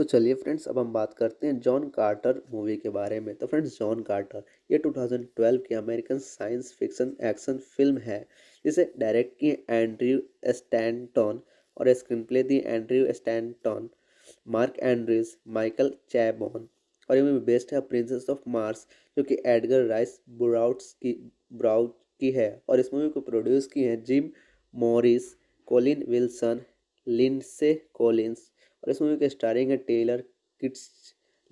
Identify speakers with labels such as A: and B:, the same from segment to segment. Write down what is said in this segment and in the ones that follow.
A: तो चलिए फ्रेंड्स अब हम बात करते हैं जॉन कार्टर मूवी के बारे में तो फ्रेंड्स जॉन कार्टर ये 2012 की American science fiction action film है जिसे डायरेक्ट किए एंड्रयू स्टैंटन और स्क्रीन प्ले दी Andrew Stanton Mark Andrews Michael Chabon और ये मूवी बेस्ट है प्रिंसेस ऑफ मार्स जो कि एडगर राइस ब्राउट्स की ब्राउट की है और इस मूवी को प्रोड्यूस किए हैं Jim Morris Colin Wilson Lindsey Collins और इस मूवी के स्टारिंग है Taylor Kitsch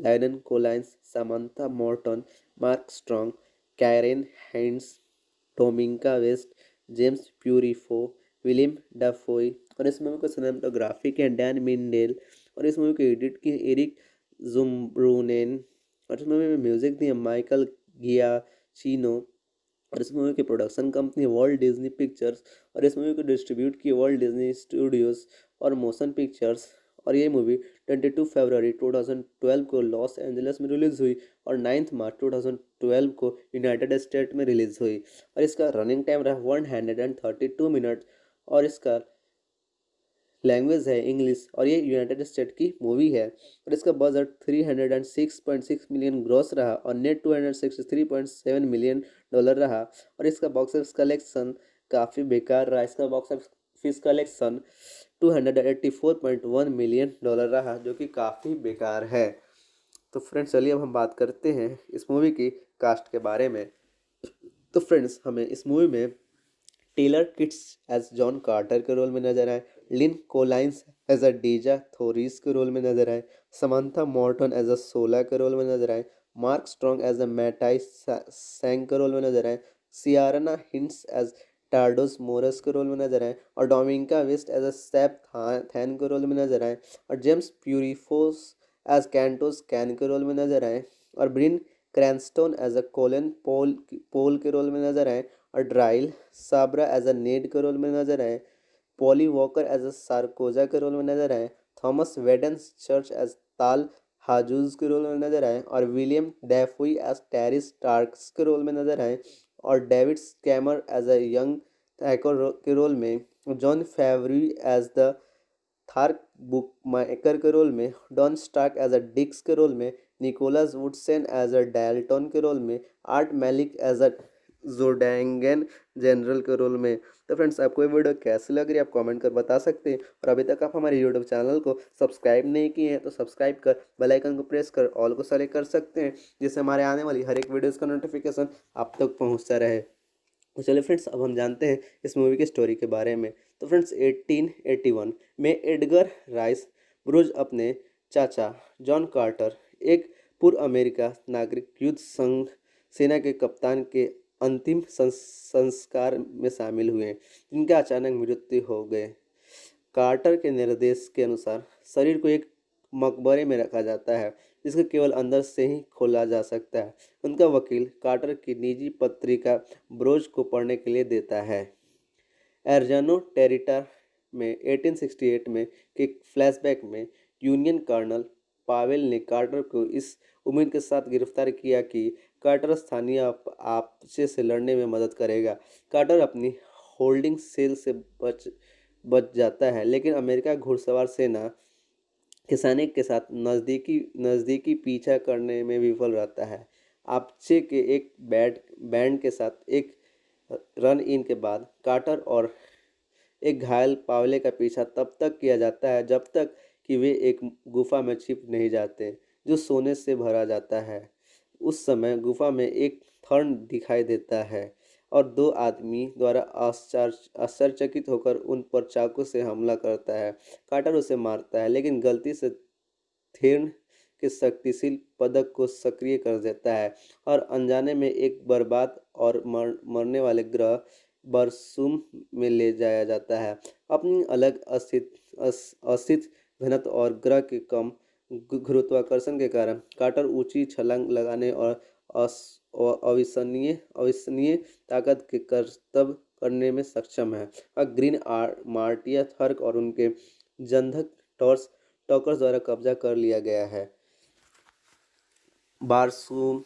A: Lynn Collins Samantha Morton Mark Strong Ciaran Hinds Dominic West James Purefoy William Dafoe और इस मूवी को सिनेमाटोग्राफिक के डैन मिंडेल और इस मूवी को एडिट की एरिक जुमरूनेन और इस मूवी में म्यूजिक दिए माइकल गिया चीनो और इस मूवी की production company world Disney pictures और इस मूवी को डिस्ट्रीब्यूट की वर्ल्ड डिज्नी स्टूडियोज़ और मोशन पिक्चर्स और ये मूवी ट्वेंटी टू फरवरी ट्वेल्व को लॉस एंजलिस में रिलीज़ हुई और ninth March two thousand twelve को यूनाइटेड स्टेट में रिलीज़ हुई और इसका रनिंग टाइम रहा one hundred and thirty two minute और इसका लैंग्वेज है इंग्लिश और ये यूनाइटेड स्टेट की मूवी है और इसका budget three hundred and six point six million gross रहा और net two hundred six three point seven million dollar रहा और इसका बॉक्स ऑफिस कलेक्शन काफ़ी बेकार रहा इसका box office fees collection one million dollar रहा जो कि काफ़ी बेकार है तो फ्रेंड्स चलिए अब हम बात करते हैं इस मूवी की कास्ट के बारे में तो फ्रेंड्स हमें इस मूवी में Taylor Kitsch as John Carter के रोल में नजर आए लिन कोलाइंस एज अ डीजा थोरीस के रोल में नजर आए समंथा मॉर्टन एज अ सोला के रोल में नजर आए Mark Strong as a Matai Shang के रोल में नजर आए Ciaran Hinds as Tardos Mors के रोल में नजर आए और Dominic West as a Sab Than के रोल में नजर आए और James Purefoy as Kantos Kan के रोल में नजर आए और Bryan Cranston as a colon Powell Powell के रोल में नजर आए और ड्राइल साबरा एज अ नेड के रोल में नजर आए Polly Walker as a Sarkoja के रोल में नजर आए थॉमस वेडन्स चर्च एज ताल हाजूज के रोल में नजर आए और William Dafoe as Tars Tarkas के रोल में नजर आए और David Schwimmer as a young hacker के रोल में John Favreau as the Thark book माइकर के रोल में Don Stark as a Dix के रोल में निकोलस वुडसेन एज अ डायल्टन के रोल में Art Malik as a Zodangan general के रोल में तो फ्रेंड्स आपको ये वीडियो कैसी लग रही है आप कमेंट कर बता सकते हैं और अभी तक आप हमारे यूट्यूब चैनल को सब्सक्राइब नहीं किए हैं तो सब्सक्राइब कर बेल आइकन को प्रेस कर ऑल को सेलेक्ट कर सकते हैं जिससे हमारे आने वाली हर एक वीडियोज़ का नोटिफिकेशन आप तक पहुँचता रहे तो चलिए फ्रेंड्स अब हम जानते हैं इस मूवी की स्टोरी के बारे में तो फ्रेंड्स 1881 में एडगर राइस ब्रूज अपने चाचा जॉन कार्टर एक पूर्व अमेरिका नागरिक युद्ध संघ सेना के कप्तान के अंतिम संस्कार में शामिल हुए जिनके अचानक मृत्यु हो गए कार्टर के निर्देश के अनुसार शरीर को एक मकबरे में रखा जाता है जिसको केवल अंदर से ही खोला जा सकता है उनका वकील कार्टर की निजी पत्रिका ब्रोज को पढ़ने के लिए देता है एरजानो टेरिटर में 1868 में के फ्लैशबैक में यूनियन कर्नल पावेल ने कार्टर को इस उम्मीद के साथ गिरफ्तार किया कि कार्टर स्थानीय आपसे से लड़ने में मदद करेगा कार्टर अपनी होल्डिंग सेल से बच बच जाता है लेकिन अमेरिका घुड़सवार सेना के सैनिक के साथ नज़दीकी नज़दीकी पीछा करने में विफल रहता है आपचे के एक बैट बैंड के साथ एक रन इन के बाद कार्टर और एक घायल पावले का पीछा तब तक किया जाता है जब तक कि वे एक गुफा में छिप नहीं जाते जो सोने से भरा जाता है उस समय गुफा में एक थर्न दिखाई देता है और दो आदमी द्वारा आश्चर्य आश्चर्यचकित होकर उन पर चाकू से हमला करता है काटर उसे मारता है लेकिन गलती से थेर्न के शक्तिशील पदक को सक्रिय कर देता है और अनजाने में एक बर्बाद और मर, मरने वाले ग्रह बरसुम में ले जाया जाता है अपनी अलग अस्तित्व अस्तित्व घनत्व और ग्रह के कम गुरुत्वाकर्षण के कारण कार्टर ऊंची छलांग लगाने और अविश्वनीय अविश्वनीय ताकत के कर्तव्य करने में सक्षम है और ग्रीन आर मार्टिया थर्क और उनके जंधक टॉर्स टॉकर्स द्वारा कब्जा कर लिया गया है बारसूम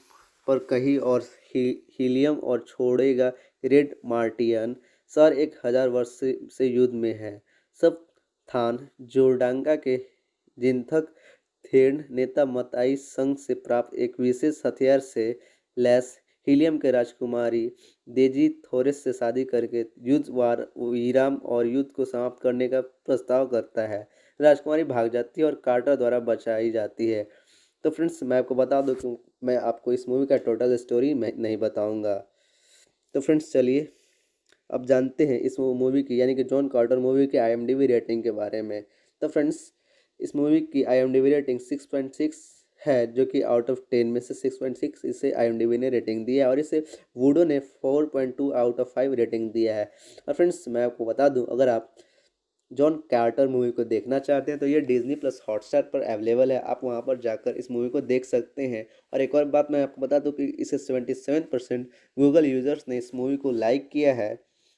A: पर कहीं और ही, हीलियम और छोड़ेगा रेड मार्टियन सर एक हजार वर्ष से, से युद्ध में है सब थान जोरडांगा के जिंथक हेड नेता मताई संघ से प्राप्त एक विशेष हथियार से लैस हीलियम के राजकुमारी देजी थोरेस से शादी करके युद्ध वार विराम और युद्ध को समाप्त करने का प्रस्ताव करता है राजकुमारी भाग जाती है और कार्टर द्वारा बचाई जाती है तो फ्रेंड्स मैं आपको बता दूँ कि मैं आपको इस मूवी का टोटल स्टोरी मैं नहीं बताऊँगा तो फ्रेंड्स चलिए अब जानते हैं इस मूवी की यानी कि जॉन कार्टर मूवी के आई रेटिंग के बारे में तो फ्रेंड्स इस मूवी की I rating six point six है जो कि आउट ऑफ टेन में से सिक्स पॉइंट सिक्स इसे आई ने रेटिंग दी है और इसे वूडो ने four point two out of five rating दिया है और फ्रेंड्स मैं आपको बता दूं अगर आप जॉन कार्टर मूवी को देखना चाहते हैं तो ये डिज्नी प्लस हॉटस्टार पर अवेलेबल है आप वहाँ पर जाकर इस मूवी को देख सकते हैं और एक और बात मैं आपको बता दूँ कि इसे seventy seven percent Google users ने इस मूवी को लाइक किया है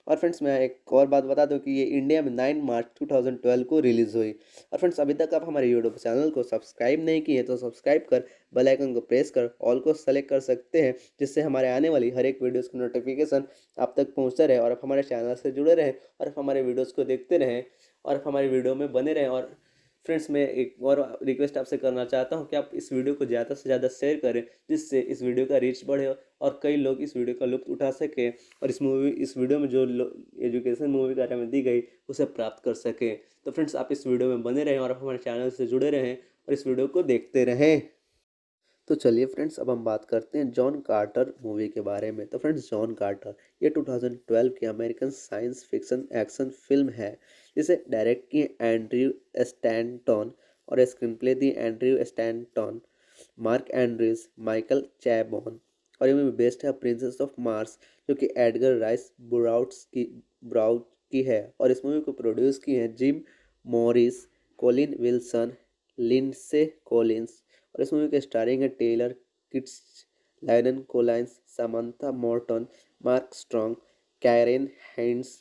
A: और फ्रेंड्स मैं एक और बात बता दूं कि ये इंडिया में nine March two thousand twelve को रिलीज़ हुई और फ्रेंड्स अभी तक आप हमारे यूट्यूब चैनल को सब्सक्राइब नहीं किए तो सब्सक्राइब कर बेल आइकन को प्रेस कर ऑल को सेलेक्ट कर सकते हैं जिससे हमारे आने वाली हर एक वीडियोज़ की नोटिफिकेशन आप तक पहुँचता रहे और आप हमारे चैनल से जुड़े रहें और आप हमारे वीडियोज़ को देखते रहें और आप हमारे वीडियो में बने रहें और फ्रेंड्स मैं एक और रिक्वेस्ट आपसे करना चाहता हूँ कि आप इस वीडियो को ज़्यादा से ज़्यादा शेयर करें जिससे इस वीडियो का रीच बढ़े और कई लोग इस वीडियो का लुप्त उठा सकें और इस मूवी इस वीडियो में जो एजुकेशन मूवी के बारे में दी गई उसे प्राप्त कर सकें तो फ्रेंड्स आप इस वीडियो में बने रहें और आप हमारे चैनल से जुड़े रहें और इस वीडियो को देखते रहें तो चलिए फ्रेंड्स अब हम बात करते हैं जॉन कार्टर मूवी के बारे में तो फ्रेंड्स जॉन कार्टर ये 2012 की American science fiction action film है इसे डायरेक्ट किए एंड्रयू स्टैंटन और स्क्रीन प्ले दिए Andrew Stanton Mark Andrews Michael Chabon और ये मूवी बेस्ट है प्रिंसेस ऑफ मार्स जो कि एडगर राइस ब्राउट्स की ब्राउट की है और इस मूवी को प्रोड्यूस किए हैं Jim Morris Colin Wilson Lindsey Collins और इस मूवी के स्टारिंग है Taylor Kitsch Lynn Collins Samantha Morton Mark Strong Ciaran Hinds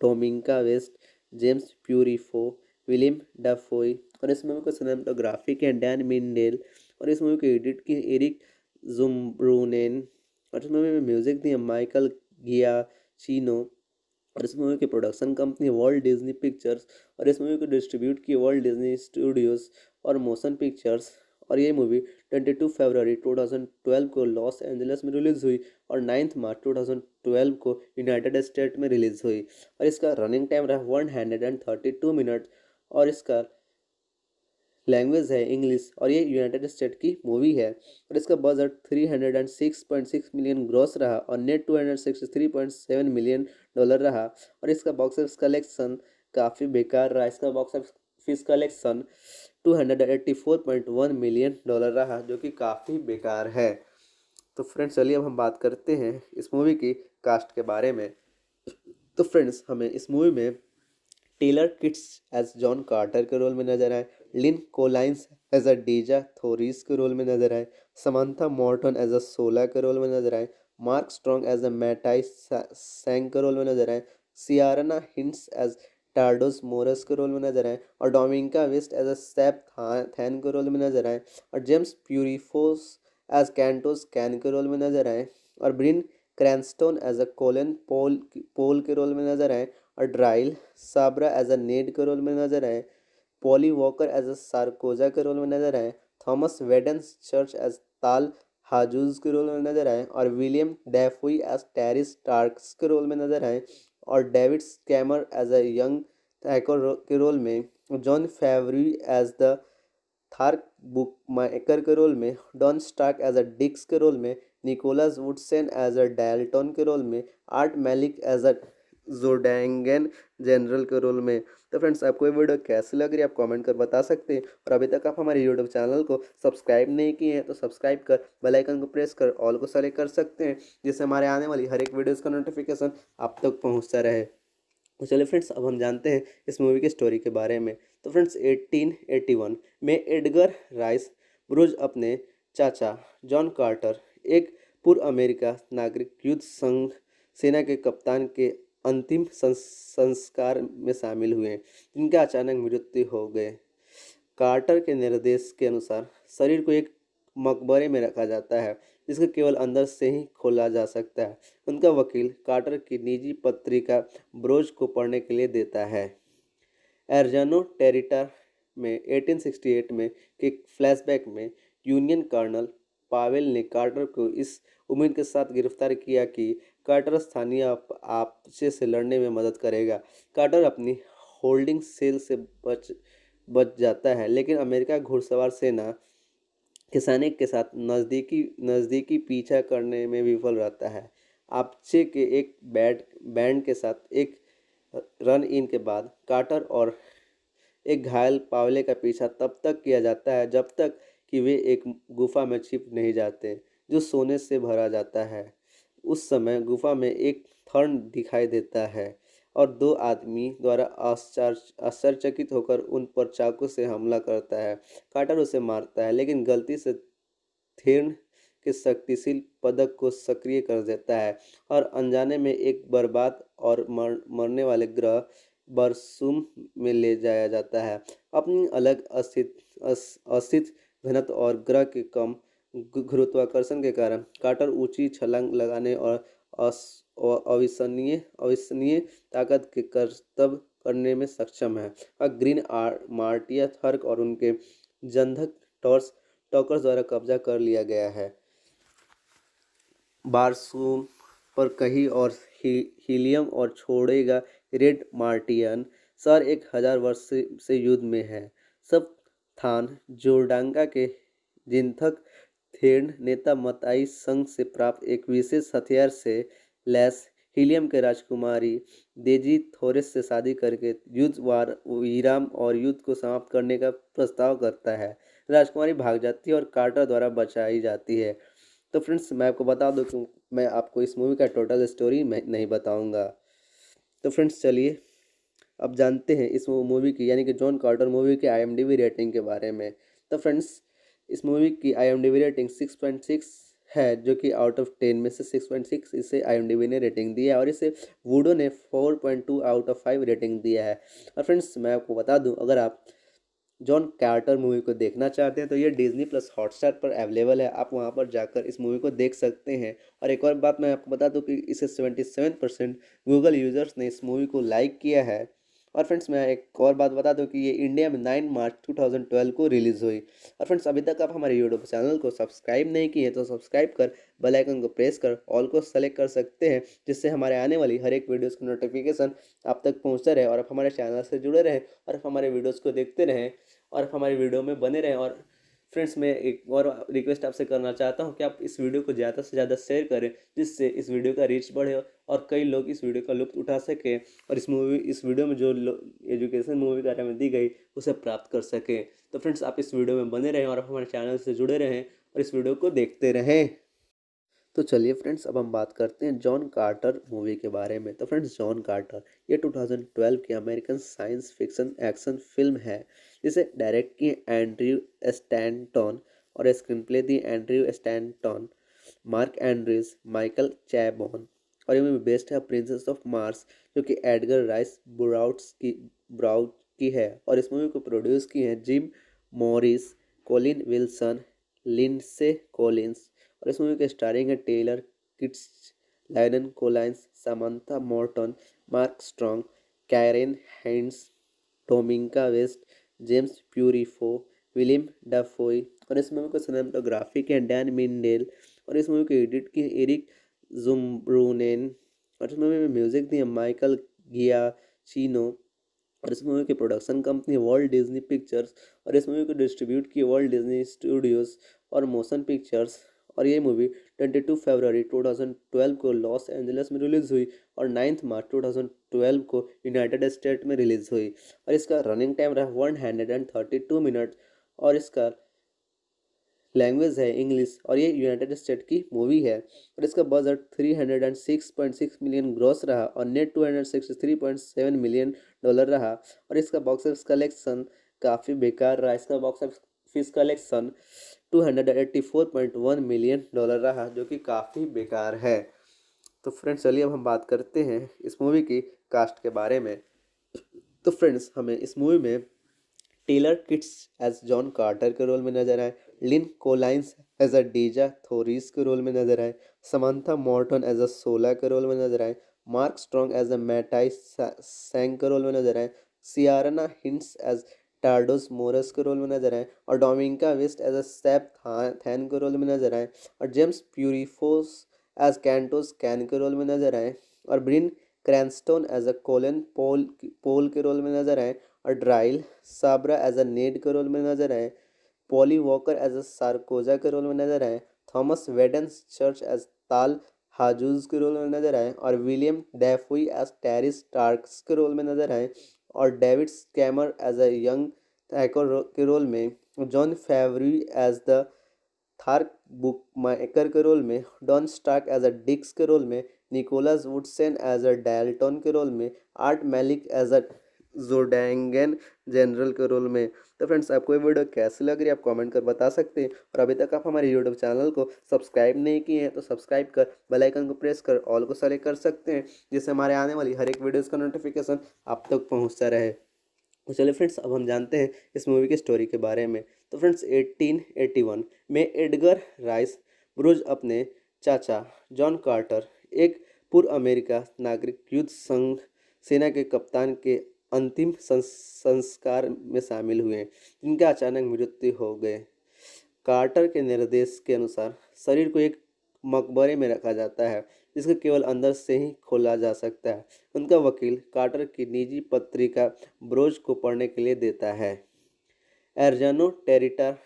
A: Dominic West James Purefoy William Dafoe और इस मूवी को सिनेमाटोग्राफी के डैन मिंडेल और इस मूवी को एडिट की एरिक जुमब्रूनेन और इस मूवी में म्यूजिक दिया माइकल गिया चीनो और इस मूवी की production company world Disney pictures और इस मूवी को डिस्ट्रीब्यूट की वर्ल्ड डिज्नी स्टूडियोज़ और मोशन पिक्चर्स और ये मूवी ट्वेंटी टू फरवरी ट्वेल्व को लॉस एंजल्स में रिलीज़ हुई और ninth March two thousand twelve को यूनाइटेड स्टेट में रिलीज़ हुई और इसका रनिंग टाइम रहा one hundred and thirty two minute और इसका लैंग्वेज है इंग्लिश और ये यूनाइटेड स्टेट की मूवी है और इसका budget three hundred and six point six million gross रहा और net two hundred three point seven million dollar रहा और इसका बॉक्स ऑफिस कलेक्शन काफ़ी बेकार रहा इसका box office fees collection 284.1 million dollar रहा जो कि काफ़ी बेकार है तो फ्रेंड्स चलिए अब हम बात करते हैं इस मूवी की कास्ट के बारे में तो फ्रेंड्स हमें इस मूवी में Taylor Kitsch as John Carter के रोल में नजर आए लिन कोलाइंस एज अ डीजा थोरिस के रोल में नजर आए समंथा मॉर्टन एज अ सोला के रोल में नजर आए Mark Strong as a Matai Shang के रोल में नजर आए Ciaran Hinds as Tardos Mors के रोल में नजर आए और Dominic West as a Sab Than के रोल में नजर आए और James Purefoy as Kantos Kan के रोल में नजर आए और Bryan Cranston as a colon Powell Powell के रोल में नजर आए और ड्राइल साबरा एज अ नेड के रोल में नजर आए Polly Walker as a Sarkoja के रोल में नजर आए थॉमस वेडन्स चर्च एज ताल हाजूज के रोल में नजर आए और William Dafoe as Tars Tarkas के रोल में नजर आए और David Schwimmer as a young के रोल में John Favreau as the Thark book Maikal के रोल में Don Stark as a Dix के रोल में निकोलस वुडसेन एज अ डायल्टन के रोल में Art Malik as a Zodangan general के रोल में तो फ्रेंड्स आपको ये वीडियो कैसी लग रही है आप कमेंट कर बता सकते हैं और अभी तक आप हमारे यूट्यूब चैनल को सब्सक्राइब नहीं किए हैं तो सब्सक्राइब कर बेलाइकन को प्रेस कर ऑल को सेलेक्ट कर सकते हैं जिससे हमारे आने वाली हर एक वीडियोज़ का नोटिफिकेशन आप तक पहुँचता रहे तो चलिए फ्रेंड्स अब हम जानते हैं इस मूवी की स्टोरी के बारे में तो फ्रेंड्स 1881 में एडगर राइस ब्रूज अपने चाचा जॉन कार्टर एक पूर्व अमेरिका नागरिक युद्ध संघ सेना के कप्तान के अंतिम संस्कार में शामिल हुए जिनका अचानक मृत्यु हो गए कार्टर के निर्देश के अनुसार शरीर को एक मकबरे में रखा जाता है जिसको केवल अंदर से ही खोला जा सकता है उनका वकील कार्टर की निजी पत्रिका ब्रोज को पढ़ने के लिए देता है एरजानो टेरिटर में 1868 में के फ्लैशबैक में यूनियन कर्नल पावेल ने कार्टर को इस उम्मीद के साथ गिरफ्तार किया कि कार्टर स्थानीय आपसे से लड़ने में मदद करेगा कार्टर अपनी होल्डिंग सेल से बच बच जाता है लेकिन अमेरिका घुड़सवार सेना किसाने के साथ नज़दीकी नज़दीकी पीछा करने में विफल रहता है आपसे के एक बैट बैंड के साथ एक रन इन के बाद कार्टर और एक घायल पावले का पीछा तब तक किया जाता है जब तक कि वे एक गुफा में छिप नहीं जाते जो सोने से भरा जाता है उस समय गुफा में एक थर्न दिखाई देता है और दो आदमी द्वारा आश्चर्य आश्चर्यचकित होकर उन पर चाकू से हमला करता है काटर उसे मारता है लेकिन गलती से थेन के शक्तिशील पदक को सक्रिय कर देता है और अनजाने में एक बर्बाद और मर मरने वाले ग्रह बरसुम में ले जाया जाता है अपनी अलग अस्थित अस, अस्थित घनत्व और ग्रह के कम गुरुत्वाकर्षण के कारण कार्टर ऊंची छलांग लगाने और अविश्वनीय अविश्वनीय ताकत के कर्तव्य करने में सक्षम है और ग्रीन आर मार्टिया थर्क और उनके जंधक टॉर्स टॉकर्स द्वारा कब्जा कर लिया गया है बारसूम पर कहीं और ही, हीलियम और छोड़ेगा रेड मार्टियन सर एक हजार वर्ष से, से युद्ध में है सब थान जोरडांगा के जिंथक हेड नेता मताई संघ से प्राप्त एक विशेष हथियार से लैस हीलियम के राजकुमारी देजी थोरेस से शादी करके युद्ध वार विराम और युद्ध को समाप्त करने का प्रस्ताव करता है राजकुमारी भाग जाती है और कार्टर द्वारा बचाई जाती है तो फ्रेंड्स मैं आपको बता दूं कि मैं आपको इस मूवी का टोटल स्टोरी मैं नहीं बताऊंगा तो फ्रेंड्स चलिए अब जानते हैं इस मूवी की यानी कि जॉन कार्टर मूवी के आई रेटिंग के बारे में तो फ्रेंड्स इस मूवी की I M D B rating six point six है जो कि आउट ऑफ टेन में से सिक्स पॉइंट सिक्स इसे आई ने रेटिंग दी है और इसे वूडो ने four point two out of five rating दिया है और फ्रेंड्स मैं आपको बता दूं अगर आप जॉन कार्टर मूवी को देखना चाहते हैं तो ये डिज्नी प्लस हॉटस्टार पर अवेलेबल है आप वहाँ पर जाकर इस मूवी को देख सकते हैं और एक और बात मैं आपको बता दूँ कि इसे seventy seven percent Google users ने इस मूवी को लाइक किया है और फ्रेंड्स मैं एक और बात बता दूं कि ये इंडिया में नाइन मार्च 2012 को रिलीज़ हुई और फ्रेंड्स अभी तक आप हमारे यूट्यूब चैनल को सब्सक्राइब नहीं किए तो सब्सक्राइब कर बेल आइकन को प्रेस कर ऑल को सेलेक्ट कर सकते हैं जिससे हमारे आने वाली हर एक वीडियोज़ की नोटिफिकेशन आप तक पहुँचता रहे और आप हमारे चैनल से जुड़े रहें और आप हमारे वीडियोज़ को देखते रहें और आप हमारे वीडियो में बने रहें और फ्रेंड्स मैं एक और रिक्वेस्ट आपसे करना चाहता हूँ कि आप इस वीडियो को ज़्यादा से ज़्यादा शेयर करें जिससे इस वीडियो का रीच बढ़े और कई लोग इस वीडियो का लुत्फ उठा सकें और इस मूवी इस वीडियो में जो एजुकेशन मूवी के बारे में दी गई उसे प्राप्त कर सकें तो फ्रेंड्स आप इस वीडियो में बने रहें और आप हमारे चैनल से जुड़े रहें और इस वीडियो को देखते रहें तो चलिए फ्रेंड्स अब हम बात करते हैं जॉन कार्टर मूवी के बारे में तो फ्रेंड्स जॉन कार्टर ये 2012 की American science fiction action film है इसे डायरेक्ट किए एंड्रयू स्टैंटन और स्क्रीन प्ले दी Andrew Stanton Mark Andrews Michael Chabon और ये बेस्ट है प्रिंसेस ऑफ मार्स जो कि एडगर राइस ब्राउट्स की ब्राउट की है और इस मूवी को प्रोड्यूस की है Jim Morris Colin Wilson Lindsey Collins और इस मूवी के स्टारिंग है Taylor Kitsch Lynn Collins Samantha Morton Mark Strong Ciaran Hinds Dominic West James Purefoy William Dafoe और इस मूवी को सिनेमाटोग्राफी के डैन मिनडेल और इस मूवी को एडिट किए एरिक जुमरूनेन और इस मूवी में म्यूजिक दिए माइकल गिया चीनो और इस मूवी की production company world Disney pictures और इस मूवी को डिस्ट्रीब्यूट किए वर्ल्ड डिज्नी स्टूडियोज़ और मोशन पिक्चर्स और ये movie twenty two two thousand twelve को लॉस एंजल्स में रिलीज़ हुई और ninth March two thousand twelve को यूनाइटेड स्टेट में रिलीज़ हुई और इसका रनिंग टाइम रहा one hundred and thirty two minute और इसका लैंग्वेज है इंग्लिश और ये यूनाइटेड स्टेट की मूवी है और इसका budget three hundred and six point six million gross रहा और net two hundred three point seven million dollar रहा और इसका बॉक्स ऑफिस कलेक्शन काफ़ी बेकार रहा इसका box office fees collection 284.1 million dollar रहा जो कि काफ़ी बेकार है तो फ्रेंड्स चलिए अब हम बात करते हैं इस मूवी की कास्ट के बारे में तो फ्रेंड्स हमें इस मूवी में Taylor Kitsch as John Carter के रोल में नजर आए लिन कोलाइंस एज अ डीजा थोरीस के रोल में नजर आए समंथा मॉर्टन एज अ सोला के रोल में नजर आए Mark Strong as a Matai Shang के रोल में नजर आए Ciaran Hinds as Tardos Mors के रोल में नजर आए और Dominic West as a Sab Than के रोल में नजर आए और James Purefoy as Kantos Kan के रोल में नजर आए और Bryan Cranston as a colon Powell Powell के रोल में नजर आए और ड्राइल साबरा एज अ नेड के रोल में नजर आए Polly Walker as a Sarkoja के रोल में नजर आए थॉमस वेडन्स चर्च एज ताल हाजूज के रोल में नजर आए और William Dafoe as Tars Tarkas के रोल में नजर आए और David Schwimmer as a young के रोल में John Favreau as the Thark book Maikal के रोल में Don Stark as a Dix के रोल में Nicholas Woodeson as a Dalton के रोल में Art Malik as a Zodangan general के role में तो फ्रेंड्स आपको ये वीडियो कैसी लग रही है आप कमेंट कर बता सकते हैं और अभी तक आप हमारे यूट्यूब चैनल को सब्सक्राइब नहीं किए हैं तो सब्सक्राइब कर बेल आइकन को प्रेस कर ऑल को सेलेक्ट कर सकते हैं जिससे हमारे आने वाली हर एक वीडियोस का नोटिफिकेशन आप तक पहुँचता रहे तो चलिए फ्रेंड्स अब हम जानते हैं इस मूवी की स्टोरी के बारे में तो फ्रेंड्स एट्टीन में एडगर राइस ब्रूज अपने चाचा जॉन कार्टर एक पूर्व अमेरिका नागरिक युद्ध संघ सेना के कप्तान के अंतिम संस्कार में शामिल हुए जिनका अचानक मृत्यु हो गए कार्टर के निर्देश के अनुसार शरीर को एक मकबरे में रखा जाता है जिसको केवल अंदर से ही खोला जा सकता है उनका वकील कार्टर की निजी पत्रिका ब्रोज को पढ़ने के लिए देता है एरजानो टेरिटर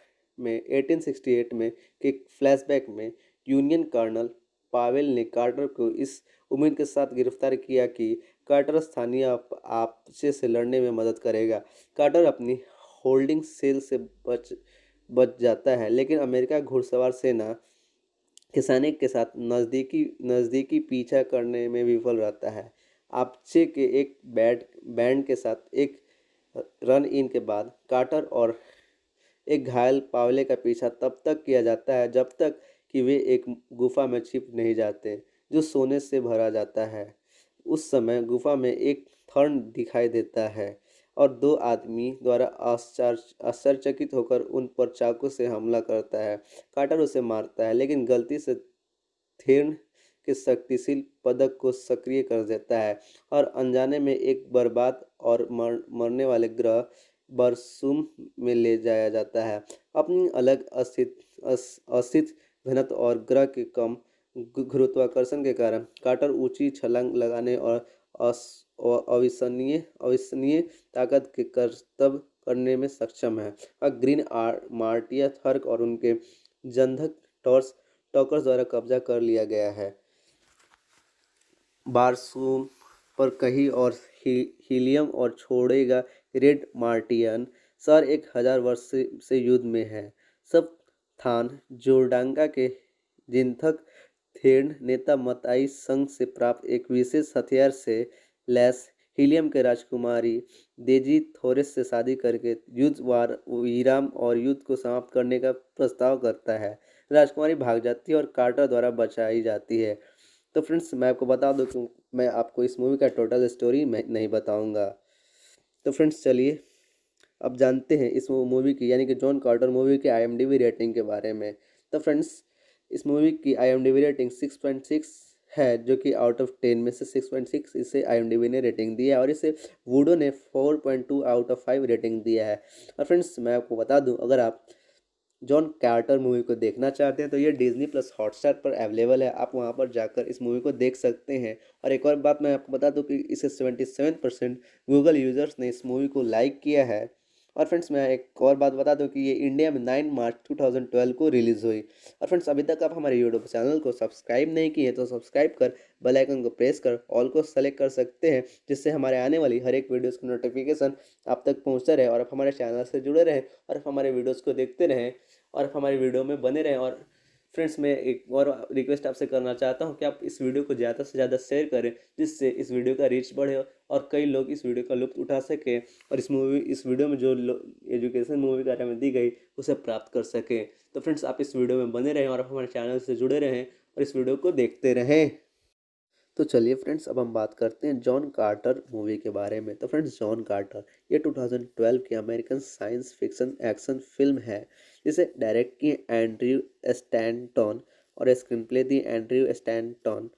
A: में 1868 में के फ्लैशबैक में यूनियन कर्नल पावेल ने कार्टर को इस उम्मीद के साथ गिरफ्तार किया कि कार्टर स्थानीय आपसे से लड़ने में मदद करेगा कार्टर अपनी होल्डिंग सेल से बच बच जाता है लेकिन अमेरिका घुड़सवार सेना किसानिक के साथ नज़दीकी नज़दीकी पीछा करने में विफल रहता है आपसे के एक बैट बैंड के साथ एक रन इन के बाद कार्टर और एक घायल पावले का पीछा तब तक किया जाता है जब तक कि वे एक गुफा में छिप नहीं जाते जो सोने से भरा जाता है उस समय गुफा में एक थर्न दिखाई देता है और दो आदमी द्वारा आश्चर्य आश्चर्यचकित होकर उन पर चाकू से हमला करता है काटर उसे मारता है लेकिन गलती से थेर्न के शक्तिशील पदक को सक्रिय कर देता है और अनजाने में एक बर्बाद और मर मरने वाले ग्रह बरसुम में ले जाया जाता है अपनी अलग अस्तित्व अस, अस्तित्व घनत्व और ग्रह के कम गुरुत्वाकर्षण के कारण काटर ऊंची छलांग लगाने और अविश्वनीय अविश्वनीय ताकत के कर्तव्य करने में सक्षम है और ग्रीन आर मार्टिया थर्क और उनके जंधक टॉर्स टॉकर्स द्वारा कब्जा कर लिया गया है बारसू पर कहीं और ही, हीलियम और छोड़ेगा रेड मार्टियन सर एक हजार वर्ष से, से युद्ध में है सब थान जोरडांगा के जिंथक थेड नेता मताई संघ से प्राप्त एक विशेष हथियार से लैस हीलियम के राजकुमारी देजी थोरेस से शादी करके युद्ध वार विराम और युद्ध को समाप्त करने का प्रस्ताव करता है राजकुमारी भाग जाती है और कार्टर द्वारा बचाई जाती है तो फ्रेंड्स मैं आपको बता दूँ कि मैं आपको इस मूवी का टोटल स्टोरी मैं नहीं बताऊँगा तो फ्रेंड्स चलिए अब जानते हैं इस मूवी की यानी कि जॉन कार्टर मूवी के आई रेटिंग के बारे में तो फ्रेंड्स इस मूवी की I M D B rating six point six है जो कि आउट ऑफ टेन में से सिक्स पॉइंट सिक्स इसे आई एम डी वी ने रेटिंग दी है और इसे वूडो ने four point two out of five rating दिया है और फ्रेंड्स मैं आपको बता दूं अगर आप जॉन कार्टर मूवी को देखना चाहते हैं तो ये डिज्नी प्लस हॉटस्टार पर अवेलेबल है आप वहाँ पर जाकर इस मूवी को देख सकते हैं और एक और बात मैं आपको बता दूँ कि इसे seventy seven percent Google users ने इस मूवी को लाइक किया है और फ्रेंड्स मैं एक और बात बता दूं कि ये इंडिया में नाइन मार्च 2012 को रिलीज़ हुई और फ्रेंड्स अभी तक आप हमारे यूट्यूब चैनल को सब्सक्राइब नहीं किए तो सब्सक्राइब कर बेल आइकन को प्रेस कर ऑल को सेलेक्ट कर सकते हैं जिससे हमारे आने वाली हर एक वीडियोस की नोटिफिकेशन आप तक पहुँचता रहे और आप हमारे चैनल से जुड़े रहें और आप हमारे वीडियोज़ को देखते रहें और आप हमारे वीडियो में बने रहें और फ्रेंड्स मैं एक और रिक्वेस्ट आपसे करना चाहता हूँ कि आप इस वीडियो को ज़्यादा से ज़्यादा शेयर करें जिससे इस वीडियो का रीच बढ़े और कई लोग इस वीडियो का लुप्त उठा सकें और इस मूवी इस वीडियो में जो एजुकेशन मूवी के बारे में दी गई उसे प्राप्त कर सकें तो फ्रेंड्स आप इस वीडियो में बने रहें और आप हमारे चैनल से जुड़े रहें और इस वीडियो को देखते रहें तो चलिए फ्रेंड्स अब हम बात करते हैं जॉन कार्टर मूवी के बारे में तो फ्रेंड्स जॉन कार्टर ये 2012 की American science fiction action film है जिसे डायरेक्ट की एंड्रयू स्टैंटन और स्क्रीन प्ले दी Andrew Stanton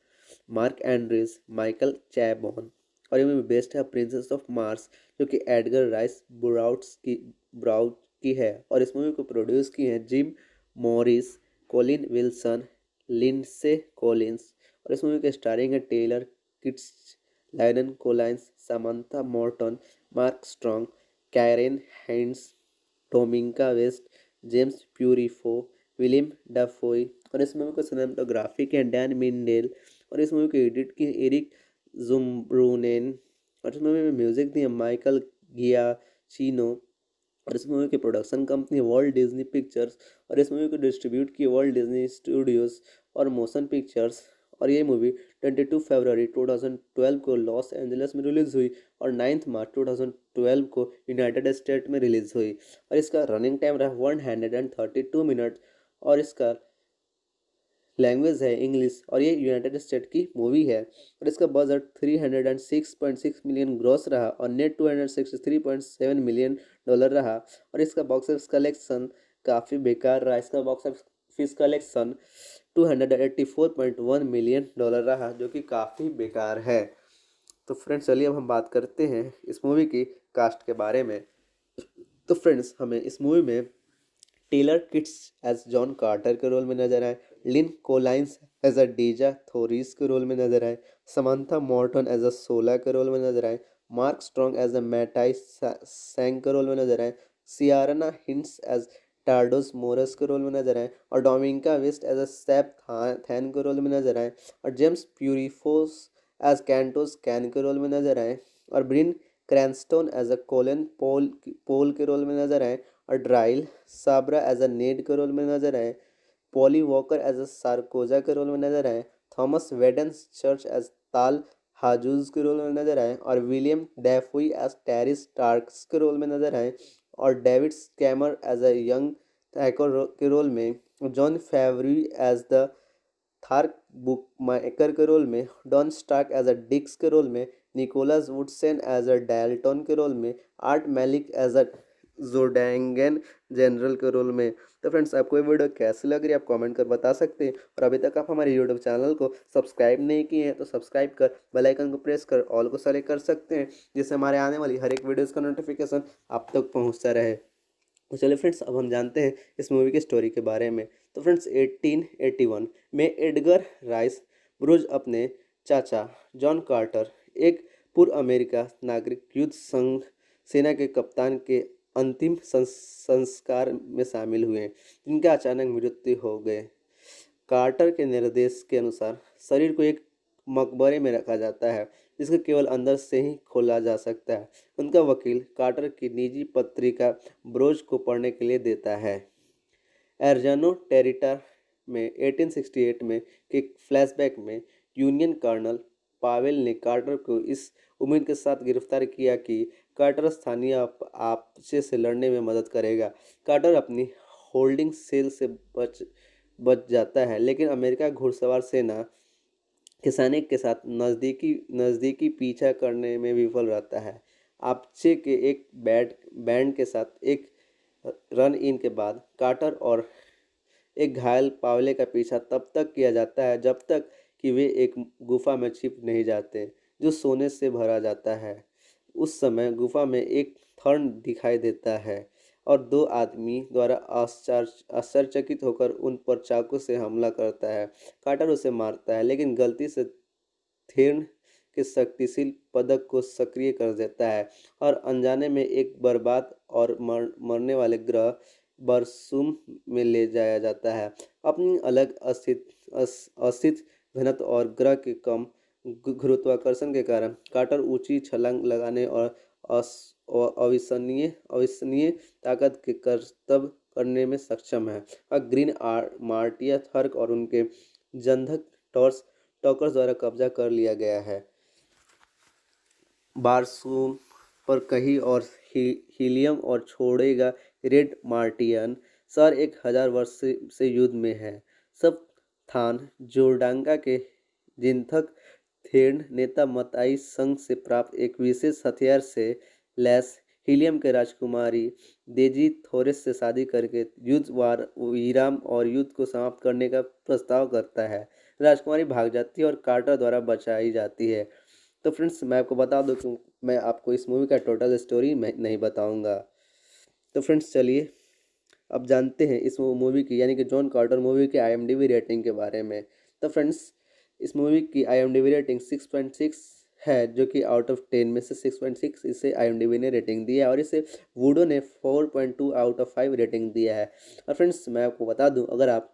A: Mark Andrews Michael Chabon और ये मूवी बेस्ट है प्रिंसेस ऑफ मार्स जो कि एडगर राइस ब्राउट्स की ब्राउट की है और इस मूवी को प्रोड्यूस की है Jim Morris Colin Wilson Lindsey Collins और इस मूवी के स्टारिंग है Taylor Kitsch Lynn Collins Samantha Morton Mark Strong Ciaran Hinds Dominic West James Purefoy William Dafoe और इस मूवी को सिनेमाटोग्राफी तो के डैन मिंडेल और इस मूवी को एडिट किए एरिक जुमरूनेन और इस मूवी में म्यूजिक दिए माइकल गिया चीनो और इस मूवी की production company world Disney pictures और इस मूवी को डिस्ट्रीब्यूट किए वर्ल्ड डिज्नी स्टूडियोज़ और मोशन पिक्चर्स और ये मूवी ट्वेंटी टू फरवरी ट्वेल्व को लॉस एंजलिस में रिलीज़ हुई और ninth March two thousand twelve को यूनाइटेड स्टेट में रिलीज़ हुई और इसका रनिंग टाइम रहा one hundred and thirty two minute और इसका लैंग्वेज है इंग्लिश और ये यूनाइटेड स्टेट की मूवी है और इसका बजट सिक्स मिलियन ग्रॉस रहा और नेट सेवन मिलियन डॉलर रहा और इसका बॉक्स ऑफिस कलेक्शन काफ़ी बेकार रहा इसका box office collection 284.1 million dollar रहा जो कि काफ़ी बेकार है तो फ्रेंड्स चलिए अब हम बात करते हैं इस मूवी की कास्ट के बारे में तो फ्रेंड्स हमें इस मूवी में Taylor Kitsch as John Carter के रोल में नजर आए लिन कोलाइंस एज अ डीजा थोरीस के रोल में नजर आए समंथा मॉर्टन एज अ सोला के रोल में नजर आए Mark Strong as a Matai Shang के रोल में नजर आए Ciaran Hinds as Tardos Mors के रोल में नजर आए और Dominic West as a Than के रोल में नजर आए और James Purefoy as Kantos Kan के रोल में नजर आए और Bryan Cranston as a colon Powell Powell के रोल में नजर आए और ड्राइल साबरा एज अ नेड के रोल में नजर आए Polly Walker as a Sarkoja के रोल में नजर आए थॉमस वेडन चर्च एज ताल हाजूज के रोल में नजर आए और William Dafoe as Tars Tarkas के रोल में नजर आए और David Schwimmer as a young hacker के रोल में John Favreau as the Thark book Maikal के रोल में Don Stark as a Dix के रोल में निकोलस वुडसेन एज अ डायल्टन के रोल में Art Malik as a Zodangan general के रोल में तो फ्रेंड्स आपको ये वीडियो कैसी लग रही है आप कमेंट कर बता सकते हैं और अभी तक आप हमारे यूट्यूब चैनल को सब्सक्राइब नहीं किए हैं तो सब्सक्राइब कर बेल आइकन को प्रेस कर ऑल को सेलेक्ट कर सकते हैं जिससे हमारे आने वाली हर एक वीडियोस का नोटिफिकेशन आप तक तो पहुँचता रहे तो चलिए फ्रेंड्स अब हम जानते हैं इस मूवी की स्टोरी के बारे में तो फ्रेंड्स एट्टीन में एडगर राइस ब्रुज अपने चाचा जॉन कार्टर एक पूर्व अमेरिका नागरिक युद्ध संघ सेना के कप्तान के अंतिम संस्कार में शामिल हुए जिनके अचानक मृत्यु हो गए कार्टर के निर्देश के अनुसार शरीर को एक मकबरे में रखा जाता है जिसको केवल अंदर से ही खोला जा सकता है उनका वकील कार्टर की निजी पत्रिका ब्रोज को पढ़ने के लिए देता है एरजानो टेरिटर में 1868 में के फ्लैशबैक में यूनियन कर्नल पावेल ने कार्टर को इस उम्मीद के साथ गिरफ्तार किया कि काटर स्थानीय आपसे से लड़ने में मदद करेगा काटर अपनी होल्डिंग सेल से बच बच जाता है लेकिन अमेरिका घुड़सवार सेना के के साथ नज़दीकी नज़दीकी पीछा करने में विफल रहता है आपसे के एक बैट बैंड के साथ एक रन इन के बाद काटर और एक घायल पावले का पीछा तब तक किया जाता है जब तक कि वे एक गुफा में छिप नहीं जाते जो सोने से भरा जाता है उस समय गुफा में एक थर्न दिखाई देता है और दो आदमी द्वारा आश्चर्य आश्चर्यचकित होकर उन पर चाकू से हमला करता है काटर उसे मारता है लेकिन गलती से थेर्न के शक्तिशील पदक को सक्रिय कर देता है और अनजाने में एक बर्बाद और मर मरने वाले ग्रह बरसुम में ले जाया जाता है अपनी अलग अस्थित अस्थित घनत्व और ग्रह के कम गुरुत्वाकर्षण के कारण कार्टर ऊंची छलांग लगाने और अविश्वनीय अविश्वनीय ताकत के कर्तव्य करने में सक्षम है और ग्रीन आर मार्टिया थर्क और उनके जंधक टॉर्स टॉकर्स द्वारा कब्जा कर लिया गया है बारसूम पर कही और ही, हीलियम और छोड़ेगा रेड मार्टियन सर एक हजार वर्ष से, से युद्ध में है सब थान जोरडांगा के जिंथक थेन नेता मताई संघ से प्राप्त एक विशेष हथियार से लैस हीलियम के राजकुमारी देजी थोरेस से शादी करके युद्ध वार विराम और युद्ध को समाप्त करने का प्रस्ताव करता है राजकुमारी भाग जाती है और कार्टर द्वारा बचाई जाती है तो फ्रेंड्स मैं आपको बता दूँ कि मैं आपको इस मूवी का टोटल स्टोरी मैं नहीं बताऊँगा तो फ्रेंड्स चलिए अब जानते हैं इस मूवी की यानी कि जॉन कार्टर मूवी के आई रेटिंग के बारे में तो फ्रेंड्स इस मूवी की I M D B rating six point six है जो कि आउट ऑफ टेन में से सिक्स पॉइंट सिक्स इसे आई ने रेटिंग दी है और इसे वूडो ने four point two out of five rating दिया है और फ्रेंड्स मैं आपको बता दूं अगर आप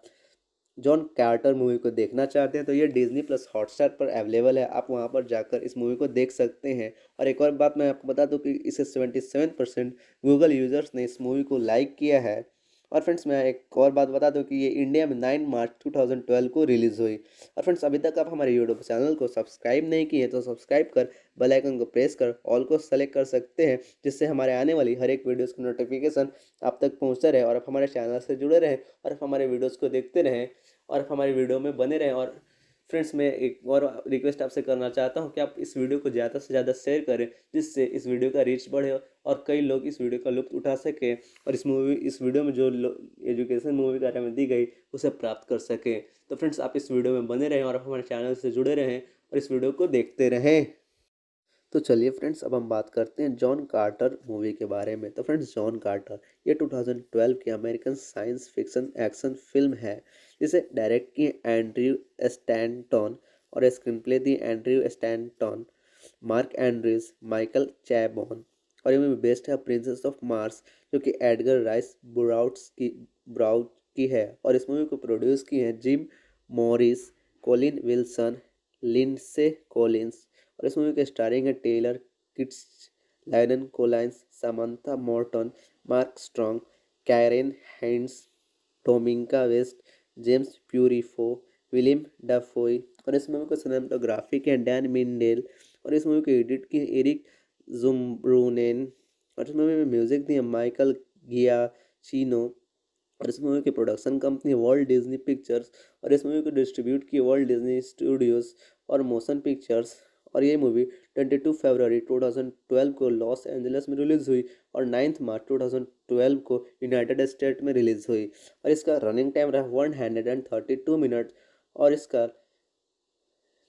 A: जॉन कार्टर मूवी को देखना चाहते हैं तो ये डिज्नी प्लस हॉटस्टार पर अवेलेबल है आप वहाँ पर जाकर इस मूवी को देख सकते हैं और एक और बात मैं आपको बता दूँ कि इसे seventy seven percent Google users ने इस मूवी को लाइक किया है और फ्रेंड्स मैं एक और बात बता दूं कि ये इंडिया में nine March two thousand twelve को रिलीज़ हुई और फ्रेंड्स अभी तक आप हमारे यूट्यूब चैनल को सब्सक्राइब नहीं किए तो सब्सक्राइब कर बेल आइकन को प्रेस कर ऑल को सेलेक्ट कर सकते हैं जिससे हमारे आने वाली हर एक वीडियोस की नोटिफिकेशन आप तक पहुँचता रहे और आप हमारे चैनल से जुड़े रहें और आप हमारे वीडियोज़ को देखते रहें और आप हमारे वीडियो में बने रहें और फ्रेंड्स मैं एक और रिक्वेस्ट आपसे करना चाहता हूँ कि आप इस वीडियो को ज़्यादा से ज़्यादा शेयर करें जिससे इस वीडियो का रीच बढ़े और कई लोग इस वीडियो का लुप्त उठा सकें और इस मूवी इस वीडियो में जो एजुकेशन मूवी के बारे में दी गई उसे प्राप्त कर सकें तो फ्रेंड्स आप इस वीडियो में बने रहें और आप हमारे चैनल से जुड़े रहें और इस वीडियो को देखते रहें तो चलिए फ्रेंड्स अब हम बात करते हैं जॉन कार्टर मूवी के बारे में तो फ्रेंड्स जॉन कार्टर ये 2012 की American science fiction action film है जिसे डायरेक्ट किए एंड्रयू स्टैंटन और स्क्रीन प्ले दी Andrew Stanton Mark Andrews Michael Chabon और ये मूवी बेस्ट है प्रिंसेस ऑफ मार्स जो कि एडगर राइस ब्राउट्स की ब्राउट की है और इस मूवी को प्रोड्यूस किए हैं Jim Morris Colin Wilson Lindsey Collins और इस मूवी के स्टारिंग है Taylor Kitsch Lynn Collins Samantha Morton Mark Strong Ciaran Hinds Dominic West James Purefoy William Dafoe और इस मूवी को सिनेमाटोग्राफिक के डैन मिंडेल और इस मूवी को एडिट की एरिक जुमरूनेन और इस मूवी में म्यूजिक दिए माइकल गिया चीनो और इस मूवी की production company world Disney pictures और इस मूवी को डिस्ट्रीब्यूट की वर्ल्ड डिज्नी स्टूडियोज़ और मोशन पिक्चर्स और ये मूवी ट्वेंटी टू फरवरी ट्वेल्व को लॉस एंजलिस में रिलीज़ हुई और ninth March two thousand twelve को यूनाइटेड स्टेट में रिलीज़ हुई और इसका रनिंग टाइम रहा one hundred and thirty two minute और इसका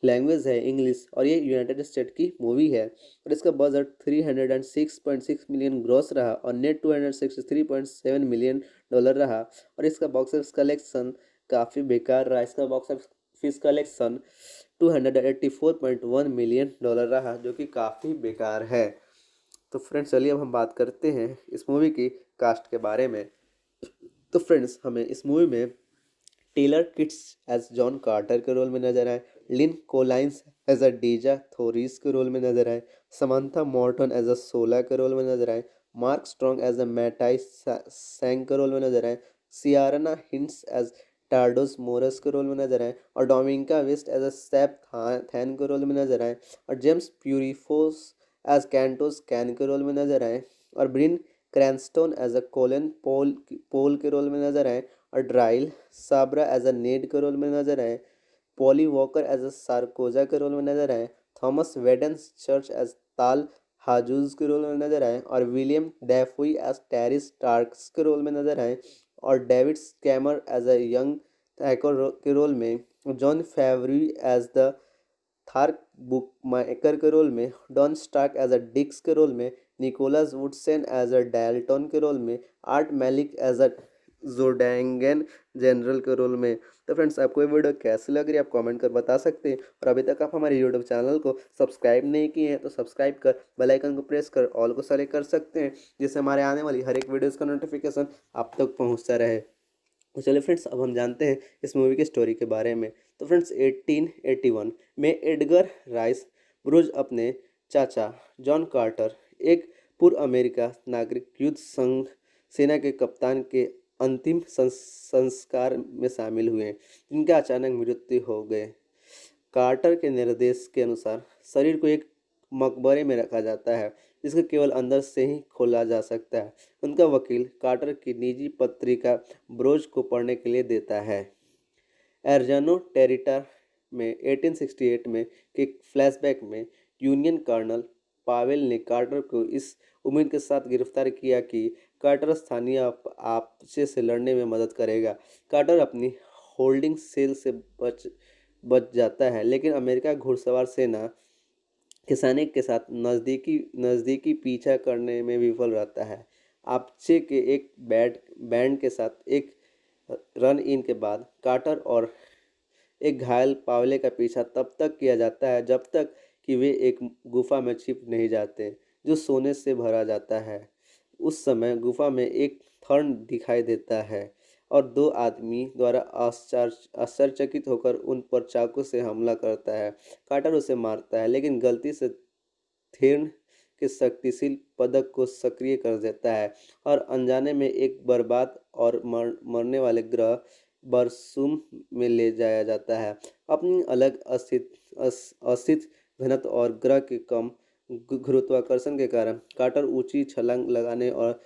A: लैंग्वेज है इंग्लिश और ये यूनाइटेड स्टेट की मूवी है और इसका budget three hundred and six point six million gross रहा और net two hundred three point seven million dollar रहा और इसका बॉक्स ऑफिस कलेक्शन काफ़ी बेकार रहा इसका box office fees collection one million dollar रहा जो कि काफ़ी बेकार है तो फ्रेंड्स चलिए अब हम बात करते हैं इस मूवी की कास्ट के बारे में तो फ्रेंड्स हमें इस मूवी में Taylor Kitsch as John Carter के रोल में नजर आए लिन कोलाइंस एज अ डीजा थोरीस के रोल में नजर आए समंथा मॉर्टन एज अ सोला के रोल में नजर आए Mark Strong as a Matai Shang के रोल में नजर आए Ciaran Hinds as Tardos Mors के रोल में नजर आए और Dominic West as a Sab Than के रोल में नजर आए और James Purefoy as Kantos Kan के रोल में नजर आए और Bryan Cranston as a colon Powell Powell के रोल में नजर आए और ड्राइल साबरा एज अ नेड के रोल में नजर आए Polly Walker as a Sarkoja के रोल में नजर आए थॉमस वेडन्स चर्च एज ताल हाजूज के रोल में नजर आए और William Dafoe as Tars Tarkas के रोल में नजर आए और David Schwimmer as a young hacker के रोल में John Favreau as the Thark book माइकर के रोल में Don Stark as a Dix के रोल में निकोलस वुडसेन एज अ डैल्टन के रोल में Art Malik as a Zodangan general के रोल में तो फ्रेंड्स आपको ये वीडियो कैसी लग रही है आप कमेंट कर बता सकते हैं और अभी तक आप हमारे यूट्यूब चैनल को सब्सक्राइब नहीं किए हैं तो सब्सक्राइब कर बेल आइकन को प्रेस कर ऑल को सेलेक्ट कर सकते हैं जिससे हमारे आने वाली हर एक वीडियोस का नोटिफिकेशन आप तक पहुँचता रहे तो चलिए फ्रेंड्स अब हम जानते हैं इस मूवी की स्टोरी के बारे में तो फ्रेंड्स वन में एडगर राइस ब्रूज अपने चाचा जॉन कार्टर एक पूर्व अमेरिका नागरिक युद्ध संघ सेना के कप्तान के अंतिम संस्कार में शामिल हुए जिनका अचानक मृत्यु हो गए कार्टर के निर्देश के अनुसार शरीर को एक मकबरे में रखा जाता है जिसको केवल अंदर से ही खोला जा सकता है उनका वकील कार्टर की निजी पत्रिका ब्रोज को पढ़ने के लिए देता है एरजानो टेरिटर में 1868 में के फ्लैशबैक में यूनियन कर्नल पावेल ने कार्टर को इस उम्मीद के साथ गिरफ्तार किया कि कार्टर स्थानीय आपसे से लड़ने में मदद करेगा कार्टर अपनी होल्डिंग सेल से बच बच जाता है लेकिन अमेरिका घुड़सवार सेना के सैनिक के साथ नज़दीकी नज़दीकी पीछा करने में विफल रहता है आपचे के एक बैट बैंड के साथ एक रन इन के बाद कार्टर और एक घायल पावले का पीछा तब तक किया जाता है जब तक कि वे एक गुफा में छिप नहीं जाते जो सोने से भरा जाता है उस समय गुफा में एक थर्न दिखाई देता है और दो आदमी द्वारा आश्चर्य आश्चर्यचकित होकर उन पर चाकू से हमला करता है काटर उसे मारता है लेकिन गलती से थेर्न के शक्तिशील पदक को सक्रिय कर देता है और अनजाने में एक बर्बाद और मर, मरने वाले ग्रह बरसुम में ले जाया जाता है अपनी अलग अस्तित्व अस्तित्व घनत्व और ग्रह के कम गुरुत्वाकर्षण के कारण कार्टर ऊंची छलांग लगाने और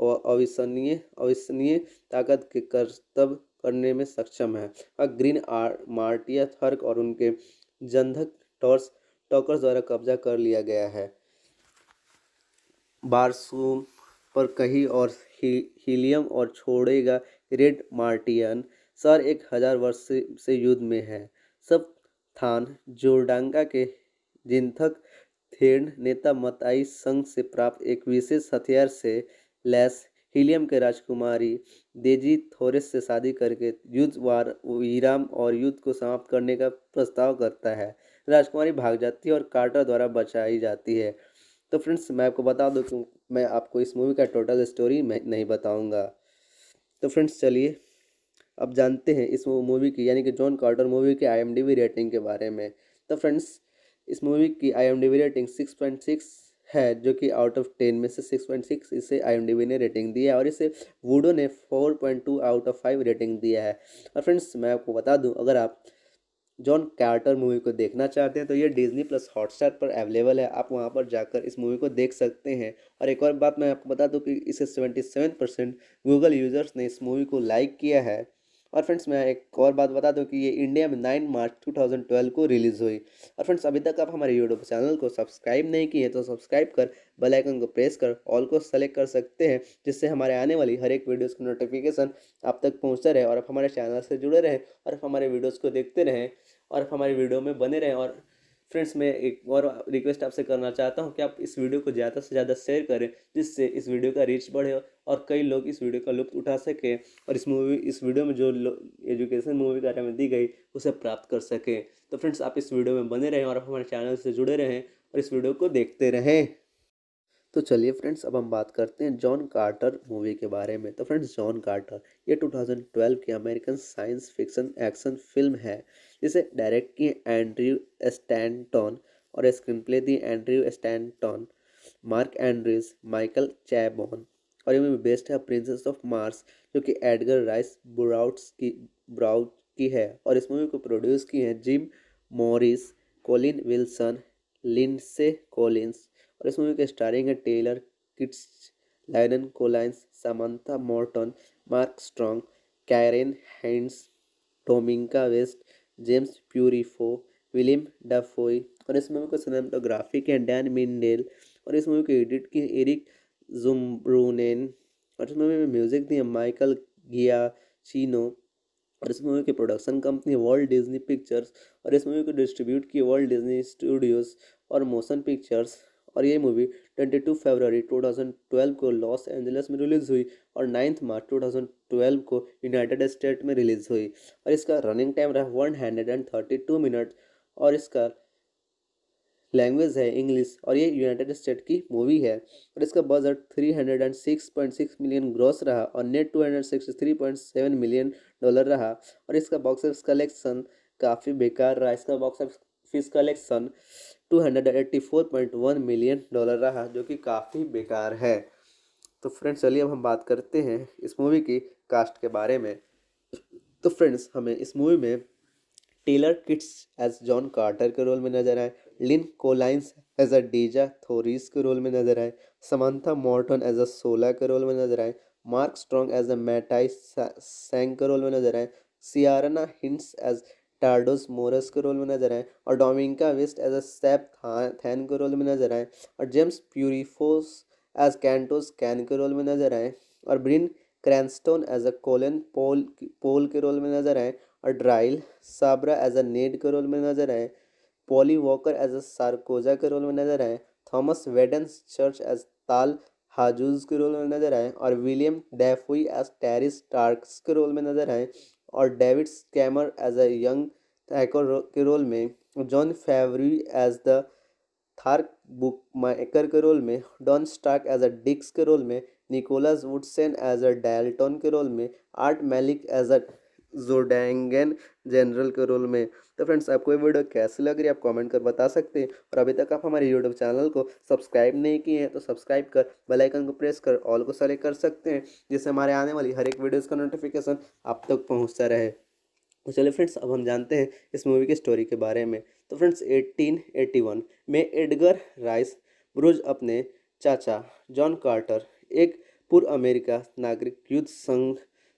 A: अविश्वनीय अविश्वनीय ताकत के कर्तव्य करने में सक्षम है और ग्रीन आर मार्टिया थर्क और उनके जंधक टॉर्स टॉकर्स द्वारा कब्जा कर लिया गया है बारसूम पर कहीं और ही, हीलियम और छोड़ेगा रेड मार्टियन सर एक हजार वर्ष से, से युद्ध में है सब थान जोरडांगा के जिंथक थेड नेता मताई संघ से प्राप्त एक विशेष हथियार से लैस हीलियम के राजकुमारी देजी थोरेस से शादी करके युद्ध वार विराम और युद्ध को समाप्त करने का प्रस्ताव करता है राजकुमारी भाग जाती है और कार्टर द्वारा बचाई जाती है तो फ्रेंड्स मैं आपको बता दूँ कि मैं आपको इस मूवी का टोटल स्टोरी मैं नहीं बताऊँगा तो फ्रेंड्स चलिए अब जानते हैं इस मूवी की यानी कि जॉन कार्टर मूवी के आई रेटिंग के बारे में तो फ्रेंड्स इस मूवी की I rating six point six है जो कि आउट ऑफ टेन में से सिक्स पॉइंट सिक्स इसे आई ने रेटिंग दी है और इसे वूडो ने four point two out of five rating दिया है और फ्रेंड्स मैं आपको बता दूं अगर आप जॉन कार्टर मूवी को देखना चाहते हैं तो ये डिज्नी प्लस हॉटस्टार पर अवेलेबल है आप वहाँ पर जाकर इस मूवी को देख सकते हैं और एक और बात मैं आपको बता दूँ कि इसे seventy seven percent Google users ने इस मूवी को लाइक किया है और फ्रेंड्स मैं एक और बात बता दूं कि ये इंडिया में nine March two thousand twelve को रिलीज़ हुई और फ्रेंड्स अभी तक आप हमारे यूट्यूब चैनल को सब्सक्राइब नहीं किए तो सब्सक्राइब कर बेल आइकन को प्रेस कर ऑल को सेलेक्ट कर सकते हैं जिससे हमारे आने वाली हर एक वीडियोज़ की नोटिफिकेशन आप तक पहुँचता रहे और आप हमारे चैनल से जुड़े रहें और आप हमारे वीडियोज़ को देखते रहें और आप हमारे वीडियो में बने रहें और फ्रेंड्स मैं एक और रिक्वेस्ट आपसे करना चाहता हूँ कि आप इस वीडियो को ज़्यादा से ज़्यादा शेयर करें जिससे इस वीडियो का रीच बढ़े और कई लोग इस वीडियो का लुप्त उठा सकें और इस मूवी इस वीडियो में जो एजुकेशन मूवी के बारे में दी गई उसे प्राप्त कर सकें तो फ्रेंड्स आप इस वीडियो में बने रहें और हमारे चैनल से जुड़े रहें और इस वीडियो को देखते रहें तो चलिए फ्रेंड्स अब हम बात करते हैं जॉन कार्टर मूवी के बारे में तो फ्रेंड्स जॉन कार्टर ये 2012 की American science fiction action film है जिसे डायरेक्ट किए एंड्रयू स्टैंटन और स्क्रीन प्ले दी Andrew Stanton Mark Andrews Michael Chabon और ये मूवी बेस्ट है प्रिंसेस ऑफ मार्स जो कि एडगर राइस ब्राउट्स की ब्राउट की है और इस मूवी को प्रोड्यूस किए हैं Jim Morris Colin Wilson Lindsey Collins और इस मूवी के स्टारिंग है Taylor Kitsch Lynn Collins Samantha Morton Mark Strong Ciaran Hinds Dominic West James Purefoy William Dafoe और इस मूवी को सिनेमाटोग्राफी के डैन मिंडेल और इस मूवी के एडिट की एरिक जुमब्रूनेन और इस मूवी में म्यूजिक दिया माइकल गिया चीनो और इस मूवी की production company world Disney pictures और इस मूवी को डिस्ट्रीब्यूट की वर्ल्ड डिज्नी स्टूडियोज़ और मोशन पिक्चर्स और ये मूवी 22 फरवरी 2012 को लॉस एंजल्स में रिलीज़ हुई और 9 मार्च 2012 को यूनाइटेड स्टेट में रिलीज़ हुई और इसका रनिंग टाइम रहा one hundred and thirty two minute और इसका लैंग्वेज है इंग्लिश और ये यूनाइटेड स्टेट की मूवी है और इसका budget three hundred and six point six million gross रहा और net two hundred sixty three point seven million dollar रहा और इसका बॉक्स ऑफिस कलेक्शन काफ़ी बेकार रहा इसका box office collection 284.1 million dollar रहा जो कि काफ़ी बेकार है तो फ्रेंड्स चलिए अब हम बात करते हैं इस मूवी की कास्ट के बारे में तो फ्रेंड्स हमें इस मूवी में Taylor Kitsch as John Carter के रोल में नजर आए लिन कोलाइंस एज अ डीजा थोरिस के रोल में नजर आए समंथा मॉर्टन एज अ सोला के रोल में नजर आए Mark Strong as a Matai Shang के रोल में नजर आए Ciaran Hinds as Tardos Mors के रोल में नजर आए और Dominic West as a Sab Than के रोल में नजर आए और James Purefoy as Kantos Kan के रोल में नजर आए और Bryan Cranston as a colon Powell Powell के रोल में नजर आए और ड्राइल साबरा एज अ नेड के रोल में नजर आए Polly Walker as a Sarkoja के रोल में नजर आए थॉमस वेडन्स चर्च एज ताल हाजूज के रोल में नजर आए और William Dafoe as Tars Tarkas के रोल में नजर आए और David Schwimmer as a young के रोल में John Favreau as the Thark book Maikal के रोल में Don Stark as a Dix के रोल में निकोलस वुडसेन एज अ डायल्टन के रोल में Art Malik as a Zodangan general के रोल में तो फ्रेंड्स आपको ये वीडियो कैसी लग रही है आप कमेंट कर बता सकते हैं और अभी तक आप हमारे यूट्यूब चैनल को सब्सक्राइब नहीं किए हैं तो सब्सक्राइब कर बेल आइकन को प्रेस कर ऑल को सेलेक्ट कर सकते हैं जिससे हमारे आने वाली हर एक वीडियोस का नोटिफिकेशन आप तक पहुँचता रहे तो चलिए फ्रेंड्स अब हम जानते हैं इस मूवी की स्टोरी के बारे में तो फ्रेंड्स वन में एडगर राइस ब्रूज अपने चाचा जॉन कार्टर एक पूर्व अमेरिका नागरिक युद्ध संघ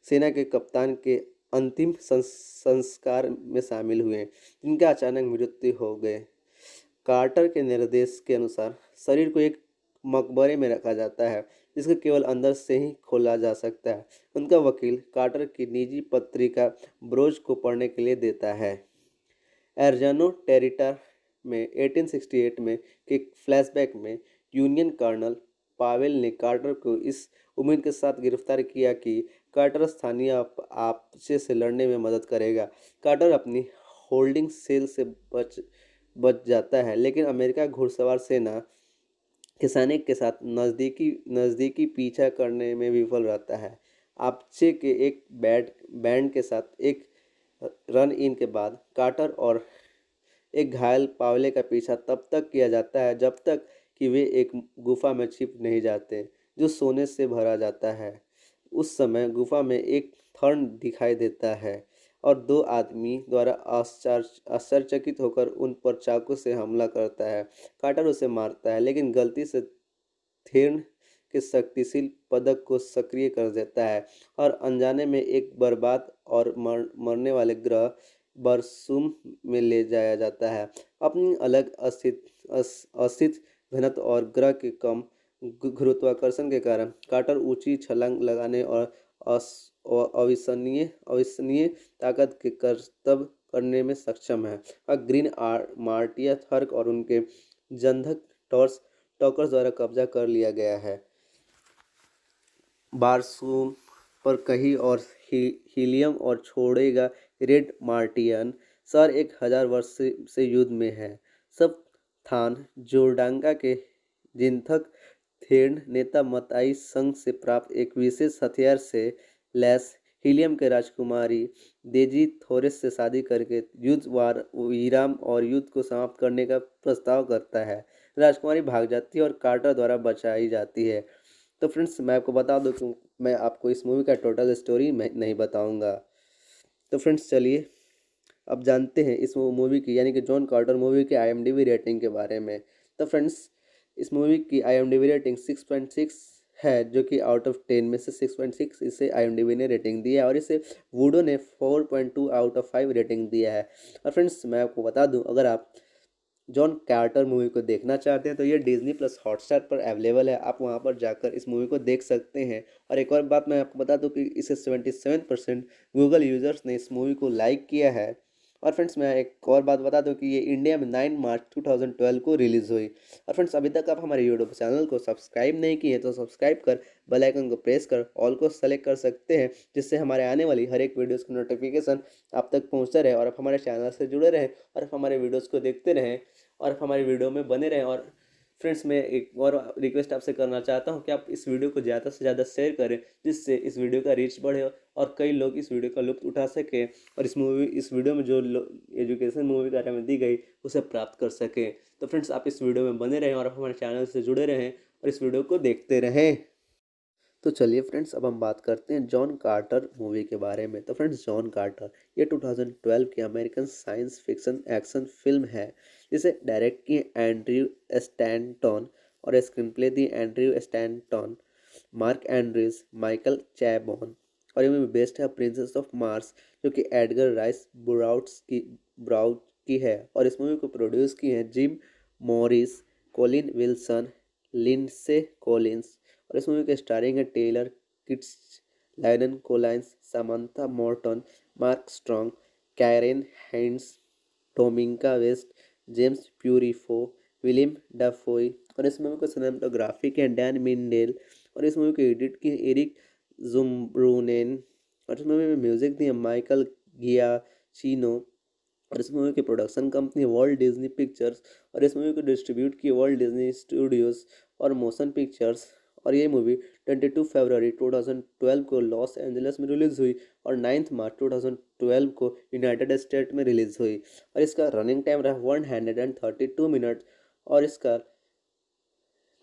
A: सेना के कप्तान के अंतिम संस्कार में शामिल हुए जिनका अचानक मृत्यु हो गए कार्टर के निर्देश के अनुसार शरीर को एक मकबरे में रखा जाता है जिसको केवल अंदर से ही खोला जा सकता है उनका वकील कार्टर की निजी पत्रिका ब्रोज को पढ़ने के लिए देता है एरजानो टेरिटर में 1868 में के फ्लैशबैक में यूनियन कर्नल पावेल ने कार्टर को इस उम्मीद के साथ गिरफ्तार किया कि कार्टर स्थानीय आपसे से लड़ने में मदद करेगा कार्टर अपनी होल्डिंग सेल से बच बच जाता है लेकिन अमेरिका घुड़सवार सेना किसाने के साथ नज़दीकी नज़दीकी पीछा करने में विफल रहता है आपसे के एक बैट बैंड के साथ एक रन इन के बाद कार्टर और एक घायल पावले का पीछा तब तक किया जाता है जब तक कि वे एक गुफा में छिप नहीं जाते जो सोने से भरा जाता है उस समय गुफा में एक थर्न दिखाई देता है और दो आदमी द्वारा आश्चर्य आश्चर्यचकित होकर उन पर चाकू से हमला करता है काटर उसे मारता है लेकिन गलती से थेर्न के शक्तिशील पदक को सक्रिय कर देता है और अनजाने में एक बर्बाद और मर मरने वाले ग्रह बरसुम में ले जाया जाता है अपनी अलग अस्थित अस, अस्थित घनत्व और ग्रह के कम गुरुत्वाकर्षण के कारण कार्टर ऊंची छलांग लगाने और अविश्वनीय अविश्वनीय ताकत के कर्तव्य करने में सक्षम है और ग्रीन आर मार्टिया थर्क और उनके जंधक टॉर्स टॉकर्स द्वारा कब्जा कर लिया गया है बारसूम पर कहीं और ही, हीलियम और छोड़ेगा रेड मार्टियन सर एक हजार वर्ष से, से युद्ध में है सब थान जोरडांगा के जिंथक थेन नेता मताई संघ से प्राप्त एक विशेष हथियार से लैस हीलियम के राजकुमारी देजी थोरेस से शादी करके युद्ध वार विराम और युद्ध को समाप्त करने का प्रस्ताव करता है राजकुमारी भाग जाती है और कार्टर द्वारा बचाई जाती है तो फ्रेंड्स मैं आपको बता दूँ कि मैं आपको इस मूवी का टोटल स्टोरी मैं नहीं बताऊँगा तो फ्रेंड्स चलिए अब जानते हैं इस मूवी की यानी कि जॉन कार्टर मूवी के आई रेटिंग के बारे में तो फ्रेंड्स इस मूवी की I M D B rating six point six है जो कि आउट ऑफ टेन में से सिक्स पॉइंट सिक्स इसे आई ने रेटिंग दी है और इसे वूडो ने four point two out of five rating दिया है और फ्रेंड्स मैं आपको बता दूं अगर आप जॉन कार्टर मूवी को देखना चाहते हैं तो ये डिज्नी प्लस हॉटस्टार पर अवेलेबल है आप वहाँ पर जाकर इस मूवी को देख सकते हैं और एक और बात मैं आपको बता दूँ कि इसे seventy seven percent Google users ने इस मूवी को लाइक किया है और फ्रेंड्स मैं एक और बात बता दूं कि ये इंडिया में नाइन मार्च 2012 को रिलीज़ हुई और फ्रेंड्स अभी तक आप हमारे यूट्यूब चैनल को सब्सक्राइब नहीं किए तो सब्सक्राइब कर बेल आइकन को प्रेस कर ऑल को सेलेक्ट कर सकते हैं जिससे हमारे आने वाली हर एक वीडियोज़ की नोटिफिकेशन आप तक पहुँचता रहे और आप हमारे चैनल से जुड़े रहें और आप हमारे वीडियोज़ को देखते रहें और आप हमारे वीडियो में बने रहें और फ्रेंड्स मैं एक और रिक्वेस्ट आपसे करना चाहता हूँ कि आप इस वीडियो को ज़्यादा से ज़्यादा शेयर करें जिससे इस वीडियो का रीच बढ़े और कई लोग इस वीडियो का लुत्फ उठा सकें और इस मूवी इस वीडियो में जो एजुकेशन मूवी के बारे में दी गई उसे प्राप्त कर सकें तो फ्रेंड्स आप इस वीडियो में बने रहें और आप हमारे चैनल से जुड़े रहें और इस वीडियो को देखते रहें तो चलिए फ्रेंड्स अब हम बात करते हैं जॉन कार्टर मूवी के बारे में तो फ्रेंड्स जॉन कार्टर ये 2012 की American science fiction action film है जिसे डायरेक्ट किए एंड्रयू स्टैंटन और स्क्रीन प्ले दी Andrew Stanton Mark Andrews Michael Chabon और ये मूवी बेस्ट है प्रिंसेस ऑफ मार्स जो कि एडगर राइस ब्राउट्स की ब्राउट की है और इस मूवी को प्रोड्यूस की है Jim Morris Colin Wilson Lindsey Collins और इस मूवी के स्टारिंग है Taylor Kitsch Lynn Collins Samantha Morton Mark Strong Ciaran Hinds Dominic West James Purefoy William Dafoe और इस मूवी को सिनेमाटोग्राफी के डैन मिंडेल और इस मूवी को एडिट की एरिक जुमरून और इस मूवी में म्यूज़िक दिया माइकल गिया चीनो और इस मूवी की production company world Disney pictures और इस मूवी को डिस्ट्रीब्यूट किए वर्ल्ड डिज्नी स्टूडियोज़ और मोशन पिक्चर्स और ये मूवी ट्वेंटी टू फरवरी ट्वेल्व को लॉस एंजलिस में रिलीज़ हुई और ninth March two thousand twelve को यूनाइटेड स्टेट में रिलीज़ हुई और इसका रनिंग टाइम रहा one hundred and thirty two minute और इसका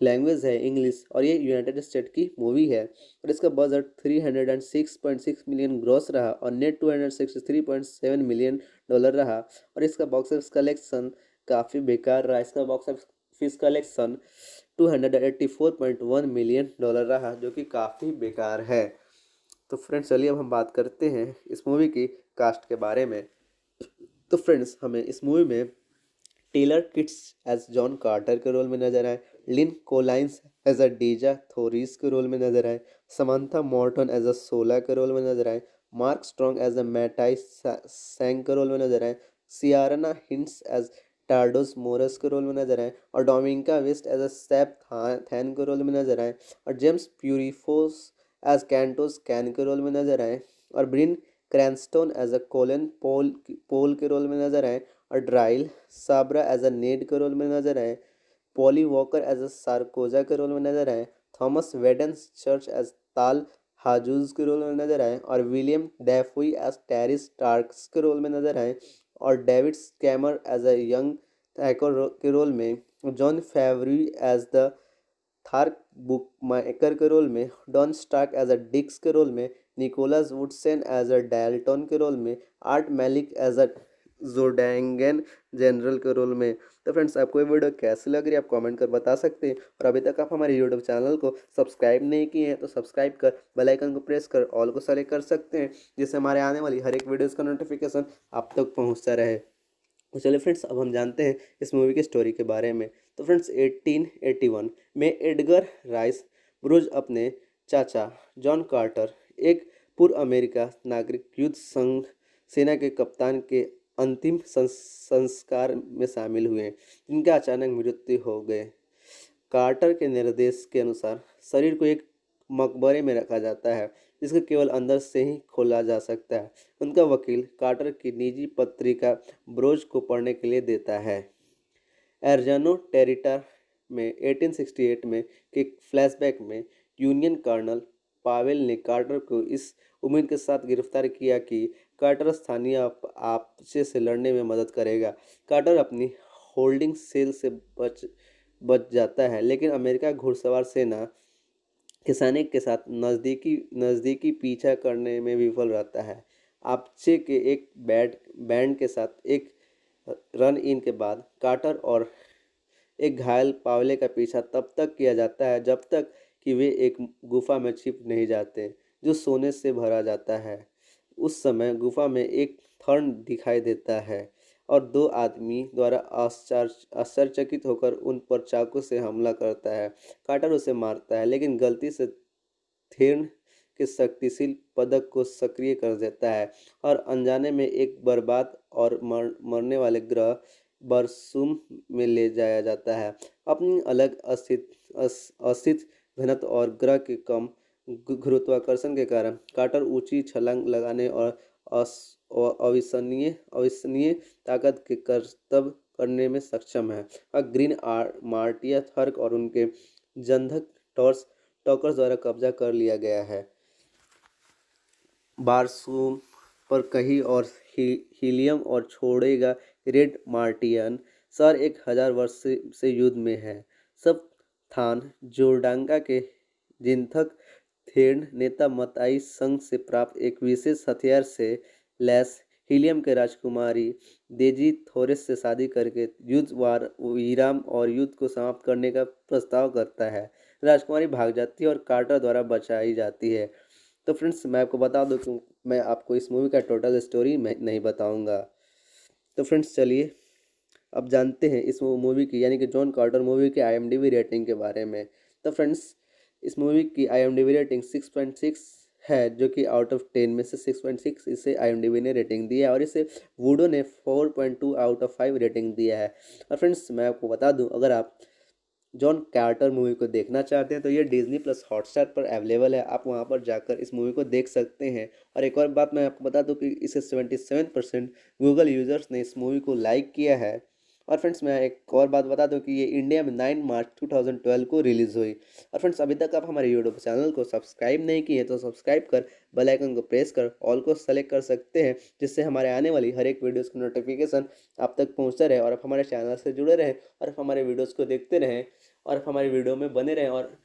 A: लैंग्वेज है इंग्लिश और ये यूनाइटेड स्टेट की मूवी है और इसका budget three hundred and six point six million gross रहा और net two hundred sixty three point seven million dollar रहा और इसका बॉक्स ऑफिस कलेक्शन काफ़ी बेकार रहा इसका box office collection two hundred eighty four point one million dollar रहा जो कि काफ़ी बेकार है तो फ्रेंड्स चलिए अब हम बात करते हैं इस मूवी की कास्ट के बारे में तो फ्रेंड्स हमें इस मूवी में Taylor Kitsch as John Carter के रोल में नजर आए लिन कोलाइंस एज अ डेजा थोरीस के रोल में नजर आए समांथा मॉर्टन एज अ सोला के रोल में नजर आए Mark Strong as a Matai Shang के रोल में नजर आए Ciaran Hinds as Tardos Mors के रोल में नजर आए और Dominic West as a Sab Than के रोल में नजर आए और James Purefoy as Kantos Kan के रोल में नजर आए और Bryan Cranston as a colon Powell Powell के रोल में नजर आए और ड्राइल साबरा एज अ नेड के रोल में नजर आए Polly Walker as a Sarkoja के रोल में नजर आए थॉमस वेडन चर्च एज ताल हाजूज के रोल में नजर आए और William Dafoe as Tars Tarkas के रोल में नजर आए और David Schwimmer as a young hacker के रोल में John Favreau as the Thark book Maikal के रोल में Don Stark as a Dix के रोल में निकोलस वुडसेन एज अ डायल्टन के रोल में Art Malik as a Zodangan general के रोल में तो फ्रेंड्स आपको ये वीडियो कैसी लग रही है आप कमेंट कर बता सकते हैं और अभी तक आप हमारे यूट्यूब चैनल को सब्सक्राइब नहीं किए हैं तो सब्सक्राइब कर बेल आइकन को प्रेस कर ऑल को सेलेक्ट कर सकते हैं जिससे हमारे आने वाली हर एक वीडियोस का नोटिफिकेशन आप तक पहुँचता रहे तो चलिए फ्रेंड्स अब हम जानते हैं इस मूवी की स्टोरी के बारे में तो फ्रेंड्स एट्टीन में एडगर राइस ब्रूज अपने चाचा जॉन कार्टर एक पूर्व अमेरिका नागरिक युद्ध संघ सेना के कप्तान के अंतिम संस्कार में शामिल हुए जिनका अचानक मृत्यु हो गए कार्टर के निर्देश के अनुसार शरीर को एक मकबरे में रखा जाता है जिसको केवल अंदर से ही खोला जा सकता है उनका वकील कार्टर की निजी पत्रिका ब्रोज को पढ़ने के लिए देता है एरजानो टेरिटर में 1868 में के फ्लैशबैक में यूनियन कर्नल पावेल ने कार्टर को इस उम्मीद के साथ गिरफ्तार किया कि कार्टर स्थानीय आपसे से लड़ने में मदद करेगा कार्टर अपनी होल्डिंग सेल से बच बच जाता है लेकिन अमेरिका घुड़सवार सेना किसानिक के साथ नज़दीकी नज़दीकी पीछा करने में विफल रहता है आपसे के एक बैट बैंड के साथ एक रन इन के बाद कार्टर और एक घायल पावले का पीछा तब तक किया जाता है जब तक कि वे एक गुफा में छिप नहीं जाते जो सोने से भरा जाता है उस समय गुफा में एक थर्न दिखाई देता है और दो आदमी द्वारा आश्चर्य आश्चर्यचकित होकर उन पर चाकू से हमला करता है काटर उसे मारता है लेकिन गलती से थेर्न के शक्तिशील पदक को सक्रिय कर देता है और अनजाने में एक बर्बाद और मर मरने वाले ग्रह बरसुम में ले जाया जाता है अपनी अलग अस्तित्व अस्तित्व घनत्व और ग्रह के कम गुरुत्वाकर्षण के कारण काटर ऊंची छलांग लगाने और अविश्वनीय अविश्वनीय ताकत के कर्तव्य करने में सक्षम है और ग्रीन आर मार्टिया थर्क और उनके जंधक टॉर्स टॉकर्स द्वारा कब्जा कर लिया गया है बारसूम पर कहीं और ही, हीलियम और छोड़ेगा रेड मार्टियन सर एक हजार वर्ष से, से युद्ध में है सब थान जोरडांगा के जिंथक थेन नेता मताई संघ से प्राप्त एक विशेष हथियार से लैस हीलियम के राजकुमारी देजी थोरेस से शादी करके युद्ध वार विराम और युद्ध को समाप्त करने का प्रस्ताव करता है राजकुमारी भाग जाती है और कार्टर द्वारा बचाई जाती है तो फ्रेंड्स मैं आपको बता दूँ कि मैं आपको इस मूवी का टोटल स्टोरी मैं नहीं बताऊँगा तो फ्रेंड्स चलिए अब जानते हैं इस मूवी की यानी कि जॉन कार्टर मूवी के आई रेटिंग के बारे में तो फ्रेंड्स इस मूवी की I M D B rating six point six है जो कि आउट ऑफ टेन में से सिक्स पॉइंट सिक्स इसे आई एम डी वी ने रेटिंग दी है और इसे वूडो ने four point two out of five rating दिया है और फ्रेंड्स मैं आपको बता दूं अगर आप जॉन कार्टर मूवी को देखना चाहते हैं तो ये डिज्नी प्लस हॉटस्टार पर अवेलेबल है आप वहाँ पर जाकर इस मूवी को देख सकते हैं और एक और बात मैं आपको बता दूँ कि इसे seventy seven percent Google users ने इस मूवी को लाइक किया है और फ्रेंड्स मैं एक और बात बता दूं कि ये इंडिया में नाइन मार्च 2012 को रिलीज़ हुई और फ्रेंड्स अभी तक आप हमारे यूट्यूब चैनल को सब्सक्राइब नहीं किए तो सब्सक्राइब कर बेल आइकन को प्रेस कर ऑल को सेलेक्ट कर सकते हैं जिससे हमारे आने वाली हर एक वीडियोस की नोटिफिकेशन आप तक पहुँचता रहे और आप हमारे चैनल से जुड़े रहें और आप हमारे वीडियोज़ को देखते रहें और आप हमारे वीडियो में बने रहें और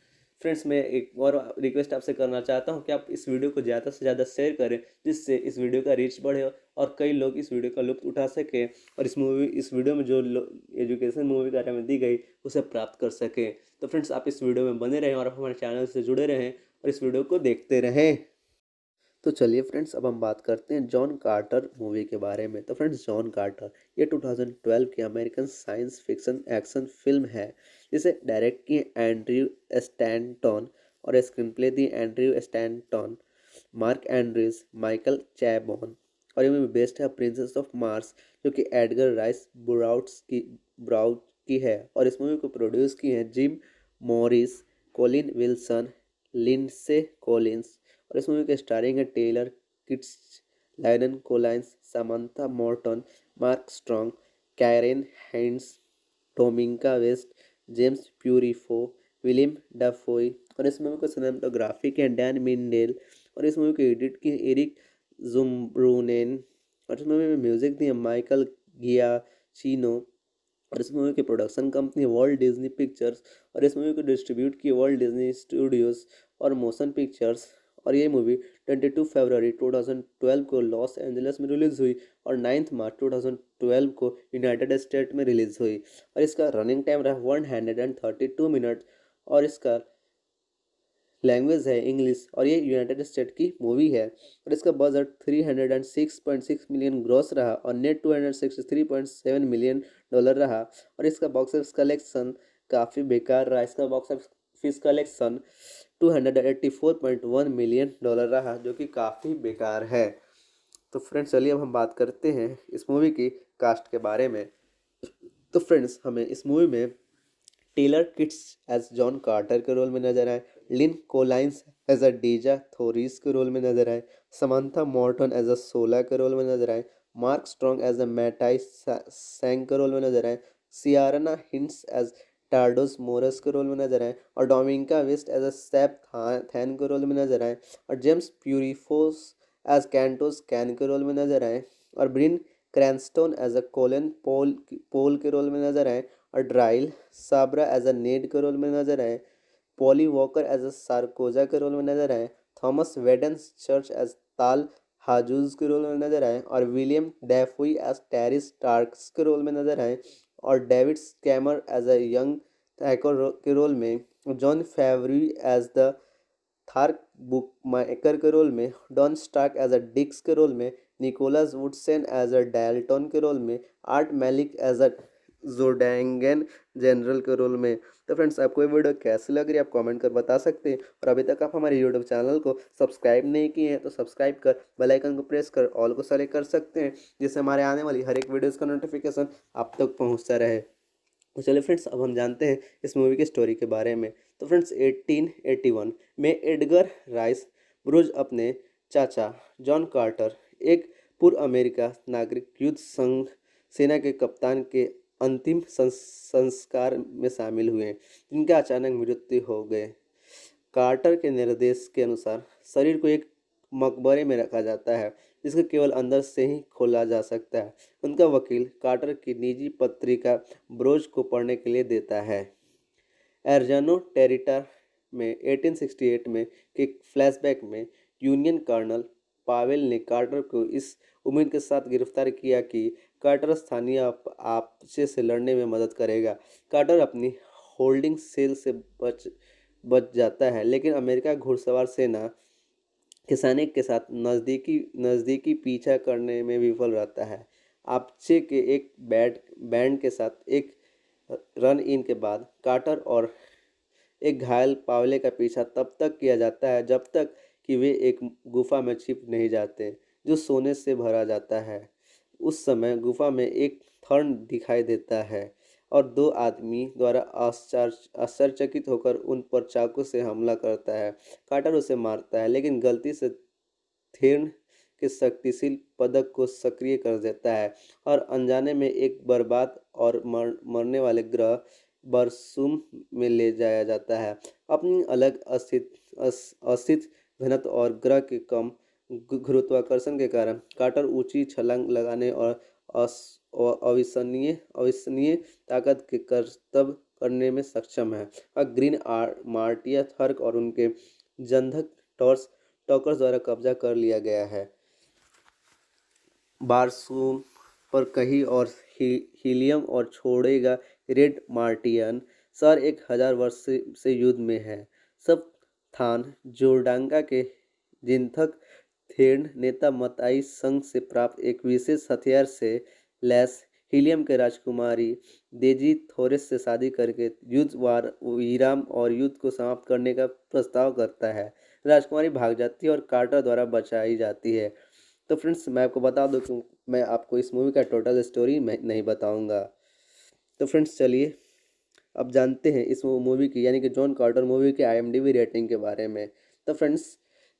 A: फ्रेंड्स मैं एक और रिक्वेस्ट आपसे करना चाहता हूँ कि आप इस वीडियो को ज़्यादा से ज़्यादा शेयर करें जिससे इस वीडियो का रीच बढ़े और कई लोग इस वीडियो का लुप्त उठा सकें और इस मूवी इस वीडियो में जो एजुकेशन मूवी के बारे में दी गई उसे प्राप्त कर सकें तो फ्रेंड्स आप इस वीडियो में बने रहें और आप हमारे चैनल से जुड़े रहें और इस वीडियो को देखते रहें तो चलिए फ्रेंड्स अब हम बात करते हैं जॉन कार्टर मूवी के बारे में तो फ्रेंड्स जॉन कार्टर ये 2012 की American science fiction action film है जिसे डायरेक्ट किए एंड्रयू स्टैंटन और स्क्रीन प्ले दी Andrew Stanton Mark Andrews Michael Chabon और ये मूवी बेस्ट है प्रिंसेस ऑफ मार्स जो कि एडगर राइस ब्राउट्स की ब्राउट की है और इस मूवी को प्रोड्यूस किए हैं Jim Morris Colin Wilson Lindsey Collins और इस मूवी के स्टारिंग है Taylor Kitsch Lynn Collins Samantha Morton Mark Strong Ciaran Hinds Dominic West James Purefoy William Dafoe और इस मूवी को सिनेमाटोग्राफिक के डैन मिंडेल और इस मूवी को एडिट की एरिक जुमरूनेन और इस मूवी में म्यूजिक दिए माइकल गिया चीनो और इस मूवी की production company world Disney pictures और इस मूवी को डिस्ट्रीब्यूट की वर्ल्ड डिज्नी स्टूडियोज़ और मोशन पिक्चर्स और ये मूवी ट्वेंटी टू फरवरी ट्वेल्व को लॉस एंजलिस में रिलीज़ हुई और ninth March two thousand twelve को यूनाइटेड स्टेट में रिलीज़ हुई और इसका रनिंग टाइम रहा one hundred and thirty two minute और इसका लैंग्वेज है इंग्लिश और ये यूनाइटेड स्टेट की मूवी है और इसका बजट सिक्स मिलियन ग्रॉस रहा और नेट सेवन मिलियन डॉलर रहा और इसका बॉक्स ऑफिस कलेक्शन काफ़ी बेकार रहा इसका box office collection two hundred eighty four point million dollar रहा जो कि काफ़ी बेकार है तो फ्रेंड्स चलिए अब हम बात करते हैं इस मूवी की कास्ट के बारे में तो फ्रेंड्स हमें इस मूवी में Taylor Kitsch as John Carter के रोल में नजर आए लिन कोलाइंस एज अ डीजा थोरीस के रोल में नजर आए समंथा मॉर्टन एज अ सोला के रोल में नजर आए Mark Strong as a Matai Shang के रोल में नजर आए Ciaran Hinds as Tardos Mors के रोल में नजर आए और Dominic West as a Than के रोल में नजर आए और James Purefoy as Kantos Kan के रोल में नजर आए और Bryan Cranston as a colon Powell Powell के रोल में नजर आए और ड्राइल साबरा एज अ नेड के रोल में नजर आए Polly Walker as a Sarkoja के रोल में नजर आए थॉमस वेडन चर्च एज ताल हाजूज के रोल में नजर आए और William Dafoe as Tars Tarkas के रोल में नजर आए और David Schwimmer as a young hacker के रोल में John Favreau as the Thark book माइकर के रोल में Don Stark as a Dix के रोल में निकोलस वुडसेन एज अ डायल्टन के रोल में Art Malik as a Zodangan general के रोल में तो फ्रेंड्स आपको ये वीडियो कैसी लग रही है आप कमेंट कर बता सकते हैं और अभी तक आप हमारे यूट्यूब चैनल को सब्सक्राइब नहीं किए हैं तो सब्सक्राइब कर बेल आइकन को प्रेस कर ऑल को सेलेक्ट कर सकते हैं जिससे हमारे आने वाली हर एक वीडियोस का नोटिफिकेशन आप तक तो पहुँचता रहे तो चलिए फ्रेंड्स अब हम जानते हैं इस मूवी की स्टोरी के बारे में तो फ्रेंड्स एट्टीन में एडगर राइस ब्रुज अपने चाचा जॉन कार्टर एक पूर्व अमेरिका नागरिक युद्ध संघ सेना के कप्तान के अंतिम संस्कार में शामिल हुए जिनका अचानक मृत्यु हो गए कार्टर के निर्देश के अनुसार शरीर को एक मकबरे में रखा जाता है जिसको केवल अंदर से ही खोला जा सकता है उनका वकील कार्टर की निजी पत्रिका ब्रोज को पढ़ने के लिए देता है एरजानो टेरिटर में 1868 में के फ्लैशबैक में यूनियन कर्नल पावेल ने कार्टर को इस उम्मीद के साथ गिरफ्तार किया कि कार्टर स्थानीय आपसे से लड़ने में मदद करेगा कार्टर अपनी होल्डिंग सेल से बच बच जाता है लेकिन अमेरिका घुड़सवार सेना के के साथ नज़दीकी नज़दीकी पीछा करने में विफल रहता है आपसे के एक बैट बैंड के साथ एक रन इन के बाद कार्टर और एक घायल पावले का पीछा तब तक किया जाता है जब तक कि वे एक गुफा में छिप नहीं जाते जो सोने से भरा जाता है उस समय गुफा में एक थर्न दिखाई देता है और दो आदमी द्वारा आश्चर्य आश्चर्यचकित होकर उन पर चाकू से हमला करता है काटर उसे मारता है लेकिन गलती से थेर्न के शक्तिशील पदक को सक्रिय कर देता है और अनजाने में एक बर्बाद और मर मरने वाले ग्रह बरसुम में ले जाया जाता है अपनी अलग अस्थित अस्थित घनत्व और ग्रह के कम गुरुत्वाकर्षण के कारण कार्टर ऊंची छलांग लगाने और अविश्वनीय अविश्वनीय ताकत के कर्तव्य करने में सक्षम है और ग्रीन आर मार्टिया थर्क और उनके जंधक टॉर्स टॉकर्स द्वारा कब्जा कर लिया गया है बारसूम पर कही और ही, हीलियम और छोड़ेगा रेड मार्टियन सर एक हजार वर्ष से, से युद्ध में है सब थान जोरडांगा के जिंथक थेन नेता मताई संघ से प्राप्त एक विशेष हथियार से लैस हीलियम के राजकुमारी देजी थोरेस से शादी करके युद्ध वार विराम और युद्ध को समाप्त करने का प्रस्ताव करता है राजकुमारी भाग जाती है और कार्टर द्वारा बचाई जाती है तो फ्रेंड्स मैं आपको बता दूँ कि मैं आपको इस मूवी का टोटल स्टोरी मैं नहीं बताऊँगा तो फ्रेंड्स चलिए अब जानते हैं इस मूवी की यानी कि जॉन कार्टर मूवी के आई रेटिंग के बारे में तो फ्रेंड्स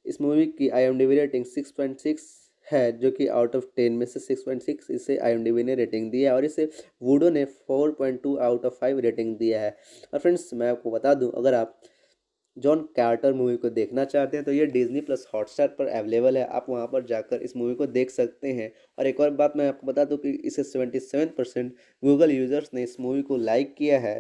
A: इस मूवी की I M D B rating six point six है जो कि आउट ऑफ टेन में से सिक्स पॉइंट सिक्स इसे आई ने रेटिंग दी है और इसे वूडो ने four point two out of five rating दिया है और फ्रेंड्स मैं आपको बता दूं अगर आप जॉन कार्टर मूवी को देखना चाहते हैं तो ये डिज्नी प्लस हॉटस्टार पर अवेलेबल है आप वहाँ पर जाकर इस मूवी को देख सकते हैं और एक और बात मैं आपको बता दूँ कि इसे seventy seven percent Google users ने इस मूवी को लाइक किया है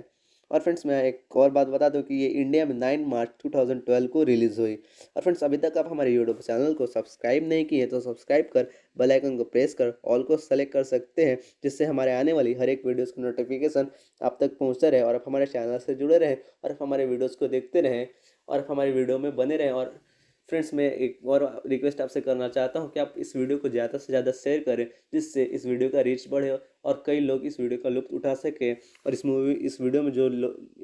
A: और फ्रेंड्स मैं एक और बात बता दूं कि ये इंडिया में नाइन मार्च 2012 को रिलीज़ हुई और फ्रेंड्स अभी तक आप हमारे यूट्यूब चैनल को सब्सक्राइब नहीं किए तो सब्सक्राइब कर बेल आइकन को प्रेस कर ऑल को सेलेक्ट कर सकते हैं जिससे हमारे आने वाली हर एक वीडियोस की नोटिफिकेशन आप तक पहुंचता रहे और आप हमारे चैनल से जुड़े रहें और आप हमारे वीडियोज़ को देखते रहें और आप हमारे वीडियो में बने रहें और फ्रेंड्स मैं एक और रिक्वेस्ट आपसे करना चाहता हूँ कि आप इस वीडियो को ज़्यादा से ज़्यादा शेयर करें जिससे इस वीडियो का रीच बढ़े और कई लोग इस वीडियो का लुप्त उठा सकें और इस मूवी इस वीडियो में जो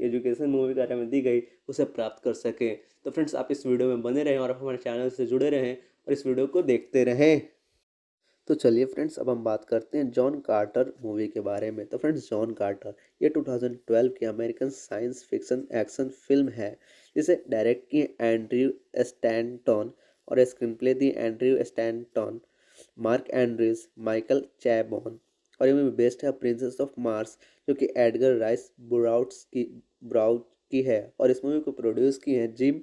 A: एजुकेशन मूवी के बारे में दी गई उसे प्राप्त कर सकें तो फ्रेंड्स आप इस वीडियो में बने रहें और आप हमारे चैनल से जुड़े रहें और इस वीडियो को देखते रहें तो चलिए फ्रेंड्स अब हम बात करते हैं जॉन कार्टर मूवी के बारे में तो फ्रेंड्स जॉन कार्टर ये 2012 की American science fiction action film है जिसे डायरेक्ट किए एंड्रयू स्टैंटन और स्क्रीन प्ले दी Andrew Stanton Mark Andrews Michael Chabon और मूवी बेस्ट है प्रिंसेस ऑफ मार्स जो कि एडगर राइस ब्राउट्स की ब्राउट की है और इस मूवी को प्रोड्यूस की है Jim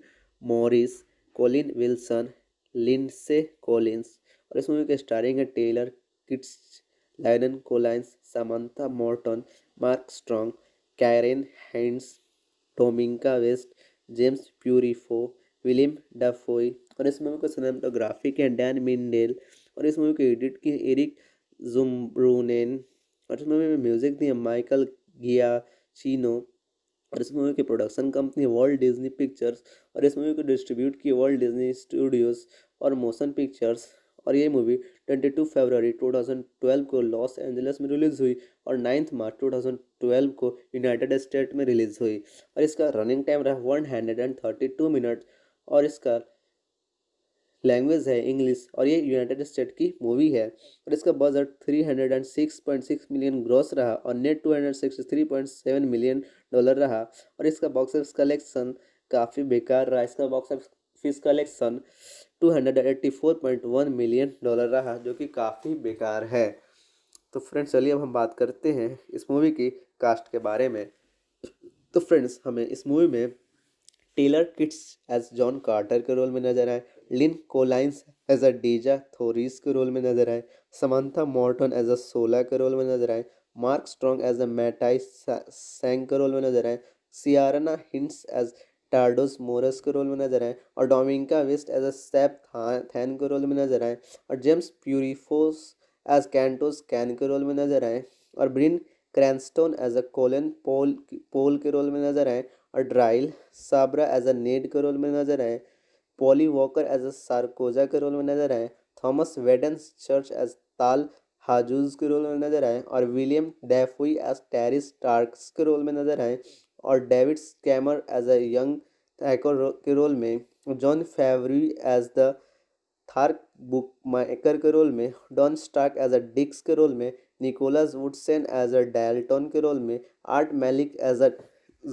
A: Morris Colin Wilson Lindsey Collins और इस मूवी के स्टारिंग है Taylor Kitsch Lynn Collins Samantha Morton Mark Strong Ciaran Hinds Dominic West James Purefoy William Dafoe और इस मूवी को सिनेमाटोग्राफी के डैन मिंडेल और इस मूवी को एडिट की एरिक जुमरून और इस मूवी में म्यूज़िक दिए माइकल गिया चीनो और इस मूवी की production company world Disney pictures और इस मूवी को डिस्ट्रीब्यूट किए वर्ल्ड डिज्नी स्टूडियोज़ और मोशन पिक्चर्स और ये मूवी ट्वेंटी टू फरवरी ट्वेल्व को लॉस एंजलिस में रिलीज़ हुई और ninth March two thousand twelve को यूनाइटेड स्टेट में रिलीज़ हुई और इसका रनिंग टाइम रहा one hundred and thirty two minute और इसका लैंग्वेज है इंग्लिश और ये यूनाइटेड स्टेट की मूवी है और इसका budget three hundred and six point six million gross रहा और net two hundred six three point seven million dollar रहा और इसका बॉक्स ऑफिस कलेक्शन काफ़ी बेकार रहा इसका box office collection two hundred eighty four point one million dollar रहा जो कि काफ़ी बेकार है तो फ्रेंड्स चलिए अब हम बात करते हैं इस मूवी की कास्ट के बारे में तो फ्रेंड्स हमें इस मूवी में Taylor Kitsch as John Carter के रोल में नजर आए लिन कोलाइंस एज अ डेजा थोरीस के रोल में नजर आए समांथा मॉर्टन एज अ सोला के रोल में नजर आए Mark Strong as a Matai Shang के रोल में नजर आए Ciaran Hinds as Tardos Mors के रोल में नजर आए और Dominic West as a Sab Than के रोल में नजर आए और James Purefoy as Kantos Kan के रोल में नजर आए और Bryan Cranston as a colon Powell Powell के रोल में नजर आए और ड्राइल साबरा एज अ नेड के रोल में नजर आए Polly Walker as a Sarkoja के रोल में नजर आए थॉमस वेडन चर्च एज ताल हाजूज के रोल में नजर आए और William Dafoe as Tars Tarkas के रोल में नजर आए और David Schwimmer as a young hacker के रोल में John Favreau as the Thark book माइकर के रोल में Don Stark as a Dix के रोल में निकोलस वुडसेन एज अ डैल्टन के रोल में Art Malik as a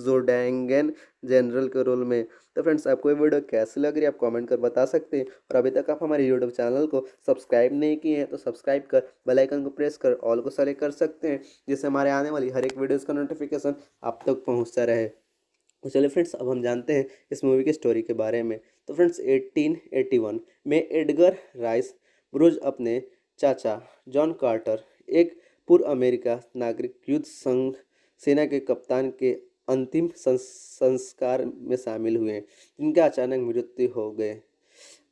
A: Zodangan general के रोल में तो फ्रेंड्स आपको ये वीडियो कैसी लग रही है आप कमेंट कर बता सकते हैं और अभी तक आप हमारे यूट्यूब चैनल को सब्सक्राइब नहीं किए हैं तो सब्सक्राइब कर बेल आइकन को प्रेस कर ऑल को सेलेक्ट कर सकते हैं जिससे हमारे आने वाली हर एक वीडियोस का नोटिफिकेशन आप तक पहुँचता रहे तो चलिए फ्रेंड्स अब हम जानते हैं इस मूवी की स्टोरी के बारे में तो फ्रेंड्स वन में एडगर राइस ब्रूज अपने चाचा जॉन कार्टर एक पूर्व अमेरिका नागरिक युद्ध संघ सेना के कप्तान के अंतिम संस्कार में शामिल हुए जिनका अचानक मृत्यु हो गए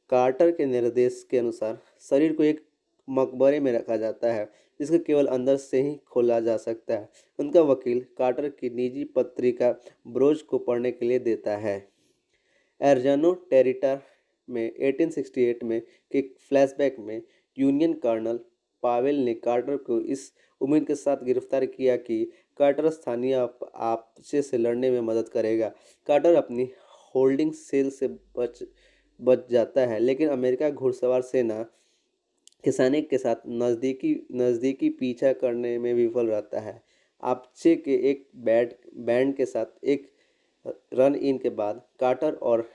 A: कार्टर के निर्देश के अनुसार शरीर को एक मकबरे में रखा जाता है जिसको केवल अंदर से ही खोला जा सकता है उनका वकील कार्टर की निजी पत्रिका ब्रोज को पढ़ने के लिए देता है एरजानो टेरिटर में 1868 में के फ्लैशबैक में यूनियन कर्नल पावेल ने कार्टर को इस उम्मीद के साथ गिरफ्तार किया कि कार्टर स्थानीय आपसे से लड़ने में मदद करेगा कार्टर अपनी होल्डिंग सेल से बच बच जाता है लेकिन अमेरिका घुड़सवार सेना किसानिक के साथ नज़दीकी नज़दीकी पीछा करने में विफल रहता है आपचे के एक बैट बैंड के साथ एक रन इन के बाद कार्टर और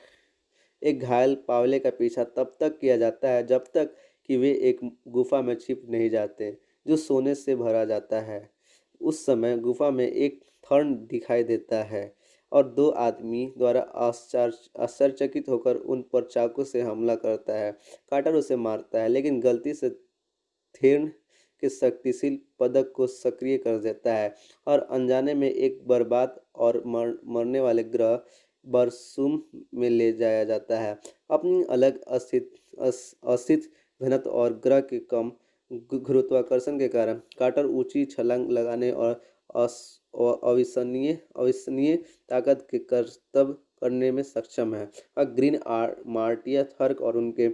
A: एक घायल पावले का पीछा तब तक किया जाता है जब तक कि वे एक गुफा में छिप नहीं जाते जो सोने से भरा जाता है उस समय गुफा में एक थर्न दिखाई देता है और दो आदमी द्वारा आश्चर्य आश्चर्यचकित होकर उन पर चाकू से हमला करता है काटर उसे मारता है लेकिन गलती से थेर्न के शक्तिशील पदक को सक्रिय कर देता है और अनजाने में एक बर्बाद और मर, मरने वाले ग्रह बरसुम में ले जाया जाता है अपनी अलग अस्तित्व अस्तित्व घनत्व और ग्रह के कम गुरुत्वाकर्षण के कारण कार्टर ऊंची छलांग लगाने और अविश्वनीय अविश्वनीय ताकत के कर्तव्य करने में सक्षम है और ग्रीन आर मार्टिया थर्क और उनके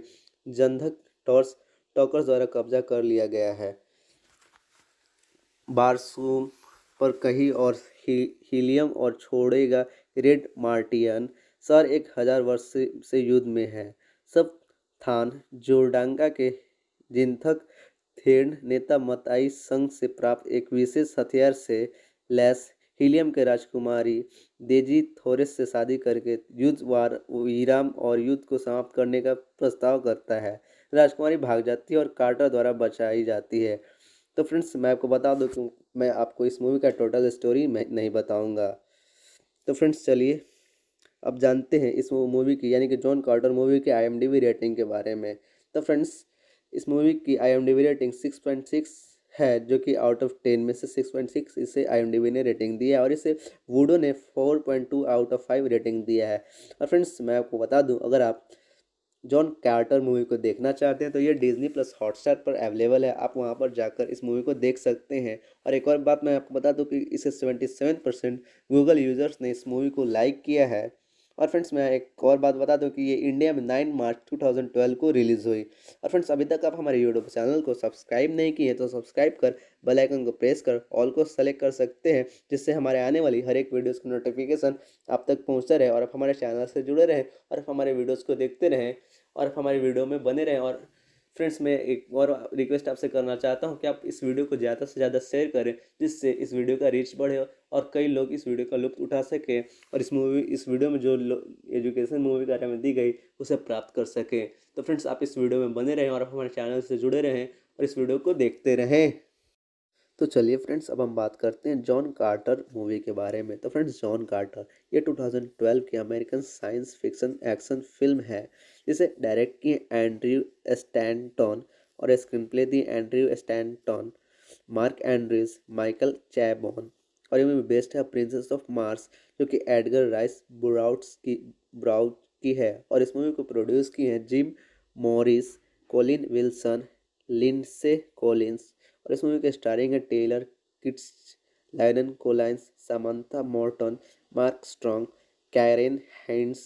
A: जंधक टॉर्स टॉकर्स द्वारा कब्जा कर लिया गया है बारसूम पर कहीं और ही, हीलियम और छोड़ेगा रेड मार्टियन सर एक हजार वर्ष से, से युद्ध में है सब थान जोरडांगा के जिंथक थेड नेता मताई संघ से प्राप्त एक विशेष हथियार से लैस हीलियम के राजकुमारी देजी थोरेस से शादी करके युद्ध वार विराम और युद्ध को समाप्त करने का प्रस्ताव करता है राजकुमारी भाग जाती है और कार्टर द्वारा बचाई जाती है तो फ्रेंड्स मैं आपको बता दूँ कि मैं आपको इस मूवी का टोटल स्टोरी मैं नहीं बताऊँगा तो फ्रेंड्स चलिए अब जानते हैं इस मूवी की यानी कि जॉन कार्टर मूवी के आई रेटिंग के बारे में तो फ्रेंड्स इस मूवी की I rating six point six है जो कि आउट ऑफ टेन में से सिक्स पॉइंट सिक्स इसे आई ने रेटिंग दी है और इसे वूडो ने four point two out of five rating दिया है और फ्रेंड्स मैं आपको बता दूं अगर आप जॉन कार्टर मूवी को देखना चाहते हैं तो ये डिज्नी प्लस हॉटस्टार पर अवेलेबल है आप वहाँ पर जाकर इस मूवी को देख सकते हैं और एक और बात मैं आपको बता दूँ कि इसे seventy seven percent Google users ने इस मूवी को लाइक किया है और फ्रेंड्स मैं एक और बात बता दूं कि ये इंडिया में nine March two thousand twelve को रिलीज़ हुई और फ्रेंड्स अभी तक आप हमारे यूट्यूब चैनल को सब्सक्राइब नहीं किए तो सब्सक्राइब कर बेल आइकन को प्रेस कर ऑल को सेलेक्ट कर सकते हैं जिससे हमारे आने वाली हर एक वीडियोज़ की नोटिफिकेशन आप तक पहुँचता रहे और आप हमारे चैनल से जुड़े रहें और आप हमारे वीडियोज़ को देखते रहें और आप हमारे वीडियो में बने रहें और फ्रेंड्स मैं एक और रिक्वेस्ट आपसे करना चाहता हूँ कि आप इस वीडियो को ज़्यादा से ज़्यादा शेयर करें जिससे इस वीडियो का रीच बढ़े और कई लोग इस वीडियो का लुप्त उठा सकें और इस मूवी इस वीडियो में जो एजुकेशन मूवी के बारे में दी गई उसे प्राप्त कर सकें तो फ्रेंड्स आप इस वीडियो में बने रहें और आप हमारे चैनल से जुड़े रहें और इस वीडियो को देखते रहें तो चलिए फ्रेंड्स अब हम बात करते हैं जॉन कार्टर मूवी के बारे में तो फ्रेंड्स जॉन कार्टर ये 2012 की American science fiction action film है जिसे डायरेक्ट किए एंड्रयू स्टैंटन और स्क्रीन प्ले दिए Andrew Stanton Mark Andrews Michael Chabon और ये मूवी बेस्ट है प्रिंसेस ऑफ मार्स जो कि एडगर राइस ब्राउट्स की ब्राउट की है और इस मूवी को प्रोड्यूस किए हैं Jim Morris Colin Wilson Lindsey Collins और इस मूवी के स्टारिंग है Taylor Kitsch Lynn Collins Samantha Morton Mark Strong Ciaran Hinds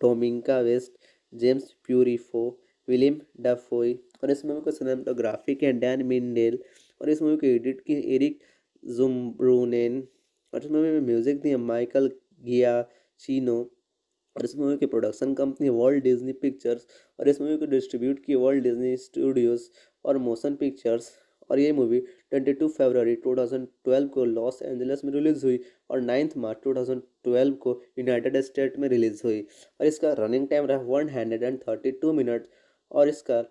A: Dominic West James Purefoy William Dafoe और इस मूवी को सिनेमाटोग्राफी किया डैन मिंडेल और इस मूवी को एडिट की एरिक जुमब्रूनेन और इस मूवी में म्यूजिक दिया माइकल गिया चीनो और इस मूवी की production company world Disney pictures और इस मूवी को डिस्ट्रीब्यूट की वर्ल्ड डिज्नी स्टूडियोज़ और मोशन पिक्चर्स और ये मूवी 22 फरवरी 2012 को लॉस एंजल्स में रिलीज़ हुई और 9 मार्च 2012 को यूनाइटेड स्टेट में रिलीज़ हुई और इसका रनिंग टाइम रहा one hundred and thirty two minute और इसका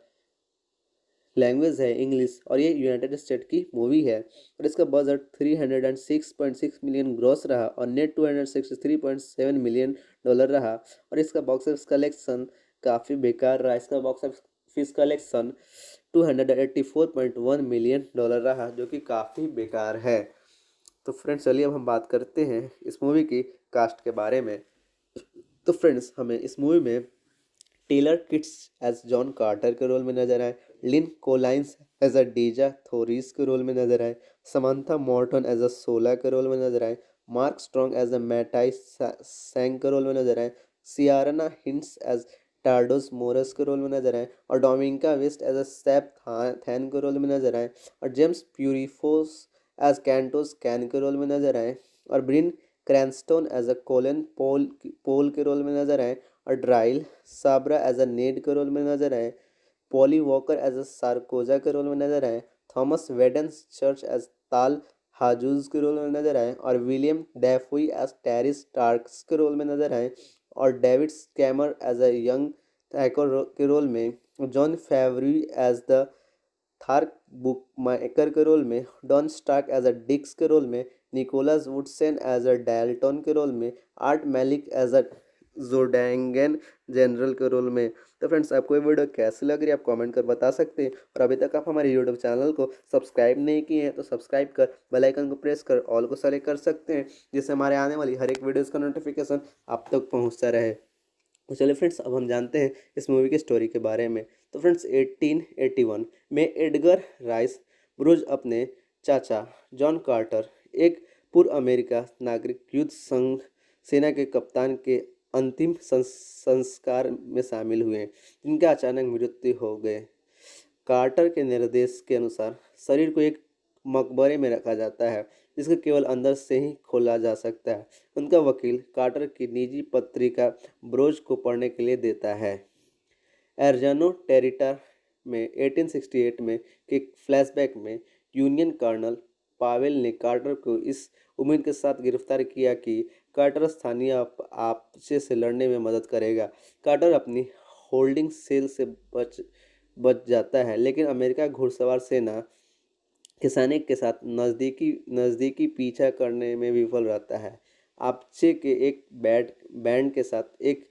A: लैंग्वेज है इंग्लिश और ये यूनाइटेड स्टेट की मूवी है और इसका budget three hundred and six point six million gross रहा और net two hundred sixty three point seven million dollar रहा और इसका बॉक्स ऑफिस कलेक्शन काफ़ी बेकार रहा इसका box office collection 284.1 million dollar रहा जो कि काफ़ी बेकार है तो फ्रेंड्स चलिए अब हम बात करते हैं इस मूवी की कास्ट के बारे में तो फ्रेंड्स हमें इस मूवी में Taylor Kitsch as John Carter के रोल में नजर आए लिन कोलाइंस एज अ डीजा थोरिस के रोल में नजर आए समांथा मॉर्टन एज अ सोला के रोल में नजर आए Mark Strong as a Matai Shang के रोल में नजर आए Ciaran Hinds as Tardos Mors के रोल में नजर आए और Dominic West as a Sab Than के रोल में नजर आए और James Purefoy as Kantos Kan के रोल में नजर आए और Bryan Cranston as a colon Powell Powell के रोल में नजर आए और ड्राइल साबरा एज अ नेड के रोल में नजर आए Polly Walker as a Sarkoja के रोल में नजर आए थॉमस वेडन्स चर्च एज ताल हाजूज के रोल में नजर आए और William Dafoe as Tars Tarkas के रोल में नजर आए और David Schwimmer as a young के रोल में John Favreau as the Thark book माइकर के रोल में Don Stark as a Dix के रोल में निकोलस वुडसेन एज अ डायल्टन के रोल में Art Malik as a Zodangan general के रोल में तो फ्रेंड्स आपको ये वीडियो कैसी लग रही है आप कमेंट कर बता सकते हैं और अभी तक आप हमारे यूट्यूब चैनल को सब्सक्राइब नहीं किए हैं तो सब्सक्राइब कर बेल आइकन को प्रेस कर ऑल को सेलेक्ट कर सकते हैं जिससे हमारे आने वाली हर एक वीडियोस का नोटिफिकेशन आप तक पहुँचता रहे तो चलिए फ्रेंड्स अब हम जानते हैं इस मूवी की स्टोरी के बारे में तो फ्रेंड्स वन में एडगर राइस ब्रूज अपने चाचा जॉन कार्टर एक पूर्व अमेरिका नागरिक युद्ध संघ सेना के कप्तान के अंतिम संस्कार में शामिल हुए जिनका अचानक मृत्यु हो गए कार्टर के निर्देश के अनुसार शरीर को एक मकबरे में रखा जाता है जिसको केवल अंदर से ही खोला जा सकता है उनका वकील कार्टर की निजी पत्रिका ब्रोज को पढ़ने के लिए देता है एरजानो टेरिटर में 1868 में के फ्लैशबैक में यूनियन कर्नल पावेल ने कार्टर को इस उम्मीद के साथ गिरफ्तार किया कि कार्टर स्थानीय आपसे से लड़ने में मदद करेगा कार्टर अपनी होल्डिंग सेल से बच बच जाता है लेकिन अमेरिका घुड़सवार सेना किसाने के साथ नज़दीकी नज़दीकी पीछा करने में विफल रहता है आपसे के एक बैट बैंड के साथ एक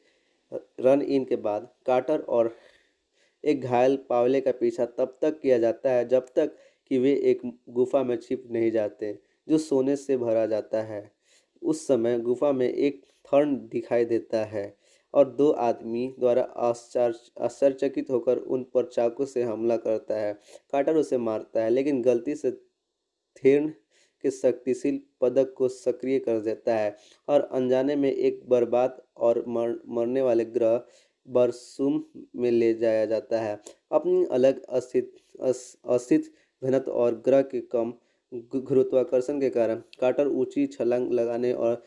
A: रन इन के बाद कार्टर और एक घायल पावले का पीछा तब तक किया जाता है जब तक कि वे एक गुफा में छिप नहीं जाते जो सोने से भरा जाता है उस समय गुफा में एक थर्न दिखाई देता है और दो आदमी द्वारा आश्चर्य आश्चर्यचकित होकर उन पर चाकू से हमला करता है काटर उसे मारता है लेकिन गलती से थेन के शक्तिशील पदक को सक्रिय कर देता है और अनजाने में एक बर्बाद और मर मरने वाले ग्रह बरसुम में ले जाया जाता है अपनी अलग अस्थित अस, अस्थित घनत्व और ग्रह के कम गुरुत्वाकर्षण के कारण कार्टर ऊंची छलांग लगाने और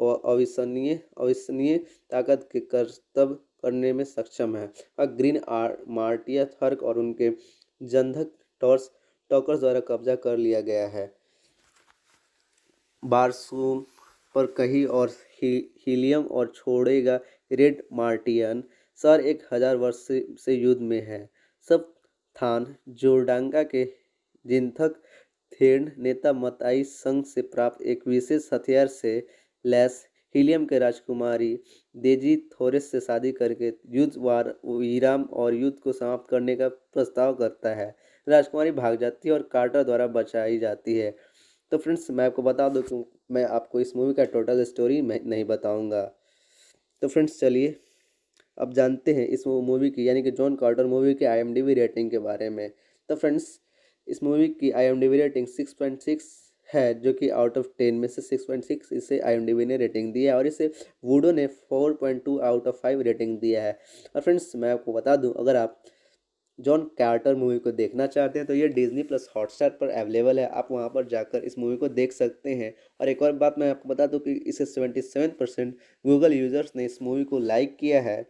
A: अविश्वनीय अविश्वनीय ताकत के कर्तव्य करने में सक्षम है और ग्रीन आर मार्टिया थर्क और उनके जंधक टॉर्स टॉकर्स द्वारा कब्जा कर लिया गया है बारसूम पर कहीं और ही, हीलियम और छोड़ेगा रेड मार्टियन सर एक हजार वर्ष से, से युद्ध में है सब थान जोरडांगा के जिंथक थेंड नेता मताई संघ से प्राप्त एक विशेष हथियार से लैस हीलियम के राजकुमारी देजी थोरेस से शादी करके युद्ध वार विराम और युद्ध को समाप्त करने का प्रस्ताव करता है राजकुमारी भाग जाती है और कार्टर द्वारा बचाई जाती है तो फ्रेंड्स मैं आपको बता दूँ कि मैं आपको इस मूवी का टोटल स्टोरी मैं नहीं बताऊंगा तो फ्रेंड्स चलिए अब जानते हैं इस मूवी की यानी कि जॉन कार्टर मूवी के आई रेटिंग के बारे में तो फ्रेंड्स इस मूवी की I M D B rating six point six है जो कि आउट ऑफ टेन में से सिक्स पॉइंट सिक्स इसे आई ने रेटिंग दी है और इसे वूडो ने four point two out of five rating दिया है और फ्रेंड्स मैं आपको बता दूं अगर आप जॉन कैटर मूवी को देखना चाहते हैं तो ये डिज्नी प्लस हॉटस्टार पर अवेलेबल है आप वहाँ पर जाकर इस मूवी को देख सकते हैं और एक और बात मैं आपको बता दूँ कि इसे seventy seven percent Google users ने इस मूवी को लाइक किया है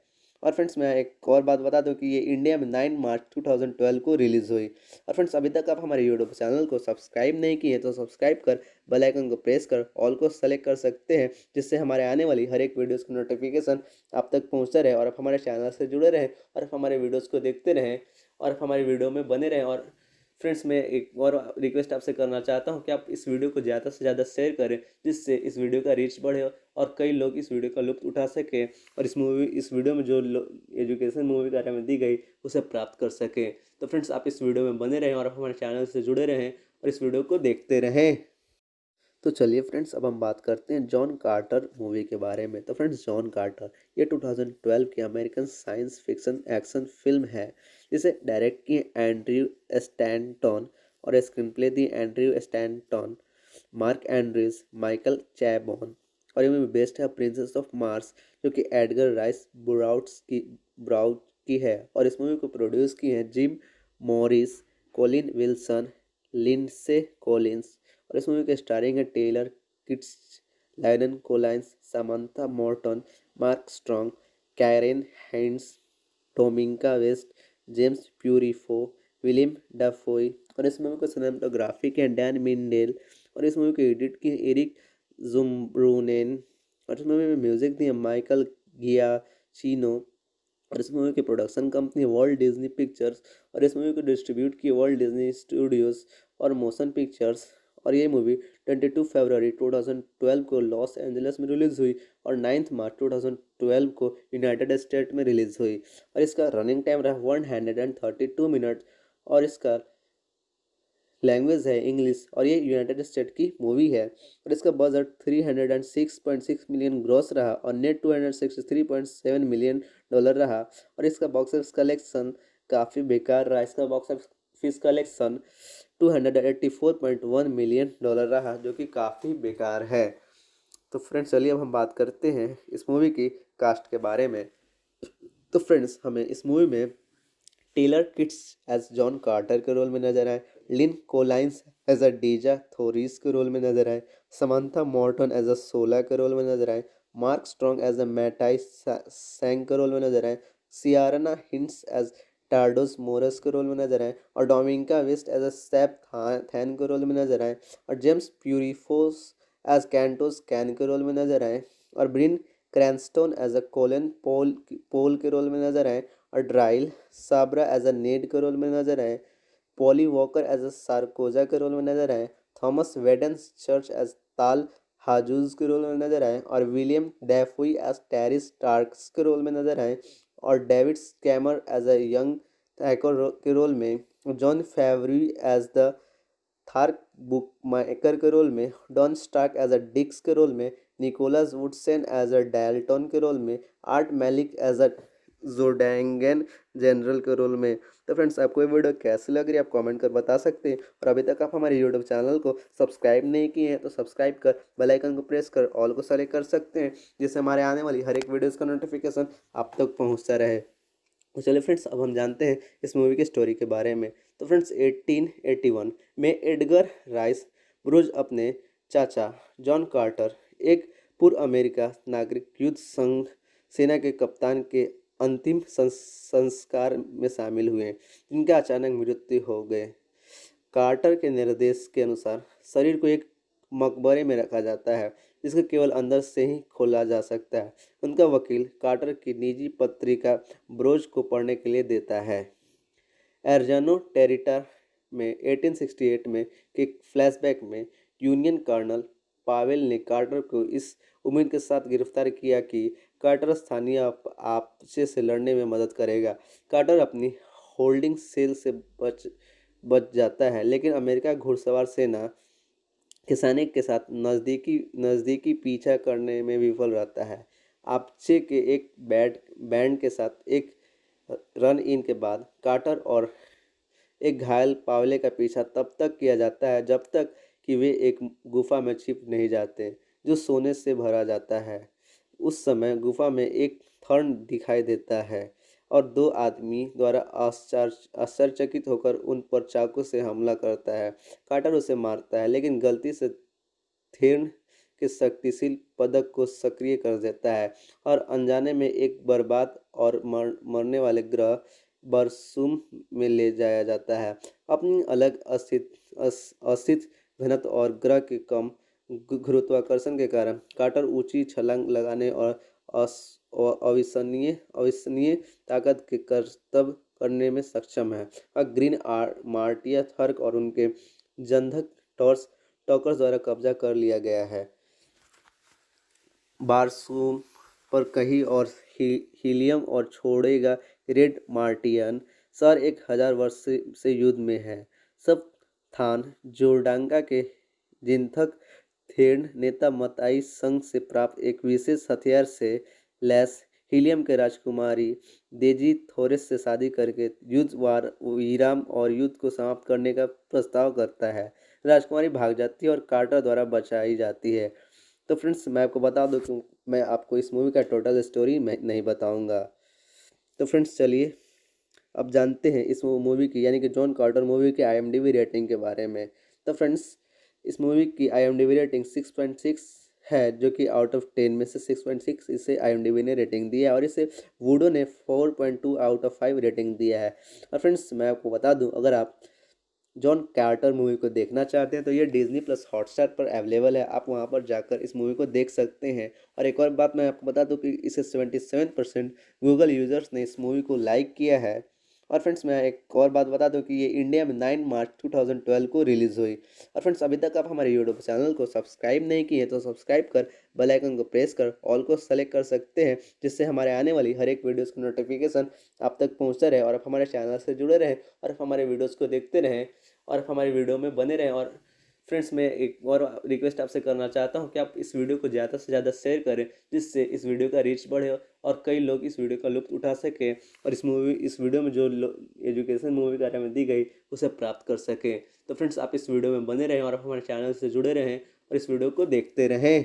A: और फ्रेंड्स मैं एक और बात बता दूं कि ये इंडिया में नाइन मार्च 2012 को रिलीज़ हुई और फ्रेंड्स अभी तक आप हमारे यूट्यूब चैनल को सब्सक्राइब नहीं किए तो सब्सक्राइब कर बेल आइकन को प्रेस कर ऑल को सेलेक्ट कर सकते हैं जिससे हमारे आने वाली हर एक वीडियोज़ की नोटिफिकेशन आप तक पहुँचता रहे और आप हमारे चैनल से जुड़े रहें और आप हमारे वीडियोज़ को देखते रहें और आप हमारे वीडियो में बने रहें और फ्रेंड्स मैं एक और रिक्वेस्ट आपसे करना चाहता हूँ कि आप इस वीडियो को ज़्यादा से ज़्यादा शेयर करें जिससे इस वीडियो का रीच बढ़े और कई लोग इस वीडियो का लुत्फ उठा सकें और इस मूवी इस वीडियो में जो एजुकेशन मूवी के बारे में दी गई उसे प्राप्त कर सकें तो फ्रेंड्स आप इस वीडियो में बने रहें और आप हमारे चैनल से जुड़े रहें और इस वीडियो को देखते रहें तो चलिए फ्रेंड्स अब हम बात करते हैं जॉन कार्टर मूवी के बारे में तो फ्रेंड्स जॉन कार्टर ये 2012 की American science fiction action film है इसे डायरेक्ट किए एंड्रयू स्टैंटन और स्क्रीन प्ले दी Andrew Stanton Mark Andrews Michael Chabon और ये बेस्ट है प्रिंसेस ऑफ मार्स जो कि एडगर राइस ब्राउट्स की ब्राउट की है और इस मूवी को प्रोड्यूस की है Jim Morris Colin Wilson Lindsey Collins और इस मूवी के स्टारिंग है Taylor Kitsch Lynn Collins Samantha Morton Mark Strong Ciaran Hinds Dominic West James Purefoy William Dafoe और इस मूवी को सिनेमाटोग्राफी मतलब के डैन मिनडेल और इस मूवी को एडिट किए एरिक जुमरूनेन और इस मूवी में म्यूजिक दिए माइकल गिया चीनो और इस मूवी की production company world Disney pictures और इस मूवी को डिस्ट्रीब्यूट किए वर्ल्ड डिज्नी स्टूडियोज़ और मोशन पिक्चर्स और ये movie twenty two two thousand twelve को लॉस एंजल्स में रिलीज़ हुई और ninth March two thousand twelve को यूनाइटेड स्टेट में रिलीज़ हुई और इसका रनिंग टाइम रहा one hundred and thirty two minute और इसका लैंग्वेज है इंग्लिश और ये यूनाइटेड स्टेट की मूवी है और इसका budget three hundred and six point six million gross रहा और net two hundred three point seven million dollar रहा और इसका बॉक्स ऑफिस कलेक्शन काफ़ी बेकार रहा इसका box office fees collection 284.1 million dollar रहा जो कि काफ़ी बेकार है तो फ्रेंड्स चलिए अब हम बात करते हैं इस मूवी की कास्ट के बारे में तो फ्रेंड्स हमें इस मूवी में Taylor Kitsch as John Carter के रोल में नजर आए लिन कोलाइंस एज अ डीजा थोरिस के रोल में नजर आए समंथा मॉर्टन एज अ सोला के रोल में नजर आए Mark Strong as a Matai Shang के रोल में नजर आए Ciaran Hinds as Tardos Mors के रोल में नजर आए और Dominic West as a Than के रोल में नजर आए और James Purefoy as Kantos Kan के रोल में नजर आए और Bryan Cranston as a colon Powell Powell के रोल में नजर आए और ड्राइल साबरा एज अ नेड के रोल में नजर आए Polly Walker as a Sarkoja के रोल में नजर आए थॉमस वेडन चर्च एज ताल हाजूज के रोल में नजर आए और William Dafoe as Tars Tarkas के रोल में नजर आए और David Schwimmer as a young के रोल में John Favreau as the Thark book Maikal के रोल में Don Stark as a Dix के रोल में निकोलस वुडसन एज अ डायल्टन के रोल में Art Malik as a Zodangan general के रोल में तो फ्रेंड्स आपको ये वीडियो कैसी लग रही है आप कमेंट कर बता सकते हैं और अभी तक आप हमारे यूट्यूब चैनल को सब्सक्राइब नहीं किए हैं तो सब्सक्राइब कर बेलाइकन को प्रेस कर ऑल को सेलेक्ट कर सकते हैं जिससे हमारे आने वाली हर एक वीडियोज़ का नोटिफिकेशन आप तक पहुँचता रहे तो चलिए फ्रेंड्स अब हम जानते हैं इस मूवी की स्टोरी के बारे में तो फ्रेंड्स वन में एडगर राइस ब्रूज अपने चाचा जॉन कार्टर एक पूर्व अमेरिका नागरिक युद्ध संघ सेना के कप्तान के अंतिम संस्कार में शामिल हुए जिनका अचानक मृत्यु हो गए कार्टर के निर्देश के अनुसार शरीर को एक मकबरे में रखा जाता है जिसको केवल अंदर से ही खोला जा सकता है उनका वकील कार्टर की निजी पत्रिका ब्रोज को पढ़ने के लिए देता है एरजानो टेरिटर में 1868 में के फ्लैशबैक में यूनियन कर्नल पावेल ने कार्टर को इस उम्मीद के साथ गिरफ्तार किया कि कार्टर स्थानीय आपसे से लड़ने में मदद करेगा कार्टर अपनी होल्डिंग सेल से बच बच जाता है लेकिन अमेरिका घुड़सवार सेना किसानिक के साथ नज़दीकी नज़दीकी पीछा करने में विफल रहता है आपसे के एक बैट बैंड के साथ एक रन इन के बाद कार्टर और एक घायल पावले का पीछा तब तक किया जाता है जब तक कि वे एक गुफा में छिप नहीं जाते जो सोने से भरा जाता है उस समय गुफा में एक थर्न दिखाई देता है और दो आदमी द्वारा आश्चर्य आश्चर्यचकित होकर उन पर चाकू से हमला करता है काटर उसे मारता है लेकिन गलती से थेर्न के शक्तिशील पदक को सक्रिय कर देता है और अनजाने में एक बर्बाद और मर मरने वाले ग्रह बरसुम में ले जाया जाता है अपनी अलग अस्तित्व अस्तित्व घनत्व और ग्रह के कम गुरुत्वाकर्षण के कारण काटर ऊंची छलांग लगाने और अविश्वनीय अविश्वनीय ताकत के कर्तव्य करने में सक्षम है और ग्रीन आर मार्टिया थर्क और उनके जंधक टॉर्स टॉकर्स द्वारा कब्जा कर लिया गया है बारसू पर कहीं और ही, हीलियम और छोड़ेगा रेड मार्टियन सर एक हजार वर्ष से, से युद्ध में है सब थान जोरडांगा के जिंथक थेड नेता मताई संघ से प्राप्त एक विशेष हथियार से लैस हीलियम के राजकुमारी देजी थोरेस से शादी करके युद्ध वार विराम और युद्ध को समाप्त करने का प्रस्ताव करता है राजकुमारी भाग जाती है और कार्टर द्वारा बचाई जाती है तो फ्रेंड्स मैं आपको बता दूँ कि मैं आपको इस मूवी का टोटल स्टोरी मैं नहीं बताऊँगा तो फ्रेंड्स चलिए अब जानते हैं इस मूवी की यानी कि जॉन कार्टर मूवी के आई रेटिंग के बारे में तो फ्रेंड्स इस मूवी की I M D B rating six point six है जो कि आउट ऑफ टेन में से सिक्स पॉइंट सिक्स इसे आई एम डी वी ने रेटिंग दी है और इसे वूडो ने four point two out of five rating दिया है और फ्रेंड्स मैं आपको बता दूं अगर आप जॉन कार्टर मूवी को देखना चाहते हैं तो ये डिज्नी प्लस हॉटस्टार पर अवेलेबल है आप वहाँ पर जाकर इस मूवी को देख सकते हैं और एक और बात मैं आपको बता दूँ कि इसे seventy seven percent Google users ने इस मूवी को लाइक किया है और फ्रेंड्स मैं एक और बात बता दूं कि ये इंडिया में नाइन मार्च 2012 को रिलीज़ हुई और फ्रेंड्स अभी तक आप हमारे यूट्यूब चैनल को सब्सक्राइब नहीं किए तो सब्सक्राइब कर बेल आइकन को प्रेस कर ऑल को सेलेक्ट कर सकते हैं जिससे हमारे आने वाली हर एक वीडियोस की नोटिफिकेशन आप तक पहुँचता रहे और आप हमारे चैनल से जुड़े रहें और आप हमारे वीडियोज़ को देखते रहें और आप हमारे वीडियो में बने रहें और फ्रेंड्स मैं एक और रिक्वेस्ट आपसे करना चाहता हूँ कि आप इस वीडियो को ज़्यादा से ज़्यादा शेयर करें जिससे इस वीडियो का रीच बढ़े और कई लोग इस वीडियो का लुप्त उठा सकें और इस मूवी इस वीडियो में जो एजुकेशन मूवी के बारे में दी गई उसे प्राप्त कर सकें तो फ्रेंड्स आप इस वीडियो में बने रहें और आप हमारे चैनल से जुड़े रहें और इस वीडियो को देखते रहें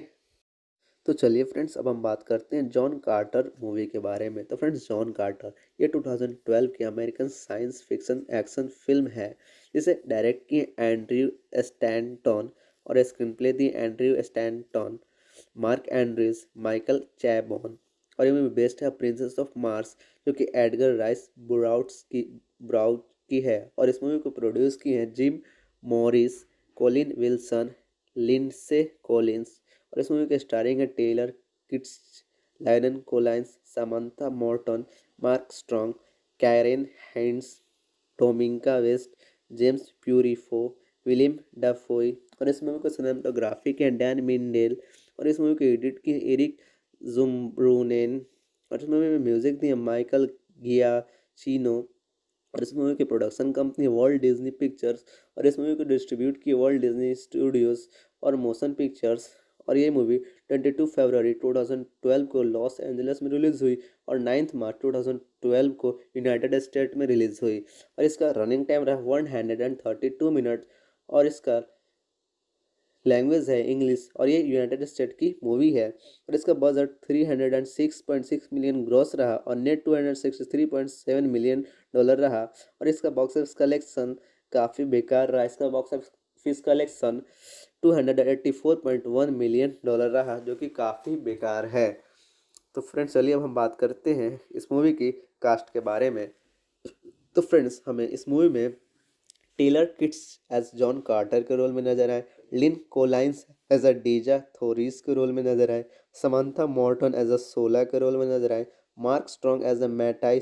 A: तो चलिए फ्रेंड्स अब हम बात करते हैं जॉन कार्टर मूवी के बारे में तो फ्रेंड्स जॉन कार्टर ये 2012 की American science fiction action film है जिसे डायरेक्ट की एंड्रयू स्टैंटन और स्क्रीन प्ले दी Andrew Stanton Mark Andrews Michael Chabon और ये मूवी बेस्ट है प्रिंसेस ऑफ मार्स जो कि एडगर राइस ब्राउट्स की ब्राउट की है और इस मूवी को प्रोड्यूस किए हैं Jim Morris Colin Wilson Lindsey Collins और इस मूवी के स्टारिंग है Taylor Kitsch Lynn Collins Samantha Morton Mark Strong Ciaran Hinds Dominic West James Purefoy William Dafoe और इस मूवी को सिनेमाटोग्राफी तो के डैन मिनडेल और इस मूवी को एडिट किए एरिक जुमरूनेन और इस मूवी में म्यूजिक दिए माइकल गिया चीनो और इस मूवी की production company world Disney pictures और इस मूवी को डिस्ट्रीब्यूट किए वर्ल्ड डिज्नी स्टूडियोज़ और मोशन पिक्चर्स और ये movie twenty two February two thousand twelve को लॉस एंजलिस में रिलीज़ हुई और ninth March two thousand twelve को यूनाइटेड स्टेट में रिलीज़ हुई और इसका रनिंग टाइम रहा one hundred and thirty two minute और इसका लैंग्वेज है इंग्लिश और ये यूनाइटेड स्टेट की मूवी है और इसका budget three hundred and six point six million gross रहा और net two hundred three point seven million dollar रहा और इसका बॉक्स ऑफिस कलेक्शन काफ़ी बेकार रहा इसका box office fees collection two hundred eighty four point one million dollar रहा जो कि काफ़ी बेकार है तो फ्रेंड्स चलिए अब हम बात करते हैं इस मूवी की कास्ट के बारे में तो फ्रेंड्स हमें इस मूवी में Taylor Kitsch as John Carter के रोल में नजर आए लिन कोलाइंस एज अ डीजा थोरीस के रोल में नजर आए समंथा मॉर्टन एज अ सोला के रोल में नजर आए Mark Strong as a Matai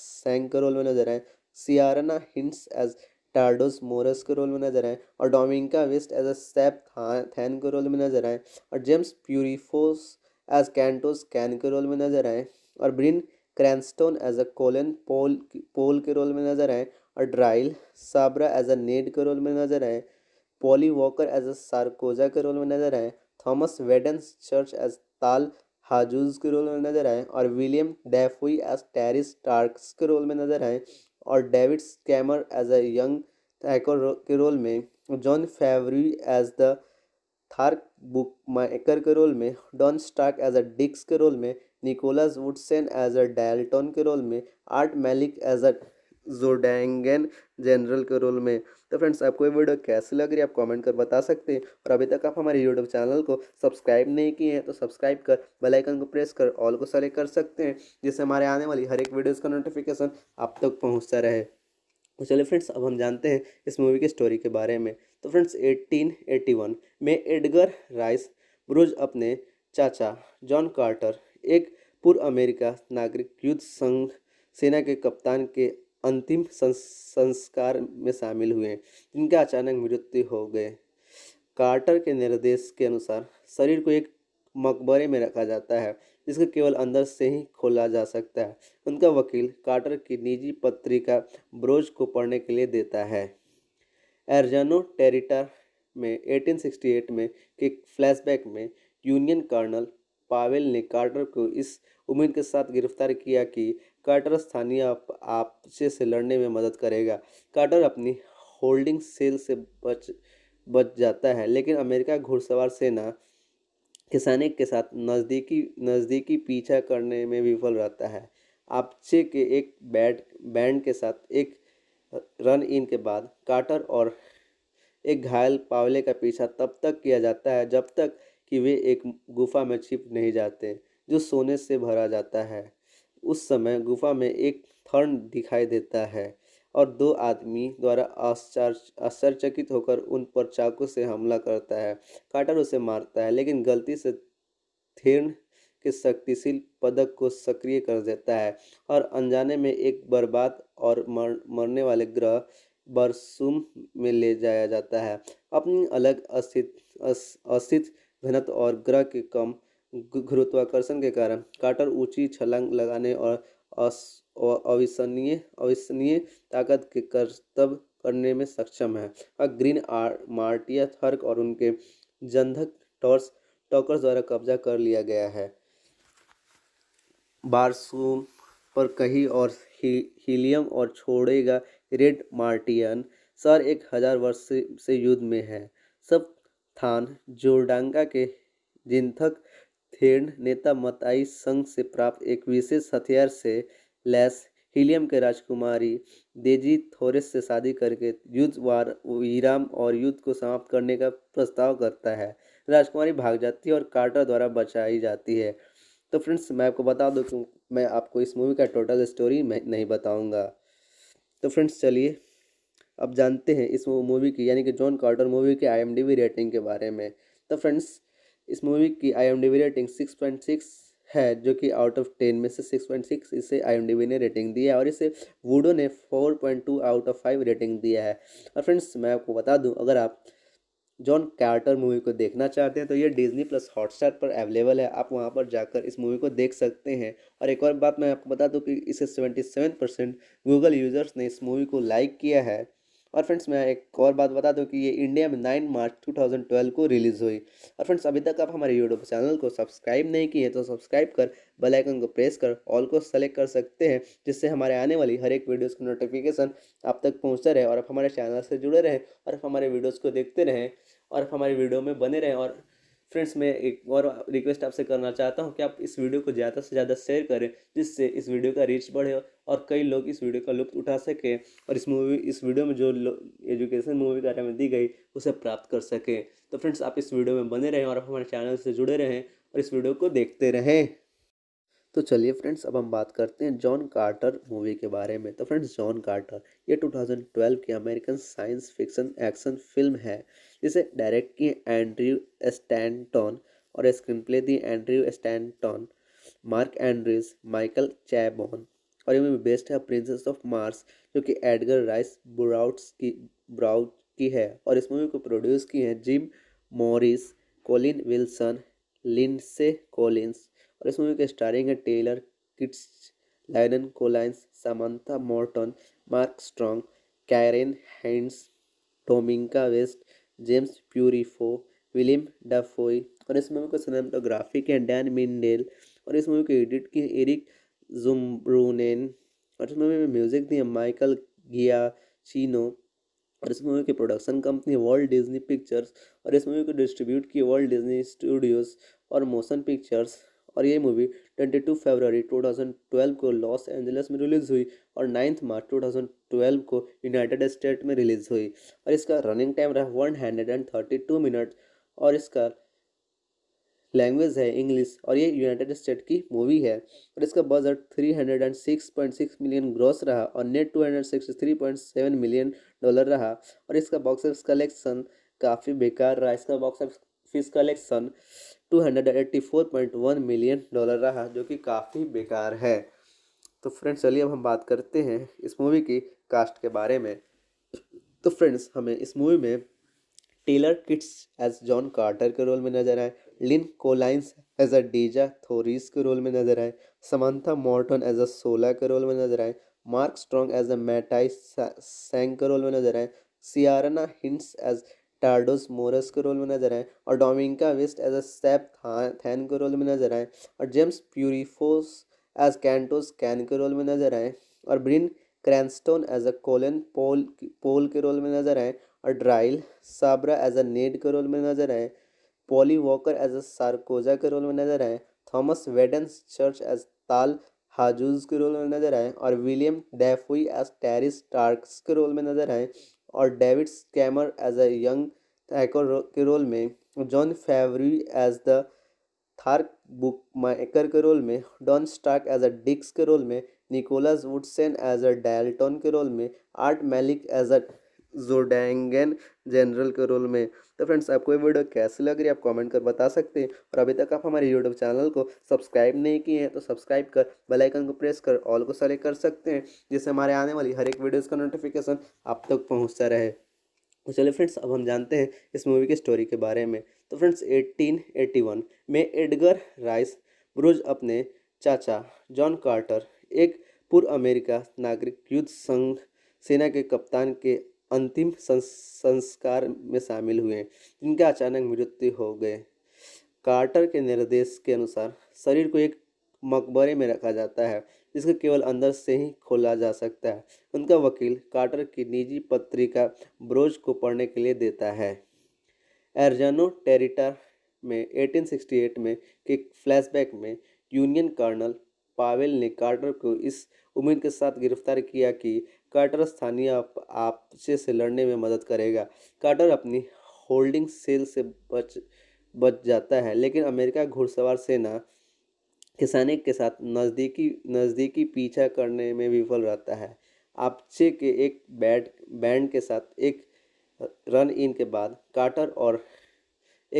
A: Shang के रोल में नजर आए Ciaran Hinds as Tardos Mors के रोल में नजर आए और Dominic West as a Sab Than के रोल में नजर आए और James Purefoy as Kantos Kan के रोल में नजर आए और Bryan Cranston as a colon Powell Powell के रोल में नजर आए और ड्राइल साबरा एज अ नेड के रोल में नजर आए Polly Walker as a Sarkoja के रोल में नजर आए थॉमस वेडन चर्च एज ताल हाजूज के रोल में नजर आए और William Dafoe as Tars Tarkas के रोल में नजर आए और David Schwimmer as a young hacker के रोल में John Favreau as the Thark book माइकर के रोल में Don Stark as a Dix के रोल में निकोलस वुडसन एज अ डायल्टन के रोल में Art Malik as a Zodangan general के रोल में तो फ्रेंड्स आपको ये वीडियो कैसी लग रही है आप कमेंट कर बता सकते हैं और अभी तक आप हमारे यूट्यूब चैनल को सब्सक्राइब नहीं किए हैं तो सब्सक्राइब कर बेलाइकन को प्रेस कर ऑल को सेलेक्ट कर सकते हैं जिससे हमारे आने वाली हर एक वीडियोज़ का नोटिफिकेशन आप तक तो पहुँचता रहे तो चलिए फ्रेंड्स अब हम जानते हैं इस मूवी की स्टोरी के बारे में तो फ्रेंड्स 1881 में एडगर राइस ब्रूज अपने चाचा जॉन कार्टर एक पूर्व अमेरिका नागरिक युद्ध संघ सेना के कप्तान के अंतिम संस्कार में शामिल हुए जिनके अचानक मृत्यु हो गए कार्टर के निर्देश के अनुसार शरीर को एक मकबरे में रखा जाता है जिसको केवल अंदर से ही खोला जा सकता है उनका वकील कार्टर की निजी पत्रिका ब्रोज को पढ़ने के लिए देता है एरजानो टेरिटर में 1868 में के फ्लैशबैक में यूनियन कर्नल पावेल ने कार्टर को इस उम्मीद के साथ गिरफ्तार किया कि काटर स्थानीय आपसे से लड़ने में मदद करेगा काटर अपनी होल्डिंग सेल से बच बच जाता है लेकिन अमेरिका घुड़सवार सेना के के साथ नज़दीकी नज़दीकी पीछा करने में विफल रहता है आपसे के एक बैट बैंड के साथ एक रन इन के बाद काटर और एक घायल पावले का पीछा तब तक किया जाता है जब तक कि वे एक गुफा में छिप नहीं जाते जो सोने से भरा जाता है उस समय गुफा में एक थर्न दिखाई देता है और दो आदमी द्वारा आश्चर्य आश्चर्यचकित होकर उन पर चाकू से हमला करता है काटर उसे मारता है लेकिन गलती से थेर्न के शक्तिशील पदक को सक्रिय कर देता है और अनजाने में एक बर्बाद और मर मरने वाले ग्रह बरसुम में ले जाया जाता है अपनी अलग अस्थित अस्थित घनत्व और ग्रह के कम गुरुत्वाकर्षण के कारण कार्टर ऊंची छलांग लगाने और अविश्वनीय अविश्वनीय ताकत के कर्तव्य करने में सक्षम है और ग्रीन आर मार्टिया थर्क और उनके जंधक टॉर्स टॉकर्स द्वारा कब्जा कर लिया गया है बारसूम पर कही और ही, हीलियम और छोड़ेगा रेड मार्टियन सर एक हजार वर्ष से, से युद्ध में है सब थान जोरडांगा के जिंथक थेन नेता मताई संघ से प्राप्त एक विशेष हथियार से लैस हीलियम के राजकुमारी देजी थोरेस से शादी करके युद्ध वार विराम और युद्ध को समाप्त करने का प्रस्ताव करता है राजकुमारी भाग जाती है और कार्टर द्वारा बचाई जाती है तो फ्रेंड्स मैं आपको बता दूँ कि मैं आपको इस मूवी का टोटल स्टोरी मैं नहीं बताऊँगा तो फ्रेंड्स चलिए अब जानते हैं इस मूवी की यानी कि जॉन कार्टर मूवी के आई रेटिंग के बारे में तो फ्रेंड्स इस मूवी की I M D B rating six point six है जो कि आउट ऑफ टेन में से सिक्स पॉइंट सिक्स इसे आई ने रेटिंग दी है और इसे वूडो ने four point two out of five rating दिया है और फ्रेंड्स मैं आपको बता दूं अगर आप जॉन कार्टर मूवी को देखना चाहते हैं तो ये डिज्नी प्लस हॉटस्टार पर अवेलेबल है आप वहाँ पर जाकर इस मूवी को देख सकते हैं और एक और बात मैं आपको बता दूँ कि इसे seventy seven percent Google users ने इस मूवी को लाइक किया है और फ्रेंड्स मैं एक और बात बता दूं कि ये इंडिया में नाइन मार्च 2012 को रिलीज़ हुई और फ्रेंड्स अभी तक आप हमारे यूट्यूब चैनल को सब्सक्राइब नहीं किए तो सब्सक्राइब कर बेल आइकन को प्रेस कर ऑल को सेलेक्ट कर सकते हैं जिससे हमारे आने वाली हर एक वीडियोस की नोटिफिकेशन आप तक पहुंचता रहे और आप हमारे चैनल से जुड़े रहें और आप हमारे वीडियोज़ को देखते रहें और आप हमारे वीडियो में बने रहें और फ्रेंड्स मैं एक और रिक्वेस्ट आपसे करना चाहता हूँ कि आप इस वीडियो को ज़्यादा से ज़्यादा शेयर करें जिससे इस वीडियो का रीच बढ़े और कई लोग इस वीडियो का लुत्फ उठा सकें और इस मूवी इस वीडियो में जो एजुकेशन मूवी के बारे में दी गई उसे प्राप्त कर सकें तो फ्रेंड्स आप इस वीडियो में बने रहें और आप हमारे चैनल से जुड़े रहें और इस वीडियो को देखते रहें तो चलिए फ्रेंड्स अब हम बात करते हैं जॉन कार्टर मूवी के बारे में तो फ्रेंड्स जॉन कार्टर ये 2012 की American science fiction action film है जिसे डायरेक्ट की एंड्रयू स्टैंटन और स्क्रीन प्ले दी Andrew Stanton Mark Andrews Michael Chabon और ये मूवी बेस्ट है प्रिंसेस ऑफ मार्स जो कि एडगर राइस ब्राउट्स की ब्राउट की है और इस मूवी को प्रोड्यूस की है Jim Morris Colin Wilson Lindsey Collins और इस मूवी के स्टारिंग है Taylor Kitsch Lynn Collins Samantha Morton Mark Strong Ciaran Hinds Dominic West James Purefoy William Dafoe और इस मूवी को सिनेमाटोग्राफी के डैन मिंडेल और इस मूवी को एडिट की एरिक जुमरून और इस मूवी में म्यूजिक दिए माइकल गिया चीनो और इस मूवी की production company world Disney pictures और इस मूवी को डिस्ट्रीब्यूट की वर्ल्ड डिज्नी स्टूडियोज़ और मोशन पिक्चर्स और ये मूवी ट्वेंटी टू फरवरी ट्वेल्व को लॉस एंजलिस में रिलीज़ हुई और ninth March two thousand twelve को यूनाइटेड स्टेट में रिलीज़ हुई और इसका रनिंग टाइम रहा one hundred and thirty two minute और इसका लैंग्वेज है इंग्लिश और ये यूनाइटेड स्टेट की मूवी है और इसका budget three hundred and six point six million gross रहा और net two hundred six three point seven million dollar रहा और इसका बॉक्स ऑफिस कलेक्शन काफ़ी बेकार रहा इसका box office fees collection one million dollar रहा जो कि काफ़ी बेकार है तो फ्रेंड्स चलिए अब हम बात करते हैं इस मूवी की कास्ट के बारे में तो फ्रेंड्स हमें इस मूवी में Taylor Kitsch as John Carter के रोल में नजर आए लिन कोलाइंस एज अ डीजा थोरीस के रोल में नजर आए समंथा मॉर्टन एज अ सोला के रोल में नजर आए Mark Strong as a Matai Shang के रोल में नजर आए Ciaran Hinds as Tardos Mors के रोल में नजर आए और Dominic West as a Sab Than के रोल में नजर आए और James Purefoy as Kantos Kan के रोल में नजर आए और Bryan Cranston as a colon Powell Powell के रोल में नजर आए और ड्राइल साबरा एज अ नेड के रोल में नजर आए Polly Walker as a Sarkoja के रोल में नजर आए थॉमस वेडन्स चर्च एज ताल हाजूज के रोल में नजर आए और William Dafoe as Tars Tarkas के रोल में नजर आए और David Schwimmer as a young hacker के रोल में John Favreau as the Thark book माइकर के रोल में Don Stark as a Dix के रोल में निकोलस वुडसेन एज अ डायल्टन के रोल में Art Malik as a Zodangan general के रोल में तो फ्रेंड्स आपको ये वीडियो कैसी लग रही है आप कमेंट कर बता सकते हैं और अभी तक आप हमारे यूट्यूब चैनल को सब्सक्राइब नहीं किए हैं तो सब्सक्राइब कर बेल आइकन को प्रेस कर ऑल को सेलेक्ट कर सकते हैं जिससे हमारे आने वाली हर एक वीडियोज़ का नोटिफिकेशन आप तक पहुँचता रहे तो चलिए फ्रेंड्स अब हम जानते हैं इस मूवी की स्टोरी के बारे में तो फ्रेंड्स 1881 में एडगर राइस ब्रूज अपने चाचा जॉन कार्टर एक पूर्व अमेरिका नागरिक युद्ध संघ सेना के कप्तान के अंतिम संस्कार में शामिल हुए जिनका अचानक मृत्यु हो गए कार्टर के निर्देश के अनुसार शरीर को एक मकबरे में रखा जाता है जिसको केवल अंदर से ही खोला जा सकता है उनका वकील कार्टर की निजी पत्रिका ब्रोज को पढ़ने के लिए देता है एरजानो टेरिटर में 1868 में के फ्लैशबैक में यूनियन कर्नल पावेल ने कार्टर को इस उम्मीद के साथ गिरफ्तार किया कि कार्टर स्थानीय आपसे से लड़ने में मदद करेगा कार्टर अपनी होल्डिंग सेल से बच बच जाता है लेकिन अमेरिका घुड़सवार सेना के सैनिक के साथ नज़दीकी नज़दीकी पीछा करने में विफल रहता है आपचे के एक बैट बैंड के साथ एक रन इन के बाद कार्टर और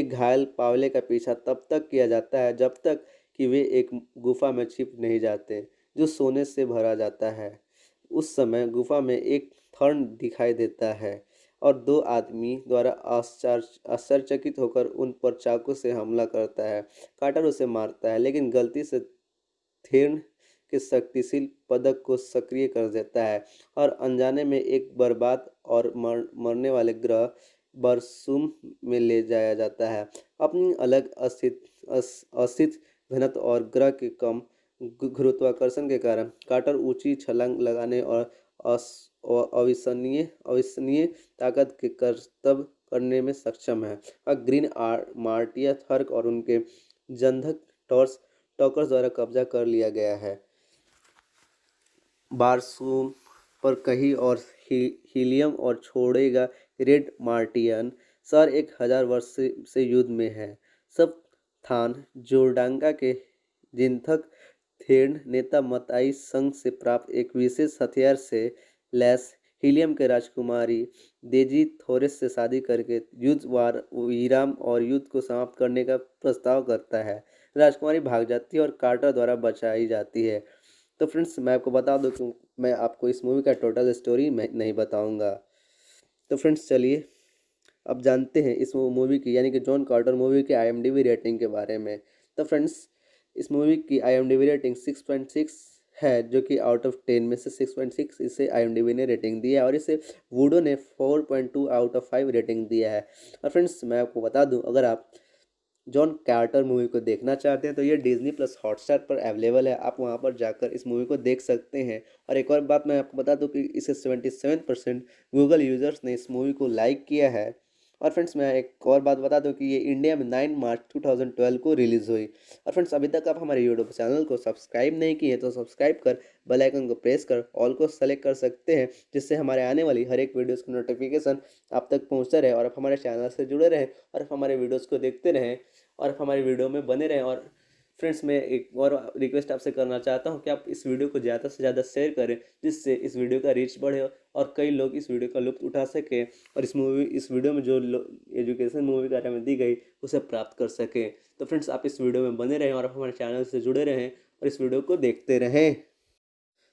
A: एक घायल पावले का पीछा तब तक किया जाता है जब तक कि वे एक गुफा में छिप नहीं जाते जो सोने से भरा जाता है उस समय गुफा में एक थर्न दिखाई देता है और दो आदमी द्वारा आश्चर्य आश्चर्यचकित होकर उन पर चाकू से हमला करता है काटर उसे मारता है लेकिन गलती से थेर्न के शक्तिशील पदक को सक्रिय कर देता है और अनजाने में एक बर्बाद और मर, मरने वाले ग्रह बरसुम में ले जाया जाता है अपनी अलग अस्तित्व अस्तित्व घनत्व और ग्रह के कम गुरुत्वाकर्षण के कारण कार्टर ऊंची छलांग लगाने और अविश्वनीय अविश्वनीय ताकत के कर्तव्य करने में सक्षम है और ग्रीन आर मार्टिया थर्क और उनके जंधक टॉर्स टॉकर्स द्वारा कब्जा कर लिया गया है बारसूम पर कहीं और ही, हीलियम और छोड़ेगा रेड मार्टियन सर एक हजार वर्ष से, से युद्ध में है सब थान जोरडांगा के जिंथक हेड नेता मताई संघ से प्राप्त एक विशेष हथियार से लैस हीलियम के राजकुमारी देजी थोरेस से शादी करके युद्ध वार विराम और युद्ध को समाप्त करने का प्रस्ताव करता है राजकुमारी भाग जाती है और कार्टर द्वारा बचाई जाती है तो फ्रेंड्स मैं आपको बता दूँ कि मैं आपको इस मूवी का टोटल स्टोरी मैं नहीं बताऊँगा तो फ्रेंड्स चलिए अब जानते हैं इस मूवी की यानी कि जॉन कार्टर मूवी के आई रेटिंग के बारे में तो फ्रेंड्स इस मूवी की I rating six point six है जो कि आउट ऑफ टेन में से सिक्स पॉइंट सिक्स इसे आई ने रेटिंग दी है और इसे वूडो ने four point two out of five rating दिया है और फ्रेंड्स मैं आपको बता दूं अगर आप जॉन कार्टर मूवी को देखना चाहते हैं तो ये डिज्नी प्लस हॉटस्टार पर अवेलेबल है आप वहाँ पर जाकर इस मूवी को देख सकते हैं और एक और बात मैं आपको बता दूँ कि इसे seventy seven percent Google users ने इस मूवी को लाइक किया है और फ्रेंड्स मैं एक और बात बता दूं कि ये इंडिया में nine March two thousand twelve को रिलीज़ हुई और फ्रेंड्स अभी तक आप हमारे यूट्यूब चैनल को सब्सक्राइब नहीं किए तो सब्सक्राइब कर बेल आइकन को प्रेस कर ऑल को सेलेक्ट कर सकते हैं जिससे हमारे आने वाली हर एक वीडियोज़ की नोटिफिकेशन आप तक पहुँचता रहे और आप हमारे चैनल से जुड़े रहें और आप हमारे वीडियोज़ को देखते रहें और आप हमारे वीडियो में बने रहें और फ्रेंड्स मैं एक और रिक्वेस्ट आपसे करना चाहता हूँ कि आप इस वीडियो को ज़्यादा से ज़्यादा शेयर करें जिससे इस वीडियो का रीच बढ़े और कई लोग इस वीडियो का लुप्त उठा सकें और इस मूवी इस वीडियो में जो एजुकेशन मूवी के बारे में दी गई उसे प्राप्त कर सकें तो फ्रेंड्स आप इस वीडियो में बने रहें और आप हमारे चैनल से जुड़े रहें और इस वीडियो को देखते रहें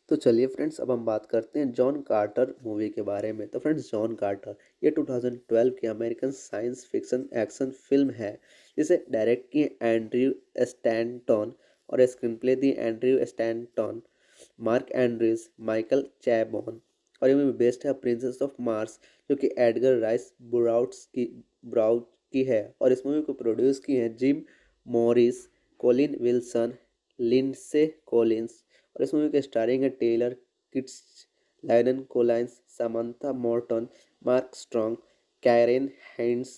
A: तो चलिए फ्रेंड्स अब हम बात करते हैं जॉन कार्टर मूवी के बारे में तो फ्रेंड्स जॉन कार्टर ये 2012 की American science fiction action film है जिसे डायरेक्ट किए एंड्रयू स्टैंटन और स्क्रीन प्ले दिए Andrew Stanton Mark Andrews Michael Chabon और ये मूवी बेस्ट है प्रिंसेस ऑफ मार्स जो कि एडगर राइस ब्राउट्स की ब्राउट की है और इस मूवी को प्रोड्यूस किए हैं Jim Morris Colin Wilson Lindsey Collins और इस मूवी के स्टारिंग है Taylor Kitsch Lynn Collins Samantha Morton Mark Strong Ciaran Hinds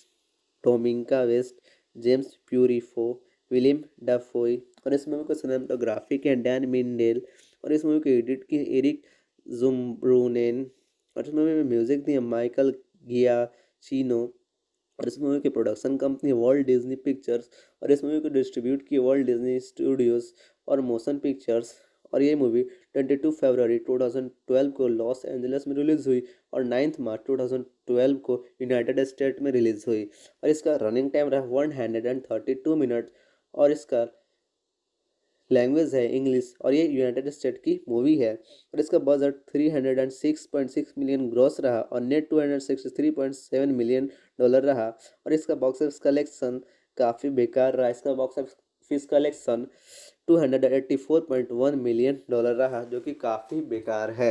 A: Dominic West James Purefoy William Dafoe और इस मूवी को सिनेमाटोग्राफी के डैन मिनडेल और इस मूवी को एडिट की एरिक जुमब्रूनेन और इस मूवी में म्यूजिक दिया माइकल गिया चीनो और इस मूवी की production company world Disney pictures और इस मूवी को डिस्ट्रीब्यूट की वर्ल्ड डिज्नी स्टूडियोज़ और मोशन पिक्चर्स और ये मूवी ट्वेंटी टू फरवरी ट्वेल्व को लॉस एंजल्स में रिलीज़ हुई और ninth March two thousand twelve को यूनाइटेड स्टेट में रिलीज़ हुई और इसका रनिंग टाइम रहा one hundred and thirty two minute और इसका लैंग्वेज है इंग्लिश और ये यूनाइटेड स्टेट की मूवी है और इसका budget three hundred and six point six million gross रहा और net two hundred sixty three point seven million dollar रहा और इसका बॉक्स ऑफिस कलेक्शन काफ़ी बेकार रहा इसका box office fees collection 284.1 million dollar रहा जो कि काफ़ी बेकार है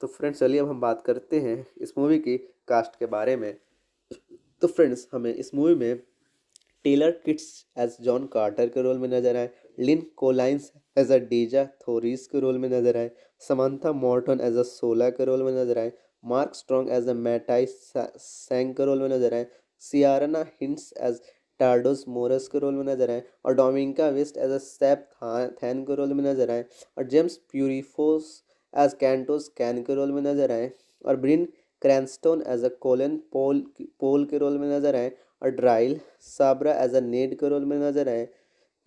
A: तो फ्रेंड्स चलिए अब हम बात करते हैं इस मूवी की कास्ट के बारे में तो फ्रेंड्स हमें इस मूवी में Taylor Kitsch as John Carter के रोल में नजर आए लिन कोलाइंस एज अ डीजा थोरिस के रोल में नजर आए समंथा मॉर्टन एज अ सोला के रोल में नजर आए Mark Strong as a Matai Shang के रोल में नजर आए Ciaran Hinds as Tardos Mors के रोल में नजर आए और Dominic West as a Than के रोल में नजर आए और James Purefoy as Kantos Kan के रोल में नजर आए और Bryan Cranston as a colon Powell Powell के रोल में नजर आए और ड्राइल साबरा एज अ नेड के रोल में नजर आए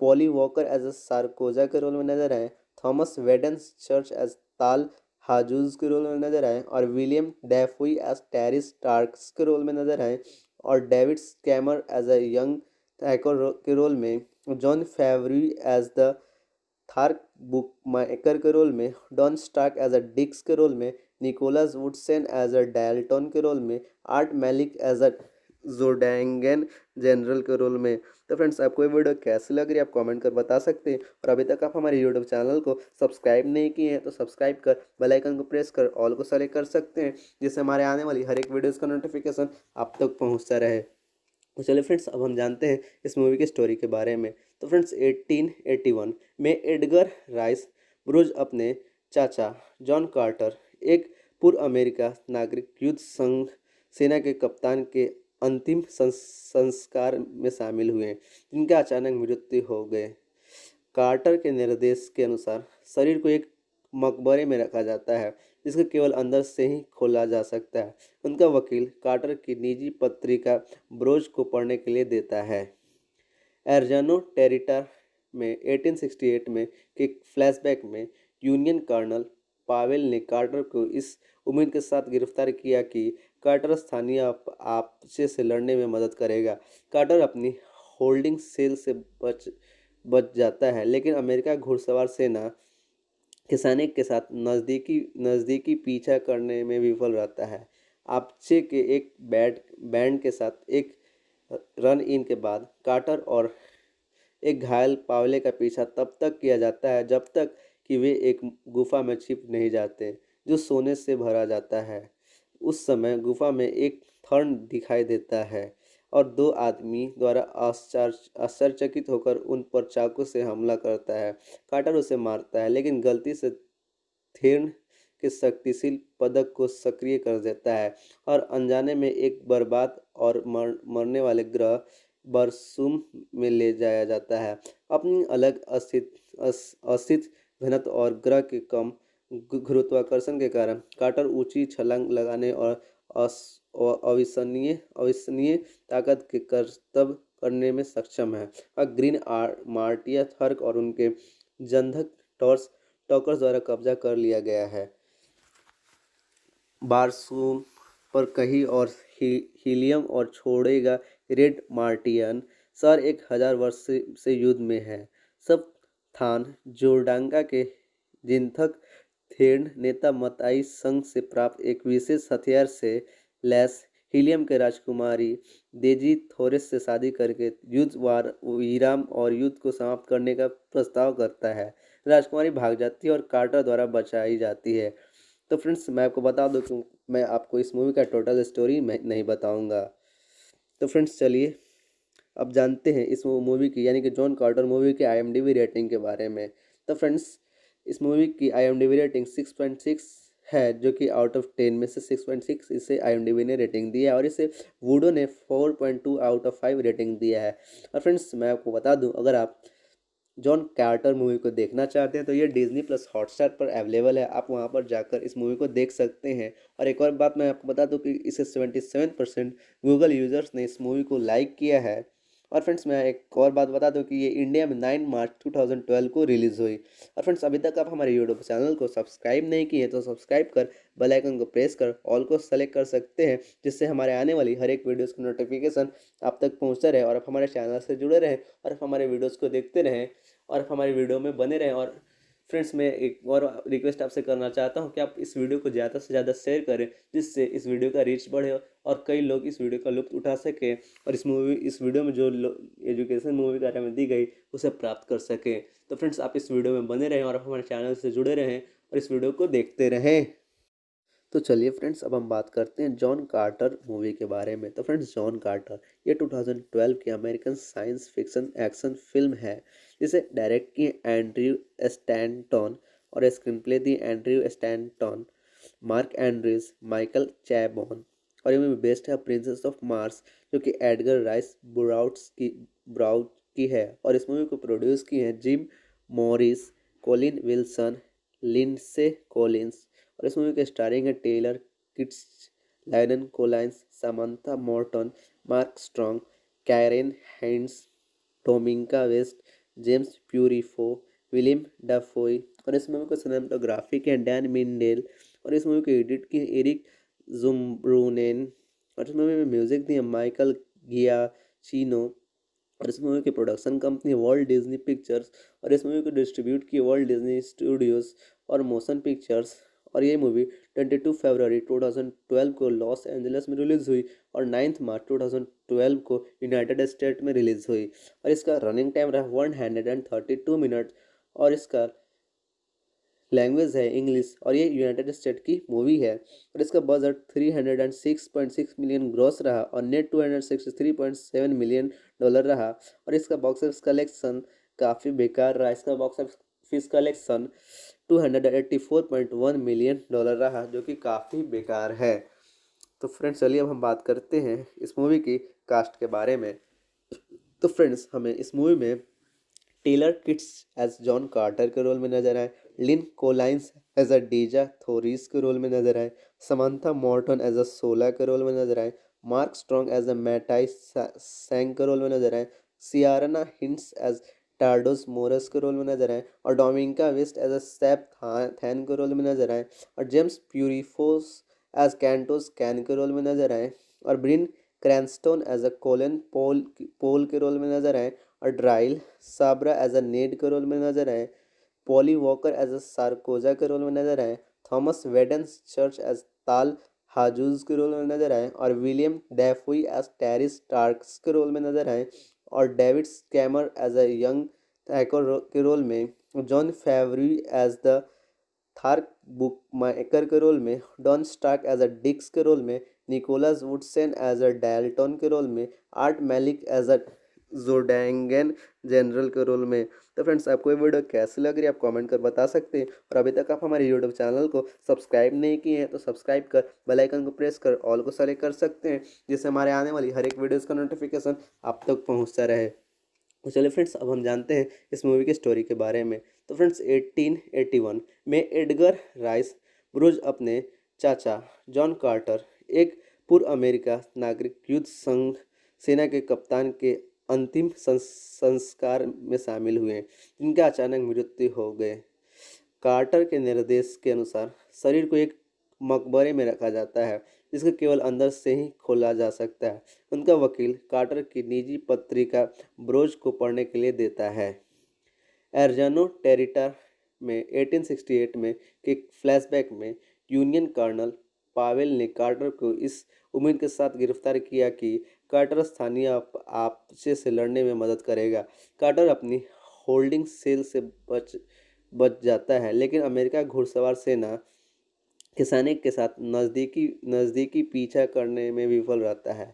A: Polly Walker as a Sarkoja के रोल में नजर आए थॉमस वेडन्स चर्च एज ताल हाजूज के रोल में नजर आए और William Dafoe as Tars Tarkas के रोल में नजर आए और David Schwimmer as a young के रोल में John Favreau as the Thark book Maikal के रोल में Don Stark as a Dix के रोल में निकोलस वुडसेन एज अ डायल्टन के रोल में Art Malik as a Zodangan general के रोल में तो फ्रेंड्स आपको ये वीडियो कैसी लग रही है आप कमेंट कर बता सकते हैं और अभी तक आप हमारे यूट्यूब चैनल को सब्सक्राइब नहीं किए हैं तो सब्सक्राइब कर बेल आइकन को प्रेस कर ऑल को सेलेक्ट कर सकते हैं जिससे हमारे आने वाली हर एक वीडियोस का नोटिफिकेशन आप तक पहुँचता रहे तो चलिए फ्रेंड्स अब हम जानते हैं इस मूवी की स्टोरी के बारे में तो फ्रेंड्स एट्टीन में एडगर राइस ब्रूज अपने चाचा जॉन कार्टर एक पूर्व अमेरिका नागरिक युद्ध संघ सेना के कप्तान के अंतिम संस्कार में शामिल हुए जिनका अचानक मृत्यु हो गए कार्टर के निर्देश के अनुसार शरीर को एक मकबरे में रखा जाता है जिसको केवल अंदर से ही खोला जा सकता है उनका वकील कार्टर की निजी पत्रिका ब्रोज को पढ़ने के लिए देता है एरजानो टेरिटर में 1868 में के फ्लैशबैक में यूनियन कर्नल पावेल ने कार्टर को इस उम्मीद के साथ गिरफ्तार किया कि कार्टर स्थानीय आपसे से लड़ने में मदद करेगा कार्टर अपनी होल्डिंग सेल से बच बच जाता है लेकिन अमेरिका घुड़सवार सेना किसाने के साथ नज़दीकी नज़दीकी पीछा करने में विफल रहता है आपसे के एक बैट बैंड के साथ एक रन इन के बाद कार्टर और एक घायल पावले का पीछा तब तक किया जाता है जब तक कि वे एक गुफा में छिप नहीं जाते जो सोने से भरा जाता है उस समय गुफा में एक थर्न दिखाई देता है और दो आदमी द्वारा आश्चर्य आश्चर्यचकित होकर उन पर चाकू से हमला करता है काटर उसे मारता है लेकिन गलती से थेर्न के शक्तिशील पदक को सक्रिय कर देता है और अनजाने में एक बर्बाद और मर मरने वाले ग्रह बरसुम में ले जाया जाता है अपनी अलग अस्थित अस, अस्थित घनत्व और ग्रह के कम गुरुत्वाकर्षण के कारण कार्टर ऊंची छलांग लगाने और अविश्वनीय अविश्वनीय ताकत के कर्तव्य करने में सक्षम है और ग्रीन आर मार्टिया थर्क और उनके जंधक टॉर्स टॉकर्स द्वारा कब्जा कर लिया गया है बारसूम पर कहीं और ही, हीलियम और छोड़ेगा रेड मार्टियन सर एक हजार वर्ष से, से युद्ध में है सब थान जोरडांगा के जिंथक हेड नेता मताई संघ से प्राप्त एक विशेष हथियार से लैस हीलियम के राजकुमारी देजी थोरेस से शादी करके युद्ध वार विराम और युद्ध को समाप्त करने का प्रस्ताव करता है राजकुमारी भाग जाती है और कार्टर द्वारा बचाई जाती है तो फ्रेंड्स मैं आपको बता दूँ कि मैं आपको इस मूवी का टोटल स्टोरी मैं नहीं बताऊंगा तो फ्रेंड्स चलिए अब जानते हैं इस मूवी की यानी कि जॉन कार्टर मूवी के आई रेटिंग के बारे में तो फ्रेंड्स इस मूवी की I M D B rating six point six है जो कि आउट ऑफ टेन में से सिक्स पॉइंट सिक्स इसे आई ने रेटिंग दी है और इसे वूडो ने four point two out of five rating दिया है और फ्रेंड्स मैं आपको बता दूं अगर आप जॉन कार्टर मूवी को देखना चाहते हैं तो ये डिज्नी प्लस हॉटस्टार पर अवेलेबल है आप वहाँ पर जाकर इस मूवी को देख सकते हैं और एक और बात मैं आपको बता दूँ कि इसे seventy seven percent Google users ने इस मूवी को लाइक किया है और फ्रेंड्स मैं एक और बात बता दूं कि ये इंडिया में नाइन मार्च 2012 को रिलीज़ हुई और फ्रेंड्स अभी तक आप हमारे यूट्यूब चैनल को सब्सक्राइब नहीं किए तो सब्सक्राइब कर बेल आइकन को प्रेस कर ऑल को सेलेक्ट कर सकते हैं जिससे हमारे आने वाली हर एक वीडियोज़ की नोटिफिकेशन आप तक पहुँचता रहे और आप हमारे चैनल से जुड़े रहें और आप हमारे वीडियोज़ को देखते रहें और आप हमारे वीडियो में बने रहें और फ्रेंड्स मैं एक और रिक्वेस्ट आपसे करना चाहता हूँ कि आप इस वीडियो को ज़्यादा से ज़्यादा शेयर करें जिससे इस वीडियो का रीच बढ़े और कई लोग इस वीडियो का लुप्त उठा सकें और इस मूवी इस वीडियो में जो एजुकेशन मूवी के बारे में दी गई उसे प्राप्त कर सकें तो फ्रेंड्स आप इस वीडियो में बने रहें और आप हमारे चैनल से जुड़े रहें और इस वीडियो को देखते रहें तो चलिए फ्रेंड्स अब हम बात करते हैं जॉन कार्टर मूवी के बारे में तो फ्रेंड्स जॉन कार्टर ये 2012 की American science fiction action film है जिसे डायरेक्ट किए एंड्रयू स्टैंटन और स्क्रीन प्ले दी Andrew Stanton Mark Andrews Michael Chabon और ये मूवी बेस्ड है प्रिंसेस ऑफ मार्स जो कि एडगर राइस ब्राउट्स की ब्राउट की है और इस मूवी को प्रोड्यूस किए हैं Jim Morris Colin Wilson Lindsey Collins और इस मूवी के स्टारिंग है Taylor Kitsch Lynn Collins Samantha Morton Mark Strong Ciaran Hinds Dominic West James Purefoy William Dafoe और इस मूवी को सिनेमाटोग्राफी है डैन मिंडेल और इस मूवी को एडिट की एरिक जुमरूनेन और इस मूवी में म्यूजिक दिए माइकल गिया चीनो और इस मूवी की production company world Disney pictures और इस मूवी को डिस्ट्रीब्यूट की वर्ल्ड डिज्नी स्टूडियोज़ और मोशन पिक्चर्स और ये मूवी ट्वेंटी टू फरवरी ट्वेल्व को लॉस एंजल्स में रिलीज़ हुई और ninth March two thousand twelve को यूनाइटेड स्टेट में रिलीज़ हुई और इसका रनिंग टाइम रहा one hundred and thirty two minute और इसका लैंग्वेज है इंग्लिश और ये यूनाइटेड स्टेट की मूवी है और इसका budget three hundred and six point six million gross रहा और net two hundred three point seven million dollar रहा और इसका बॉक्स ऑफिस कलेक्शन काफ़ी बेकार रहा इसका box office fees collection 284.1 million dollar रहा जो कि काफ़ी बेकार है तो फ्रेंड्स चलिए अब हम बात करते हैं इस मूवी की कास्ट के बारे में तो फ्रेंड्स हमें इस मूवी में Taylor Kitsch as John Carter के रोल में नजर आए लिन कोलाइंस एज अ डीजा थोरीस के रोल में नजर आए समंथा मॉर्टन एज अ सोला के रोल में नजर आए Mark Strong as a Matai Shang के रोल में नजर आए Ciaran Hinds as Tardos Mors के रोल में नजर आए और Dominic West as a Than के रोल में नजर आए और James Purefoy as Kantos Kan के रोल में नजर आए और Bryan Cranston as a colon Powell Powell के रोल में नजर आए और ड्राइल साबरा एज अ नेड के रोल में नजर आए Polly Walker as a Sarkoja के रोल में नजर आए थॉमस वेडन्स चर्च एज ताल हाजूज के रोल में नजर आए और William Dafoe as Tars Tarkas के रोल में नजर आए और David Schwimmer as a young के रोल में John Favreau as the Thark book माइकर के रोल में Don Stark as a Dix के रोल में Nicholas Woodeson as a Dalton के रोल में Art Malik as a Zodangan general के role में तो फ्रेंड्स आपको ये वीडियो कैसी लग रही है आप कमेंट कर बता सकते हैं और अभी तक आप हमारे यूट्यूब चैनल को सब्सक्राइब नहीं किए हैं तो सब्सक्राइब कर बेल आइकन को प्रेस कर ऑल को सेलेक्ट कर सकते हैं जिससे हमारे आने वाली हर एक वीडियोस का नोटिफिकेशन आप तक पहुँचता रहे तो चलिए फ्रेंड्स अब हम जानते हैं इस मूवी की स्टोरी के बारे में तो फ्रेंड्स एट्टीन में एडगर राइस ब्रूज अपने चाचा जॉन कार्टर एक पूर्व अमेरिका नागरिक युद्ध संघ सेना के कप्तान के अंतिम संस्कार में शामिल हुए जिनका अचानक मृत्यु हो गए कार्टर के निर्देश के अनुसार शरीर को एक मकबरे में रखा जाता है जिसको केवल अंदर से ही खोला जा सकता है उनका वकील कार्टर की निजी पत्रिका ब्रोज को पढ़ने के लिए देता है एरजानो टेरिटर में 1868 में के फ्लैशबैक में यूनियन कर्नल पावेल ने कार्टर को इस उम्मीद के साथ गिरफ्तार किया कि कार्टर स्थानीय आपसे से लड़ने में मदद करेगा कार्टर अपनी होल्डिंग सेल से बच बच जाता है लेकिन अमेरिका घुड़सवार सेना किसानिक के साथ नज़दीकी नज़दीकी पीछा करने में विफल रहता है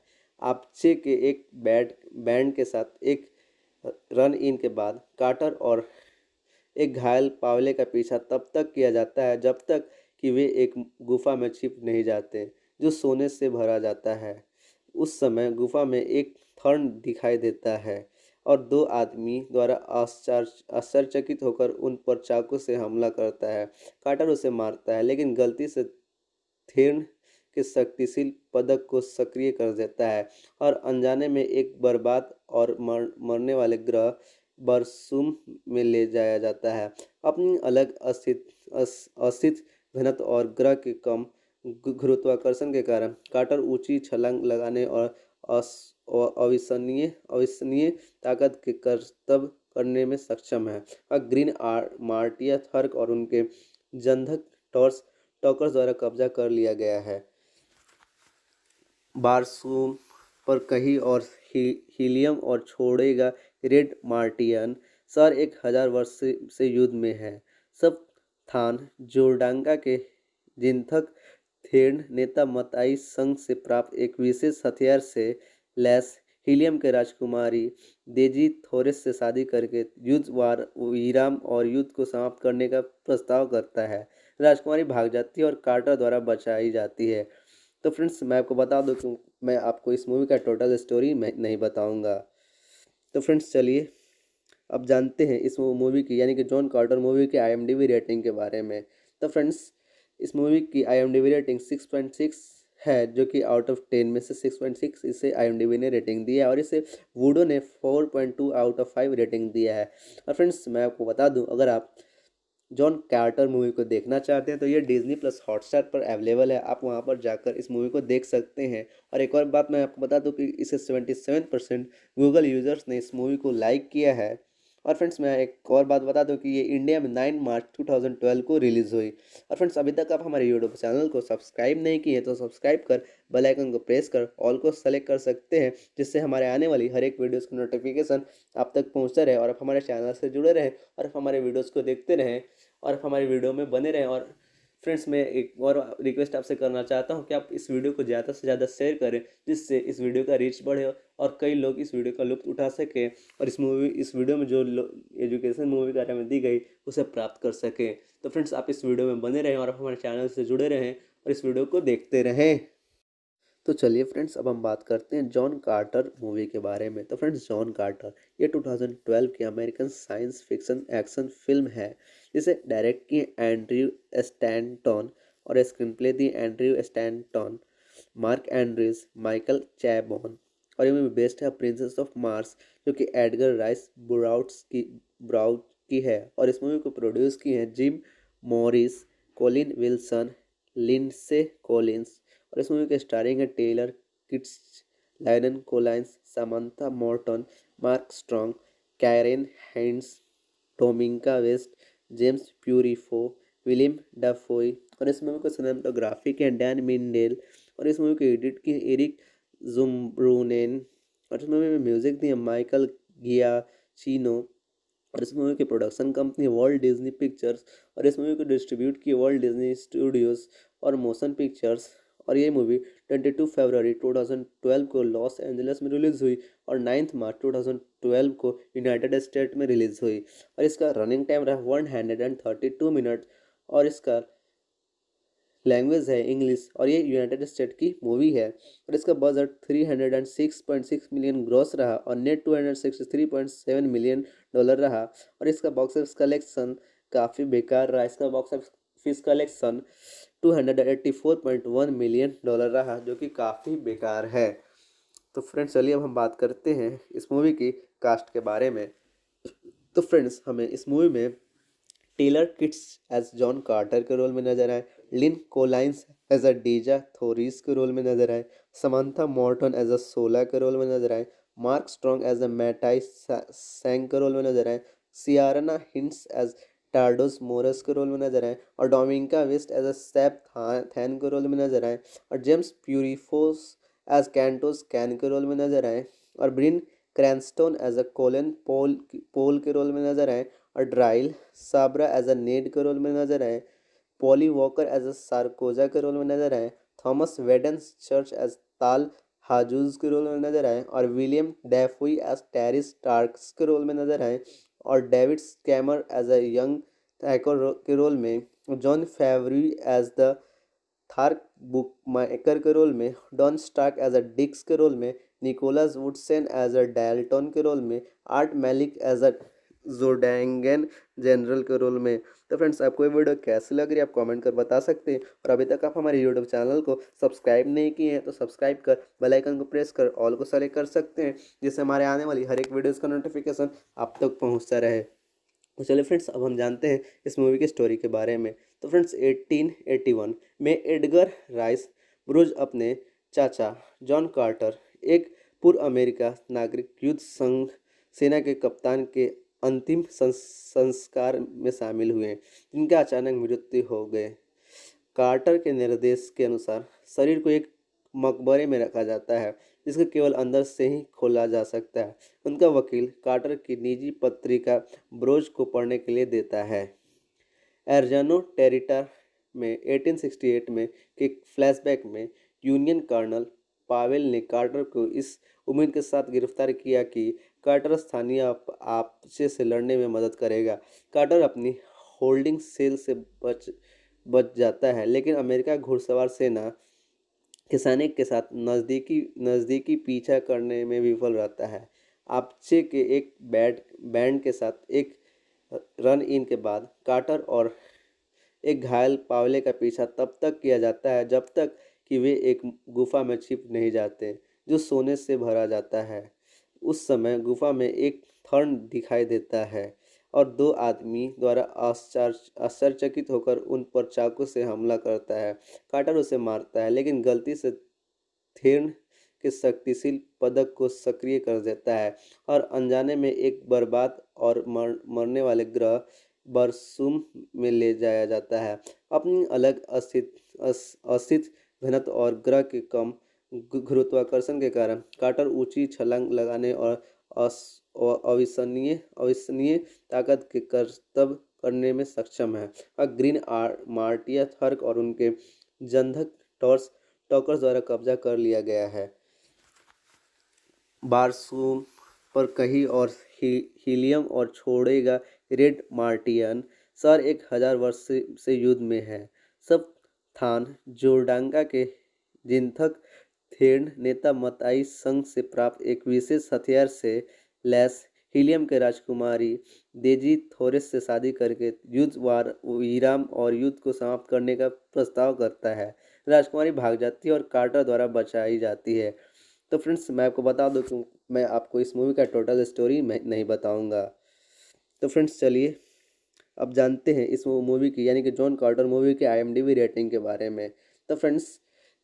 A: आपसे के एक बैट बैंड के साथ एक रन इन के बाद कार्टर और एक घायल पावले का पीछा तब तक किया जाता है जब तक कि वे एक गुफा में छिप नहीं जाते जो सोने से भरा जाता है उस समय गुफा में एक थर्न दिखाई देता है और दो आदमी द्वारा आश्चर्य आश्चर्यचकित होकर उन पर चाकू से हमला करता है काटर उसे मारता है लेकिन गलती से थेर्न के शक्तिशील पदक को सक्रिय कर देता है और अनजाने में एक बर्बाद और मर मरने वाले ग्रह बरसुम में ले जाया जाता है अपनी अलग अस्तित्व अस्तित्व घनत्व और ग्रह के कम गुरुत्वाकर्षण के कारण काटर ऊंची छलांग लगाने और अविश्वनीय अविश्वनीय ताकत के कर्तव्य करने में सक्षम है और ग्रीन आर मार्टिया थर्क और उनके जंधक टॉर्स टॉकर्स द्वारा कब्जा कर लिया गया है बारसू पर कहीं और ही, हीलियम और छोड़ेगा रेड मार्टियन सर एक हजार वर्ष से, से युद्ध में है सब थान जोरडांगा के जिंथक थेन नेता मताई संघ से प्राप्त एक विशेष हथियार से लैस हीलियम के राजकुमारी देजी थोरेस से शादी करके युद्ध वार विराम और युद्ध को समाप्त करने का प्रस्ताव करता है राजकुमारी भाग जाती है और कार्टर द्वारा बचाई जाती है तो फ्रेंड्स मैं आपको बता दूँ कि मैं आपको इस मूवी का टोटल स्टोरी मैं नहीं बताऊँगा तो फ्रेंड्स चलिए अब जानते हैं इस मूवी की यानी कि जॉन कार्टर मूवी के आई रेटिंग के बारे में तो फ्रेंड्स इस मूवी की I M D B rating six point six है जो कि आउट ऑफ टेन में से सिक्स पॉइंट सिक्स इसे आई एम डी वी ने रेटिंग दी है और इसे वूडो ने four point two out of five rating दिया है और फ्रेंड्स मैं आपको बता दूं अगर आप जॉन कैटर मूवी को देखना चाहते हैं तो ये डिज्नी प्लस हॉटस्टार पर अवेलेबल है आप वहाँ पर जाकर इस मूवी को देख सकते हैं और एक और बात मैं आपको बता दूँ कि इसे seventy seven percent Google users ने इस मूवी को लाइक किया है और फ्रेंड्स मैं एक और बात बता दूं कि ये इंडिया में नाइन मार्च 2012 को रिलीज़ हुई और फ्रेंड्स अभी तक आप हमारे यूट्यूब चैनल को सब्सक्राइब नहीं किए तो सब्सक्राइब कर बेल आइकन को प्रेस कर ऑल को सेलेक्ट कर सकते हैं जिससे हमारे आने वाली हर एक वीडियोस की नोटिफिकेशन आप तक पहुंचता रहे और आप हमारे चैनल से जुड़े रहें और आप हमारे वीडियोज़ को देखते रहें और आप हमारे वीडियो में बने रहें और फ्रेंड्स मैं एक और रिक्वेस्ट आपसे करना चाहता हूँ कि आप इस वीडियो को ज़्यादा से ज़्यादा शेयर करें जिससे इस वीडियो का रीच बढ़े और कई लोग इस वीडियो का लुप्त उठा सकें और इस मूवी इस वीडियो में जो एजुकेशन मूवी के बारे में दी गई उसे प्राप्त कर सकें तो फ्रेंड्स आप इस वीडियो में बने रहें और आप हमारे चैनल से जुड़े रहें और इस वीडियो को देखते रहें तो चलिए फ्रेंड्स अब हम बात करते हैं जॉन कार्टर मूवी के बारे में तो फ्रेंड्स जॉन कार्टर ये 2012 की American science fiction action film है जिसे डायरेक्ट किए एंड्रयू स्टैंटन और स्क्रीन प्ले दी Andrew Stanton Mark Andrews Michael Chabon और ये मूवी बेस्ट है प्रिंसेस ऑफ मार्स जो कि एडगर राइस ब्राउट्स की ब्राउट की है और इस मूवी को प्रोड्यूस किए हैं Jim Morris Colin Wilson Lindsey Collins और इस मूवी के स्टारिंग है Taylor Kitsch Lynn Collins Samantha Morton Mark Strong Ciaran Hinds Dominic West James Purefoy William Dafoe और इस मूवी को सिनेमाटोग्राफिक है डैन मिंडेल और इस मूवी को एडिट की एरिक जुमरूनेन और इस मूवी में म्यूजिक दिए माइकल गिया चीनो और इस मूवी की production company world Disney pictures और इस मूवी को डिस्ट्रीब्यूट की वर्ल्ड डिज्नी स्टूडियोज़ और मोशन पिक्चर्स और ये मूवी ट्वेंटी टू फरवरी ट्वेल्व को लॉस एंजलिस में रिलीज़ हुई और ninth March two thousand twelve को यूनाइटेड स्टेट में रिलीज़ हुई और इसका रनिंग टाइम रहा one hundred and thirty two minute और इसका लैंग्वेज है इंग्लिश और ये यूनाइटेड स्टेट की मूवी है और इसका बजट सिक्स मिलियन ग्रॉस रहा और नेट सेवन मिलियन डॉलर रहा और इसका बॉक्स ऑफिस कलेक्शन काफ़ी बेकार रहा इसका box office fees collection one million dollar रहा जो कि काफ़ी बेकार है तो फ्रेंड्स चलिए अब हम बात करते हैं इस मूवी की कास्ट के बारे में तो फ्रेंड्स हमें इस मूवी में Taylor Kitsch as John Carter के रोल में नजर आए लिन कोलाइंस एज अ डीजा थोरीस के रोल में नजर आए समंथा मॉर्टन एज अ सोला के रोल में नजर आए Mark Strong as a Matai Shang के रोल में नजर आए Ciaran Hinds as Tardos Mors के रोल में नजर आए और Dominic West as a Than के रोल में नजर आए और James Purefoy as Kantos Kan के रोल में नजर आए और Bryan Cranston as a colon Powell Powell के रोल में नजर आए और ड्राइल साबरा एज अ नेड के रोल में नजर आए Polly Walker as a Sarkoja के रोल में नजर आए थॉमस वेडन चर्च एज ताल हाजूज के रोल में नजर आए और William Dafoe as Tars Tarkas के रोल में नजर आए और David Schwimmer as a young hacker के रोल में John Favreau as the Thark book माइकर के रोल में Don Stark as a Dix के रोल में निकोलस वुडसेन एज अ डैल्टॉन के रोल में Art Malik as a Zodangan general के रोल में तो फ्रेंड्स आपको ये वीडियो कैसी लग रही है आप कमेंट कर बता सकते हैं और अभी तक आप हमारे यूट्यूब चैनल को सब्सक्राइब नहीं किए हैं तो सब्सक्राइब कर बेल आइकन को प्रेस कर ऑल को सेलेक्ट कर सकते हैं जिससे हमारे आने वाली हर एक वीडियोस का नोटिफिकेशन आप तक तो पहुँचता रहे तो चलिए फ्रेंड्स अब हम जानते हैं इस मूवी की स्टोरी के बारे में तो फ्रेंड्स एट्टीन में एडगर राइस ब्रुज अपने चाचा जॉन कार्टर एक पूर्व अमेरिका नागरिक युद्ध संघ सेना के कप्तान के अंतिम संस्कार में शामिल हुए जिनका अचानक मृत्यु हो गए कार्टर के निर्देश के अनुसार शरीर को एक मकबरे में रखा जाता है जिसको केवल अंदर से ही खोला जा सकता है उनका वकील कार्टर की निजी पत्रिका ब्रोज को पढ़ने के लिए देता है एरजानो टेरिटर में 1868 में के फ्लैशबैक में यूनियन कर्नल पावेल ने कार्टर को इस उम्मीद के साथ गिरफ्तार किया कि कार्टर स्थानीय आपसे से लड़ने में मदद करेगा कार्टर अपनी होल्डिंग सेल से बच बच जाता है लेकिन अमेरिका घुड़सवार सेना के के साथ नज़दीकी नज़दीकी पीछा करने में विफल रहता है आपसे के एक बैट बैंड के साथ एक रन इन के बाद कार्टर और एक घायल पावले का पीछा तब तक किया जाता है जब तक कि वे एक गुफा में छिप नहीं जाते जो सोने से भरा जाता है उस समय गुफा में एक थर्न दिखाई देता है और दो आदमी द्वारा आश्चर्य आश्चर्यचकित होकर उन पर चाकू से हमला करता है काटर उसे मारता है लेकिन गलती से थेर्न के शक्तिशील पदक को सक्रिय कर देता है और अनजाने में एक बर्बाद और मर मरने वाले ग्रह बरसुम में ले जाया जाता है अपनी अलग अस्थित अस्थित घनत्व और ग्रह के कम गुरुत्वाकर्षण के कारण कार्टर ऊंची छलांग लगाने और अविश्वनीय अविश्वनीय ताकत के कर्तव्य करने में सक्षम है और ग्रीन आर मार्टिया थर्क और उनके जंधक टॉर्स टॉकर्स द्वारा कब्जा कर लिया गया है बारसूम पर कही और ही, हीलियम और छोड़ेगा रेड मार्टियन सर एक हजार वर्ष से, से युद्ध में है सब थान जोरडांगा के जिंथक थेन नेता मताई संघ से प्राप्त एक विशेष हथियार से लैस हीलियम के राजकुमारी देजी थोरेस से शादी करके युद्ध वार विराम और युद्ध को समाप्त करने का प्रस्ताव करता है राजकुमारी भाग जाती है और कार्टर द्वारा बचाई जाती है तो फ्रेंड्स मैं आपको बता दूँ कि मैं आपको इस मूवी का टोटल स्टोरी मैं नहीं बताऊँगा तो फ्रेंड्स चलिए अब जानते हैं इस मूवी की यानी कि जॉन कार्टर मूवी के आई रेटिंग के बारे में तो फ्रेंड्स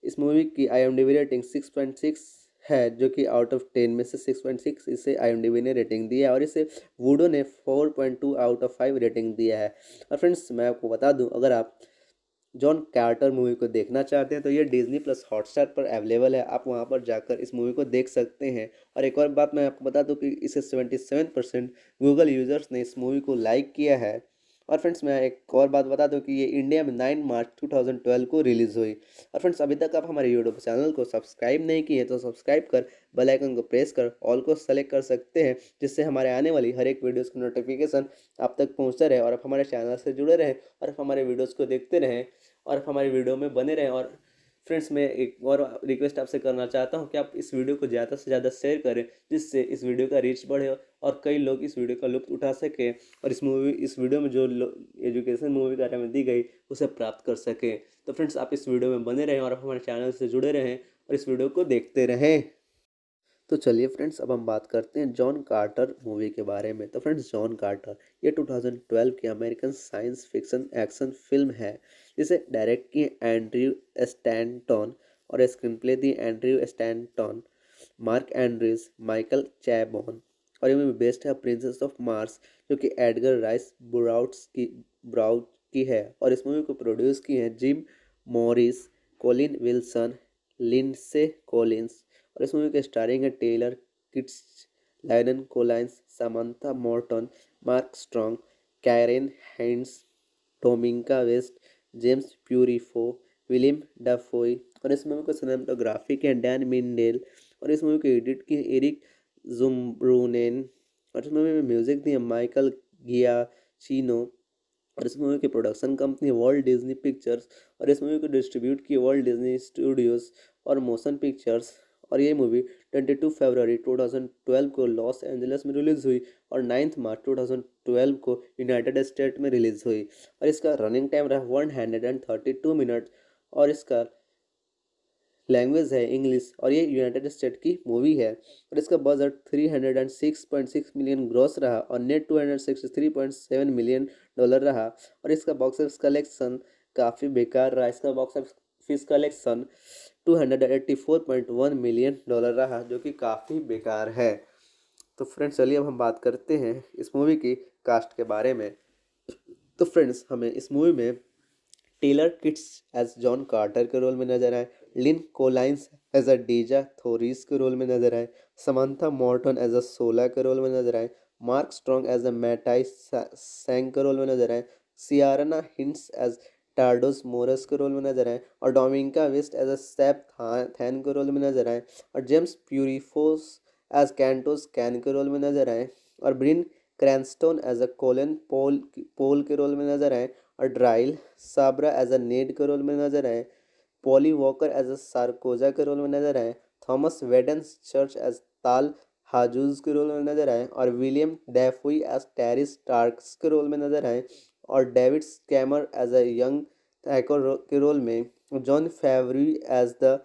A: इस मूवी की I M D B rating six point six है जो कि आउट ऑफ टेन में से सिक्स पॉइंट सिक्स इसे आई ने रेटिंग दी है और इसे वूडो ने four point two out of five rating दिया है और फ्रेंड्स मैं आपको बता दूं अगर आप जॉन कार्टर मूवी को देखना चाहते हैं तो ये डिज्नी प्लस हॉटस्टार पर अवेलेबल है आप वहाँ पर जाकर इस मूवी को देख सकते हैं और एक और बात मैं आपको बता दूँ कि इसे seventy seven percent Google users ने इस मूवी को लाइक किया है और फ्रेंड्स मैं एक और बात बता दूं कि ये इंडिया में नाइन मार्च 2012 को रिलीज़ हुई और फ्रेंड्स अभी तक आप हमारे यूट्यूब चैनल को सब्सक्राइब नहीं किए तो सब्सक्राइब कर बेल आइकन को प्रेस कर ऑल को सेलेक्ट कर सकते हैं जिससे हमारे आने वाली हर एक वीडियोस की नोटिफिकेशन आप तक पहुंचता रहे और आप हमारे चैनल से जुड़े रहें और आप हमारे वीडियोज़ को देखते रहें और आप हमारे वीडियो में बने रहें और फ्रेंड्स मैं एक और रिक्वेस्ट आपसे करना चाहता हूँ कि आप इस वीडियो को ज़्यादा से ज़्यादा शेयर करें जिससे इस वीडियो का रीच बढ़े और कई लोग इस वीडियो का लुप्त उठा सकें और इस मूवी इस वीडियो में जो एजुकेशन मूवी के बारे में दी गई उसे प्राप्त कर सकें तो फ्रेंड्स आप इस वीडियो में बने रहें और आप हमारे चैनल से जुड़े रहें और इस वीडियो को देखते रहें तो चलिए फ्रेंड्स अब हम बात करते हैं जॉन कार्टर मूवी के बारे में तो फ्रेंड्स जॉन कार्टर ये 2012 की American science fiction action film है जिसे डायरेक्ट किए एंड्रयू स्टैंटन और स्क्रीन प्ले दी Andrew Stanton Mark Andrews Michael Chabon और ये मूवी बेस्ट है प्रिंसेस ऑफ मार्स जो कि एडगर राइस ब्राउट्स की ब्राउट की है और इस मूवी को प्रोड्यूस किए हैं Jim Morris Colin Wilson Lindsey Collins और इस मूवी के स्टारिंग है Taylor Kitsch Lynn Collins Samantha Morton Mark Strong Ciaran Hinds Dominic West James Purefoy William Dafoe और इस मूवी को सिनेमाटोग्राफिक के डैन मिंडेल और इस मूवी को एडिट किए एरिक जुमरूनेन और इस मूवी में म्यूजिक दिए माइकल गिया चीनो और इस मूवी की production company world Disney pictures और इस मूवी को डिस्ट्रीब्यूट की वर्ल्ड डिज्नी स्टूडियोज़ और मोशन पिक्चर्स और ये मूवी ट्वेंटी टू फरवरी ट्वेल्व को लॉस एंजलिस में रिलीज़ हुई और ninth March two thousand twelve को यूनाइटेड स्टेट में रिलीज़ हुई और इसका रनिंग टाइम रहा one hundred and thirty two minute और इसका लैंग्वेज है इंग्लिश और ये यूनाइटेड स्टेट की मूवी है और इसका budget three hundred and six point six million gross रहा और net two hundred six three point seven million dollar रहा और इसका बॉक्स ऑफिस कलेक्शन काफ़ी बेकार रहा इसका box office collection two hundred eighty four point one million dollar रहा जो कि काफ़ी बेकार है तो फ्रेंड्स चलिए अब हम बात करते हैं इस मूवी की कास्ट के बारे में तो फ्रेंड्स हमें इस मूवी में Taylor Kitsch as John Carter के रोल में नजर आए लिन कोलाइंस एज अ डीजा थोरीस के रोल में नजर आए समंथा मॉर्टन एज अ सोला के रोल में नजर आए Mark Strong as a Matai Shang के रोल में नजर आए Ciaran Hinds as Tardos Mors के रोल में नजर आए और Dominic West as a Sab Than के रोल में नजर आए और James Purefoy as Kantos Kan के रोल में नजर आए और Bryan Cranston as a colon Powell Powell के रोल में नजर आए और ड्राइल साबरा एज अ नेड के रोल में नजर आए Polly Walker as a Sarkoja के रोल में नजर आए थॉमस वेडन्स चर्च एज ताल हाजूज के रोल में नजर आए और William Dafoe as Tars Tarkas के रोल में नजर आए और David Schwimmer as a young hacker के रोल में John Favreau as the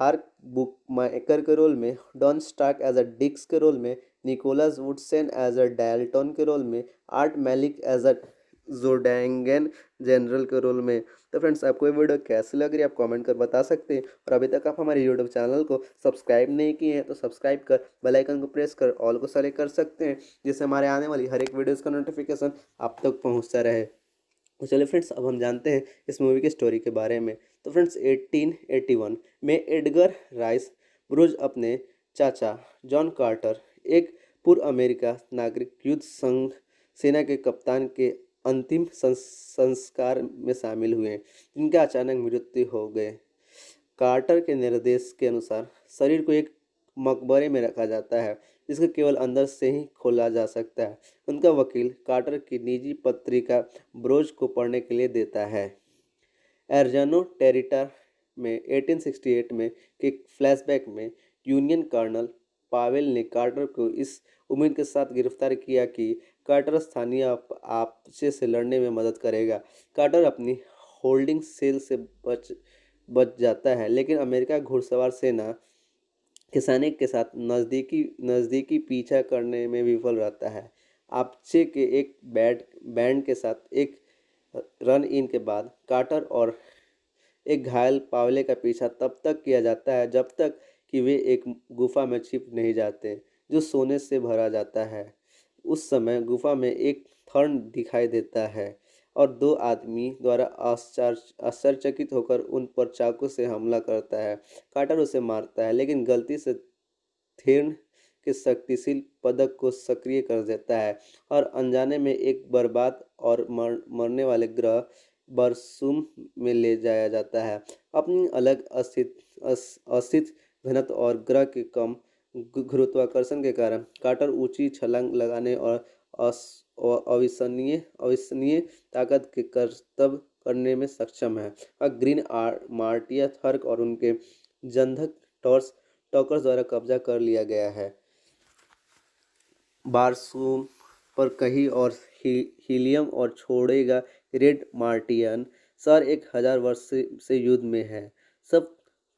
A: Thark book माइकर के रोल में Don Stark as a Dix के रोल में Nicholas Woodeson as a Dalton के रोल में Art Malik as a Zodangan general के role में तो फ्रेंड्स आपको ये वीडियो कैसी लग रही है आप कमेंट कर बता सकते हैं और अभी तक आप हमारे यूट्यूब चैनल को सब्सक्राइब नहीं किए हैं तो सब्सक्राइब कर बेल आइकन को प्रेस कर ऑल को सेलेक्ट कर सकते हैं जिससे हमारे आने वाली हर एक वीडियोस का नोटिफिकेशन आप तक पहुँचता रहे तो चलिए फ्रेंड्स अब हम जानते हैं इस मूवी की स्टोरी के बारे में तो फ्रेंड्स वन में एडगर राइस ब्रूज अपने चाचा जॉन कार्टर एक पूर्व अमेरिका नागरिक युद्ध संघ सेना के कप्तान के अंतिम संस्कार में शामिल हुए जिनका अचानक मृत्यु हो गए कार्टर के निर्देश के अनुसार शरीर को एक मकबरे में रखा जाता है जिसको केवल अंदर से ही खोला जा सकता है उनका वकील कार्टर की निजी पत्रिका ब्रोज को पढ़ने के लिए देता है एरजानो टेरिटर में 1868 में के फ्लैशबैक में यूनियन कर्नल पावेल ने कार्टर को इस उम्मीद के साथ गिरफ्तार किया कि कार्टर स्थानीय आपसे से लड़ने में मदद करेगा कार्टर अपनी होल्डिंग सेल से बच बच जाता है लेकिन अमेरिका घुड़सवार सेना के सैनिक के साथ नज़दीकी नज़दीकी पीछा करने में विफल रहता है आपचे के एक बैट बैंड के साथ एक रन इन के बाद कार्टर और एक घायल पावले का पीछा तब तक किया जाता है जब तक कि वे एक गुफा में छिप नहीं जाते जो सोने से भरा जाता है उस समय गुफा में एक थर्न दिखाई देता है और दो आदमी द्वारा आश्चर्य आश्चर्यचकित होकर उन पर चाकू से हमला करता है काटर उसे मारता है लेकिन गलती से थेर्न के शक्तिशील पदक को सक्रिय कर देता है और अनजाने में एक बर्बाद और मर, मरने वाले ग्रह बरसुम में ले जाया जाता है अपनी अलग अस्तित्व अस्तित्व घनत्व और ग्रह के कम गुरुत्वाकर्षण के कारण कार्टर ऊंची छलांग लगाने और अविश्वनीय अविश्वनीय ताकत के कर्तव्य करने में सक्षम है और ग्रीन आर मार्टिया थर्क और उनके जंधक टॉर्स टॉकर्स द्वारा कब्जा कर लिया गया है बारसूम पर कहीं और ही, हीलियम और छोड़ेगा रेड मार्टियन सर एक हजार वर्ष से, से युद्ध में है सब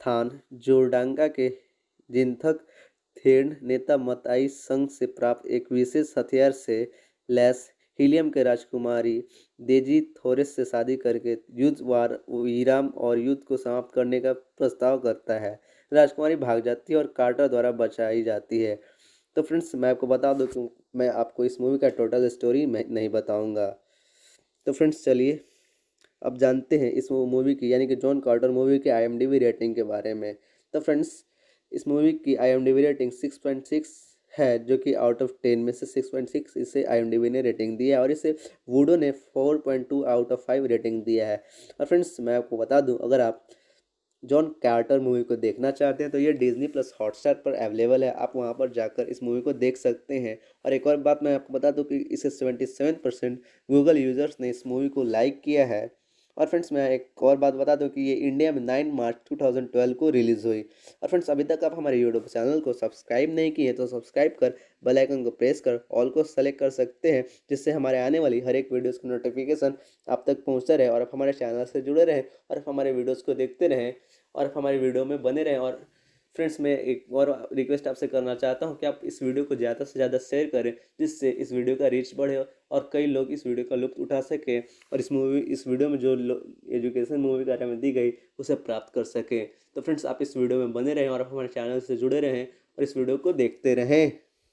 A: थान जोरडांगा के जिंथक थेड नेता मताई संघ से प्राप्त एक विशेष हथियार से लैस हीलियम के राजकुमारी देजी थोरेस से शादी करके युद्ध वार विराम और युद्ध को समाप्त करने का प्रस्ताव करता है राजकुमारी भाग जाती है और कार्टर द्वारा बचाई जाती है तो फ्रेंड्स मैं आपको बता दूँ कि मैं आपको इस मूवी का टोटल स्टोरी मैं नहीं बताऊँगा तो फ्रेंड्स चलिए अब जानते हैं इस मूवी की यानी कि जॉन कार्टर मूवी के आई रेटिंग के बारे में तो फ्रेंड्स इस मूवी की I rating six point six है जो कि आउट ऑफ टेन में से सिक्स पॉइंट सिक्स इसे आई ने रेटिंग दी है और इसे वूडो ने four point two out of five rating दिया है और फ्रेंड्स मैं आपको बता दूं अगर आप जॉन कार्टर मूवी को देखना चाहते हैं तो ये डिज्नी प्लस हॉटस्टार पर अवेलेबल है आप वहाँ पर जाकर इस मूवी को देख सकते हैं और एक और बात मैं आपको बता दूँ कि इसे seventy seven percent Google users ने इस मूवी को लाइक किया है और फ्रेंड्स मैं एक और बात बता दूं कि ये इंडिया में nine March two thousand twelve को रिलीज़ हुई और फ्रेंड्स अभी तक आप हमारे यूट्यूब चैनल को सब्सक्राइब नहीं किए तो सब्सक्राइब कर बेल आइकन को प्रेस कर ऑल को सेलेक्ट कर सकते हैं जिससे हमारे आने वाली हर एक वीडियोज़ की नोटिफिकेशन आप तक पहुँचता रहे और आप हमारे चैनल से जुड़े रहें और आप हमारे वीडियोज़ को देखते रहें और आप हमारे वीडियो में बने रहें और फ्रेंड्स मैं एक और रिक्वेस्ट आपसे करना चाहता हूँ कि आप इस वीडियो को ज़्यादा से ज़्यादा शेयर करें जिससे इस वीडियो का रीच बढ़े और कई लोग इस वीडियो का लुप्त उठा सकें और इस मूवी इस वीडियो में जो एजुकेशन मूवी के बारे में दी गई उसे प्राप्त कर सकें तो फ्रेंड्स आप इस वीडियो में बने रहें और हमारे चैनल से जुड़े रहें और इस वीडियो को देखते रहें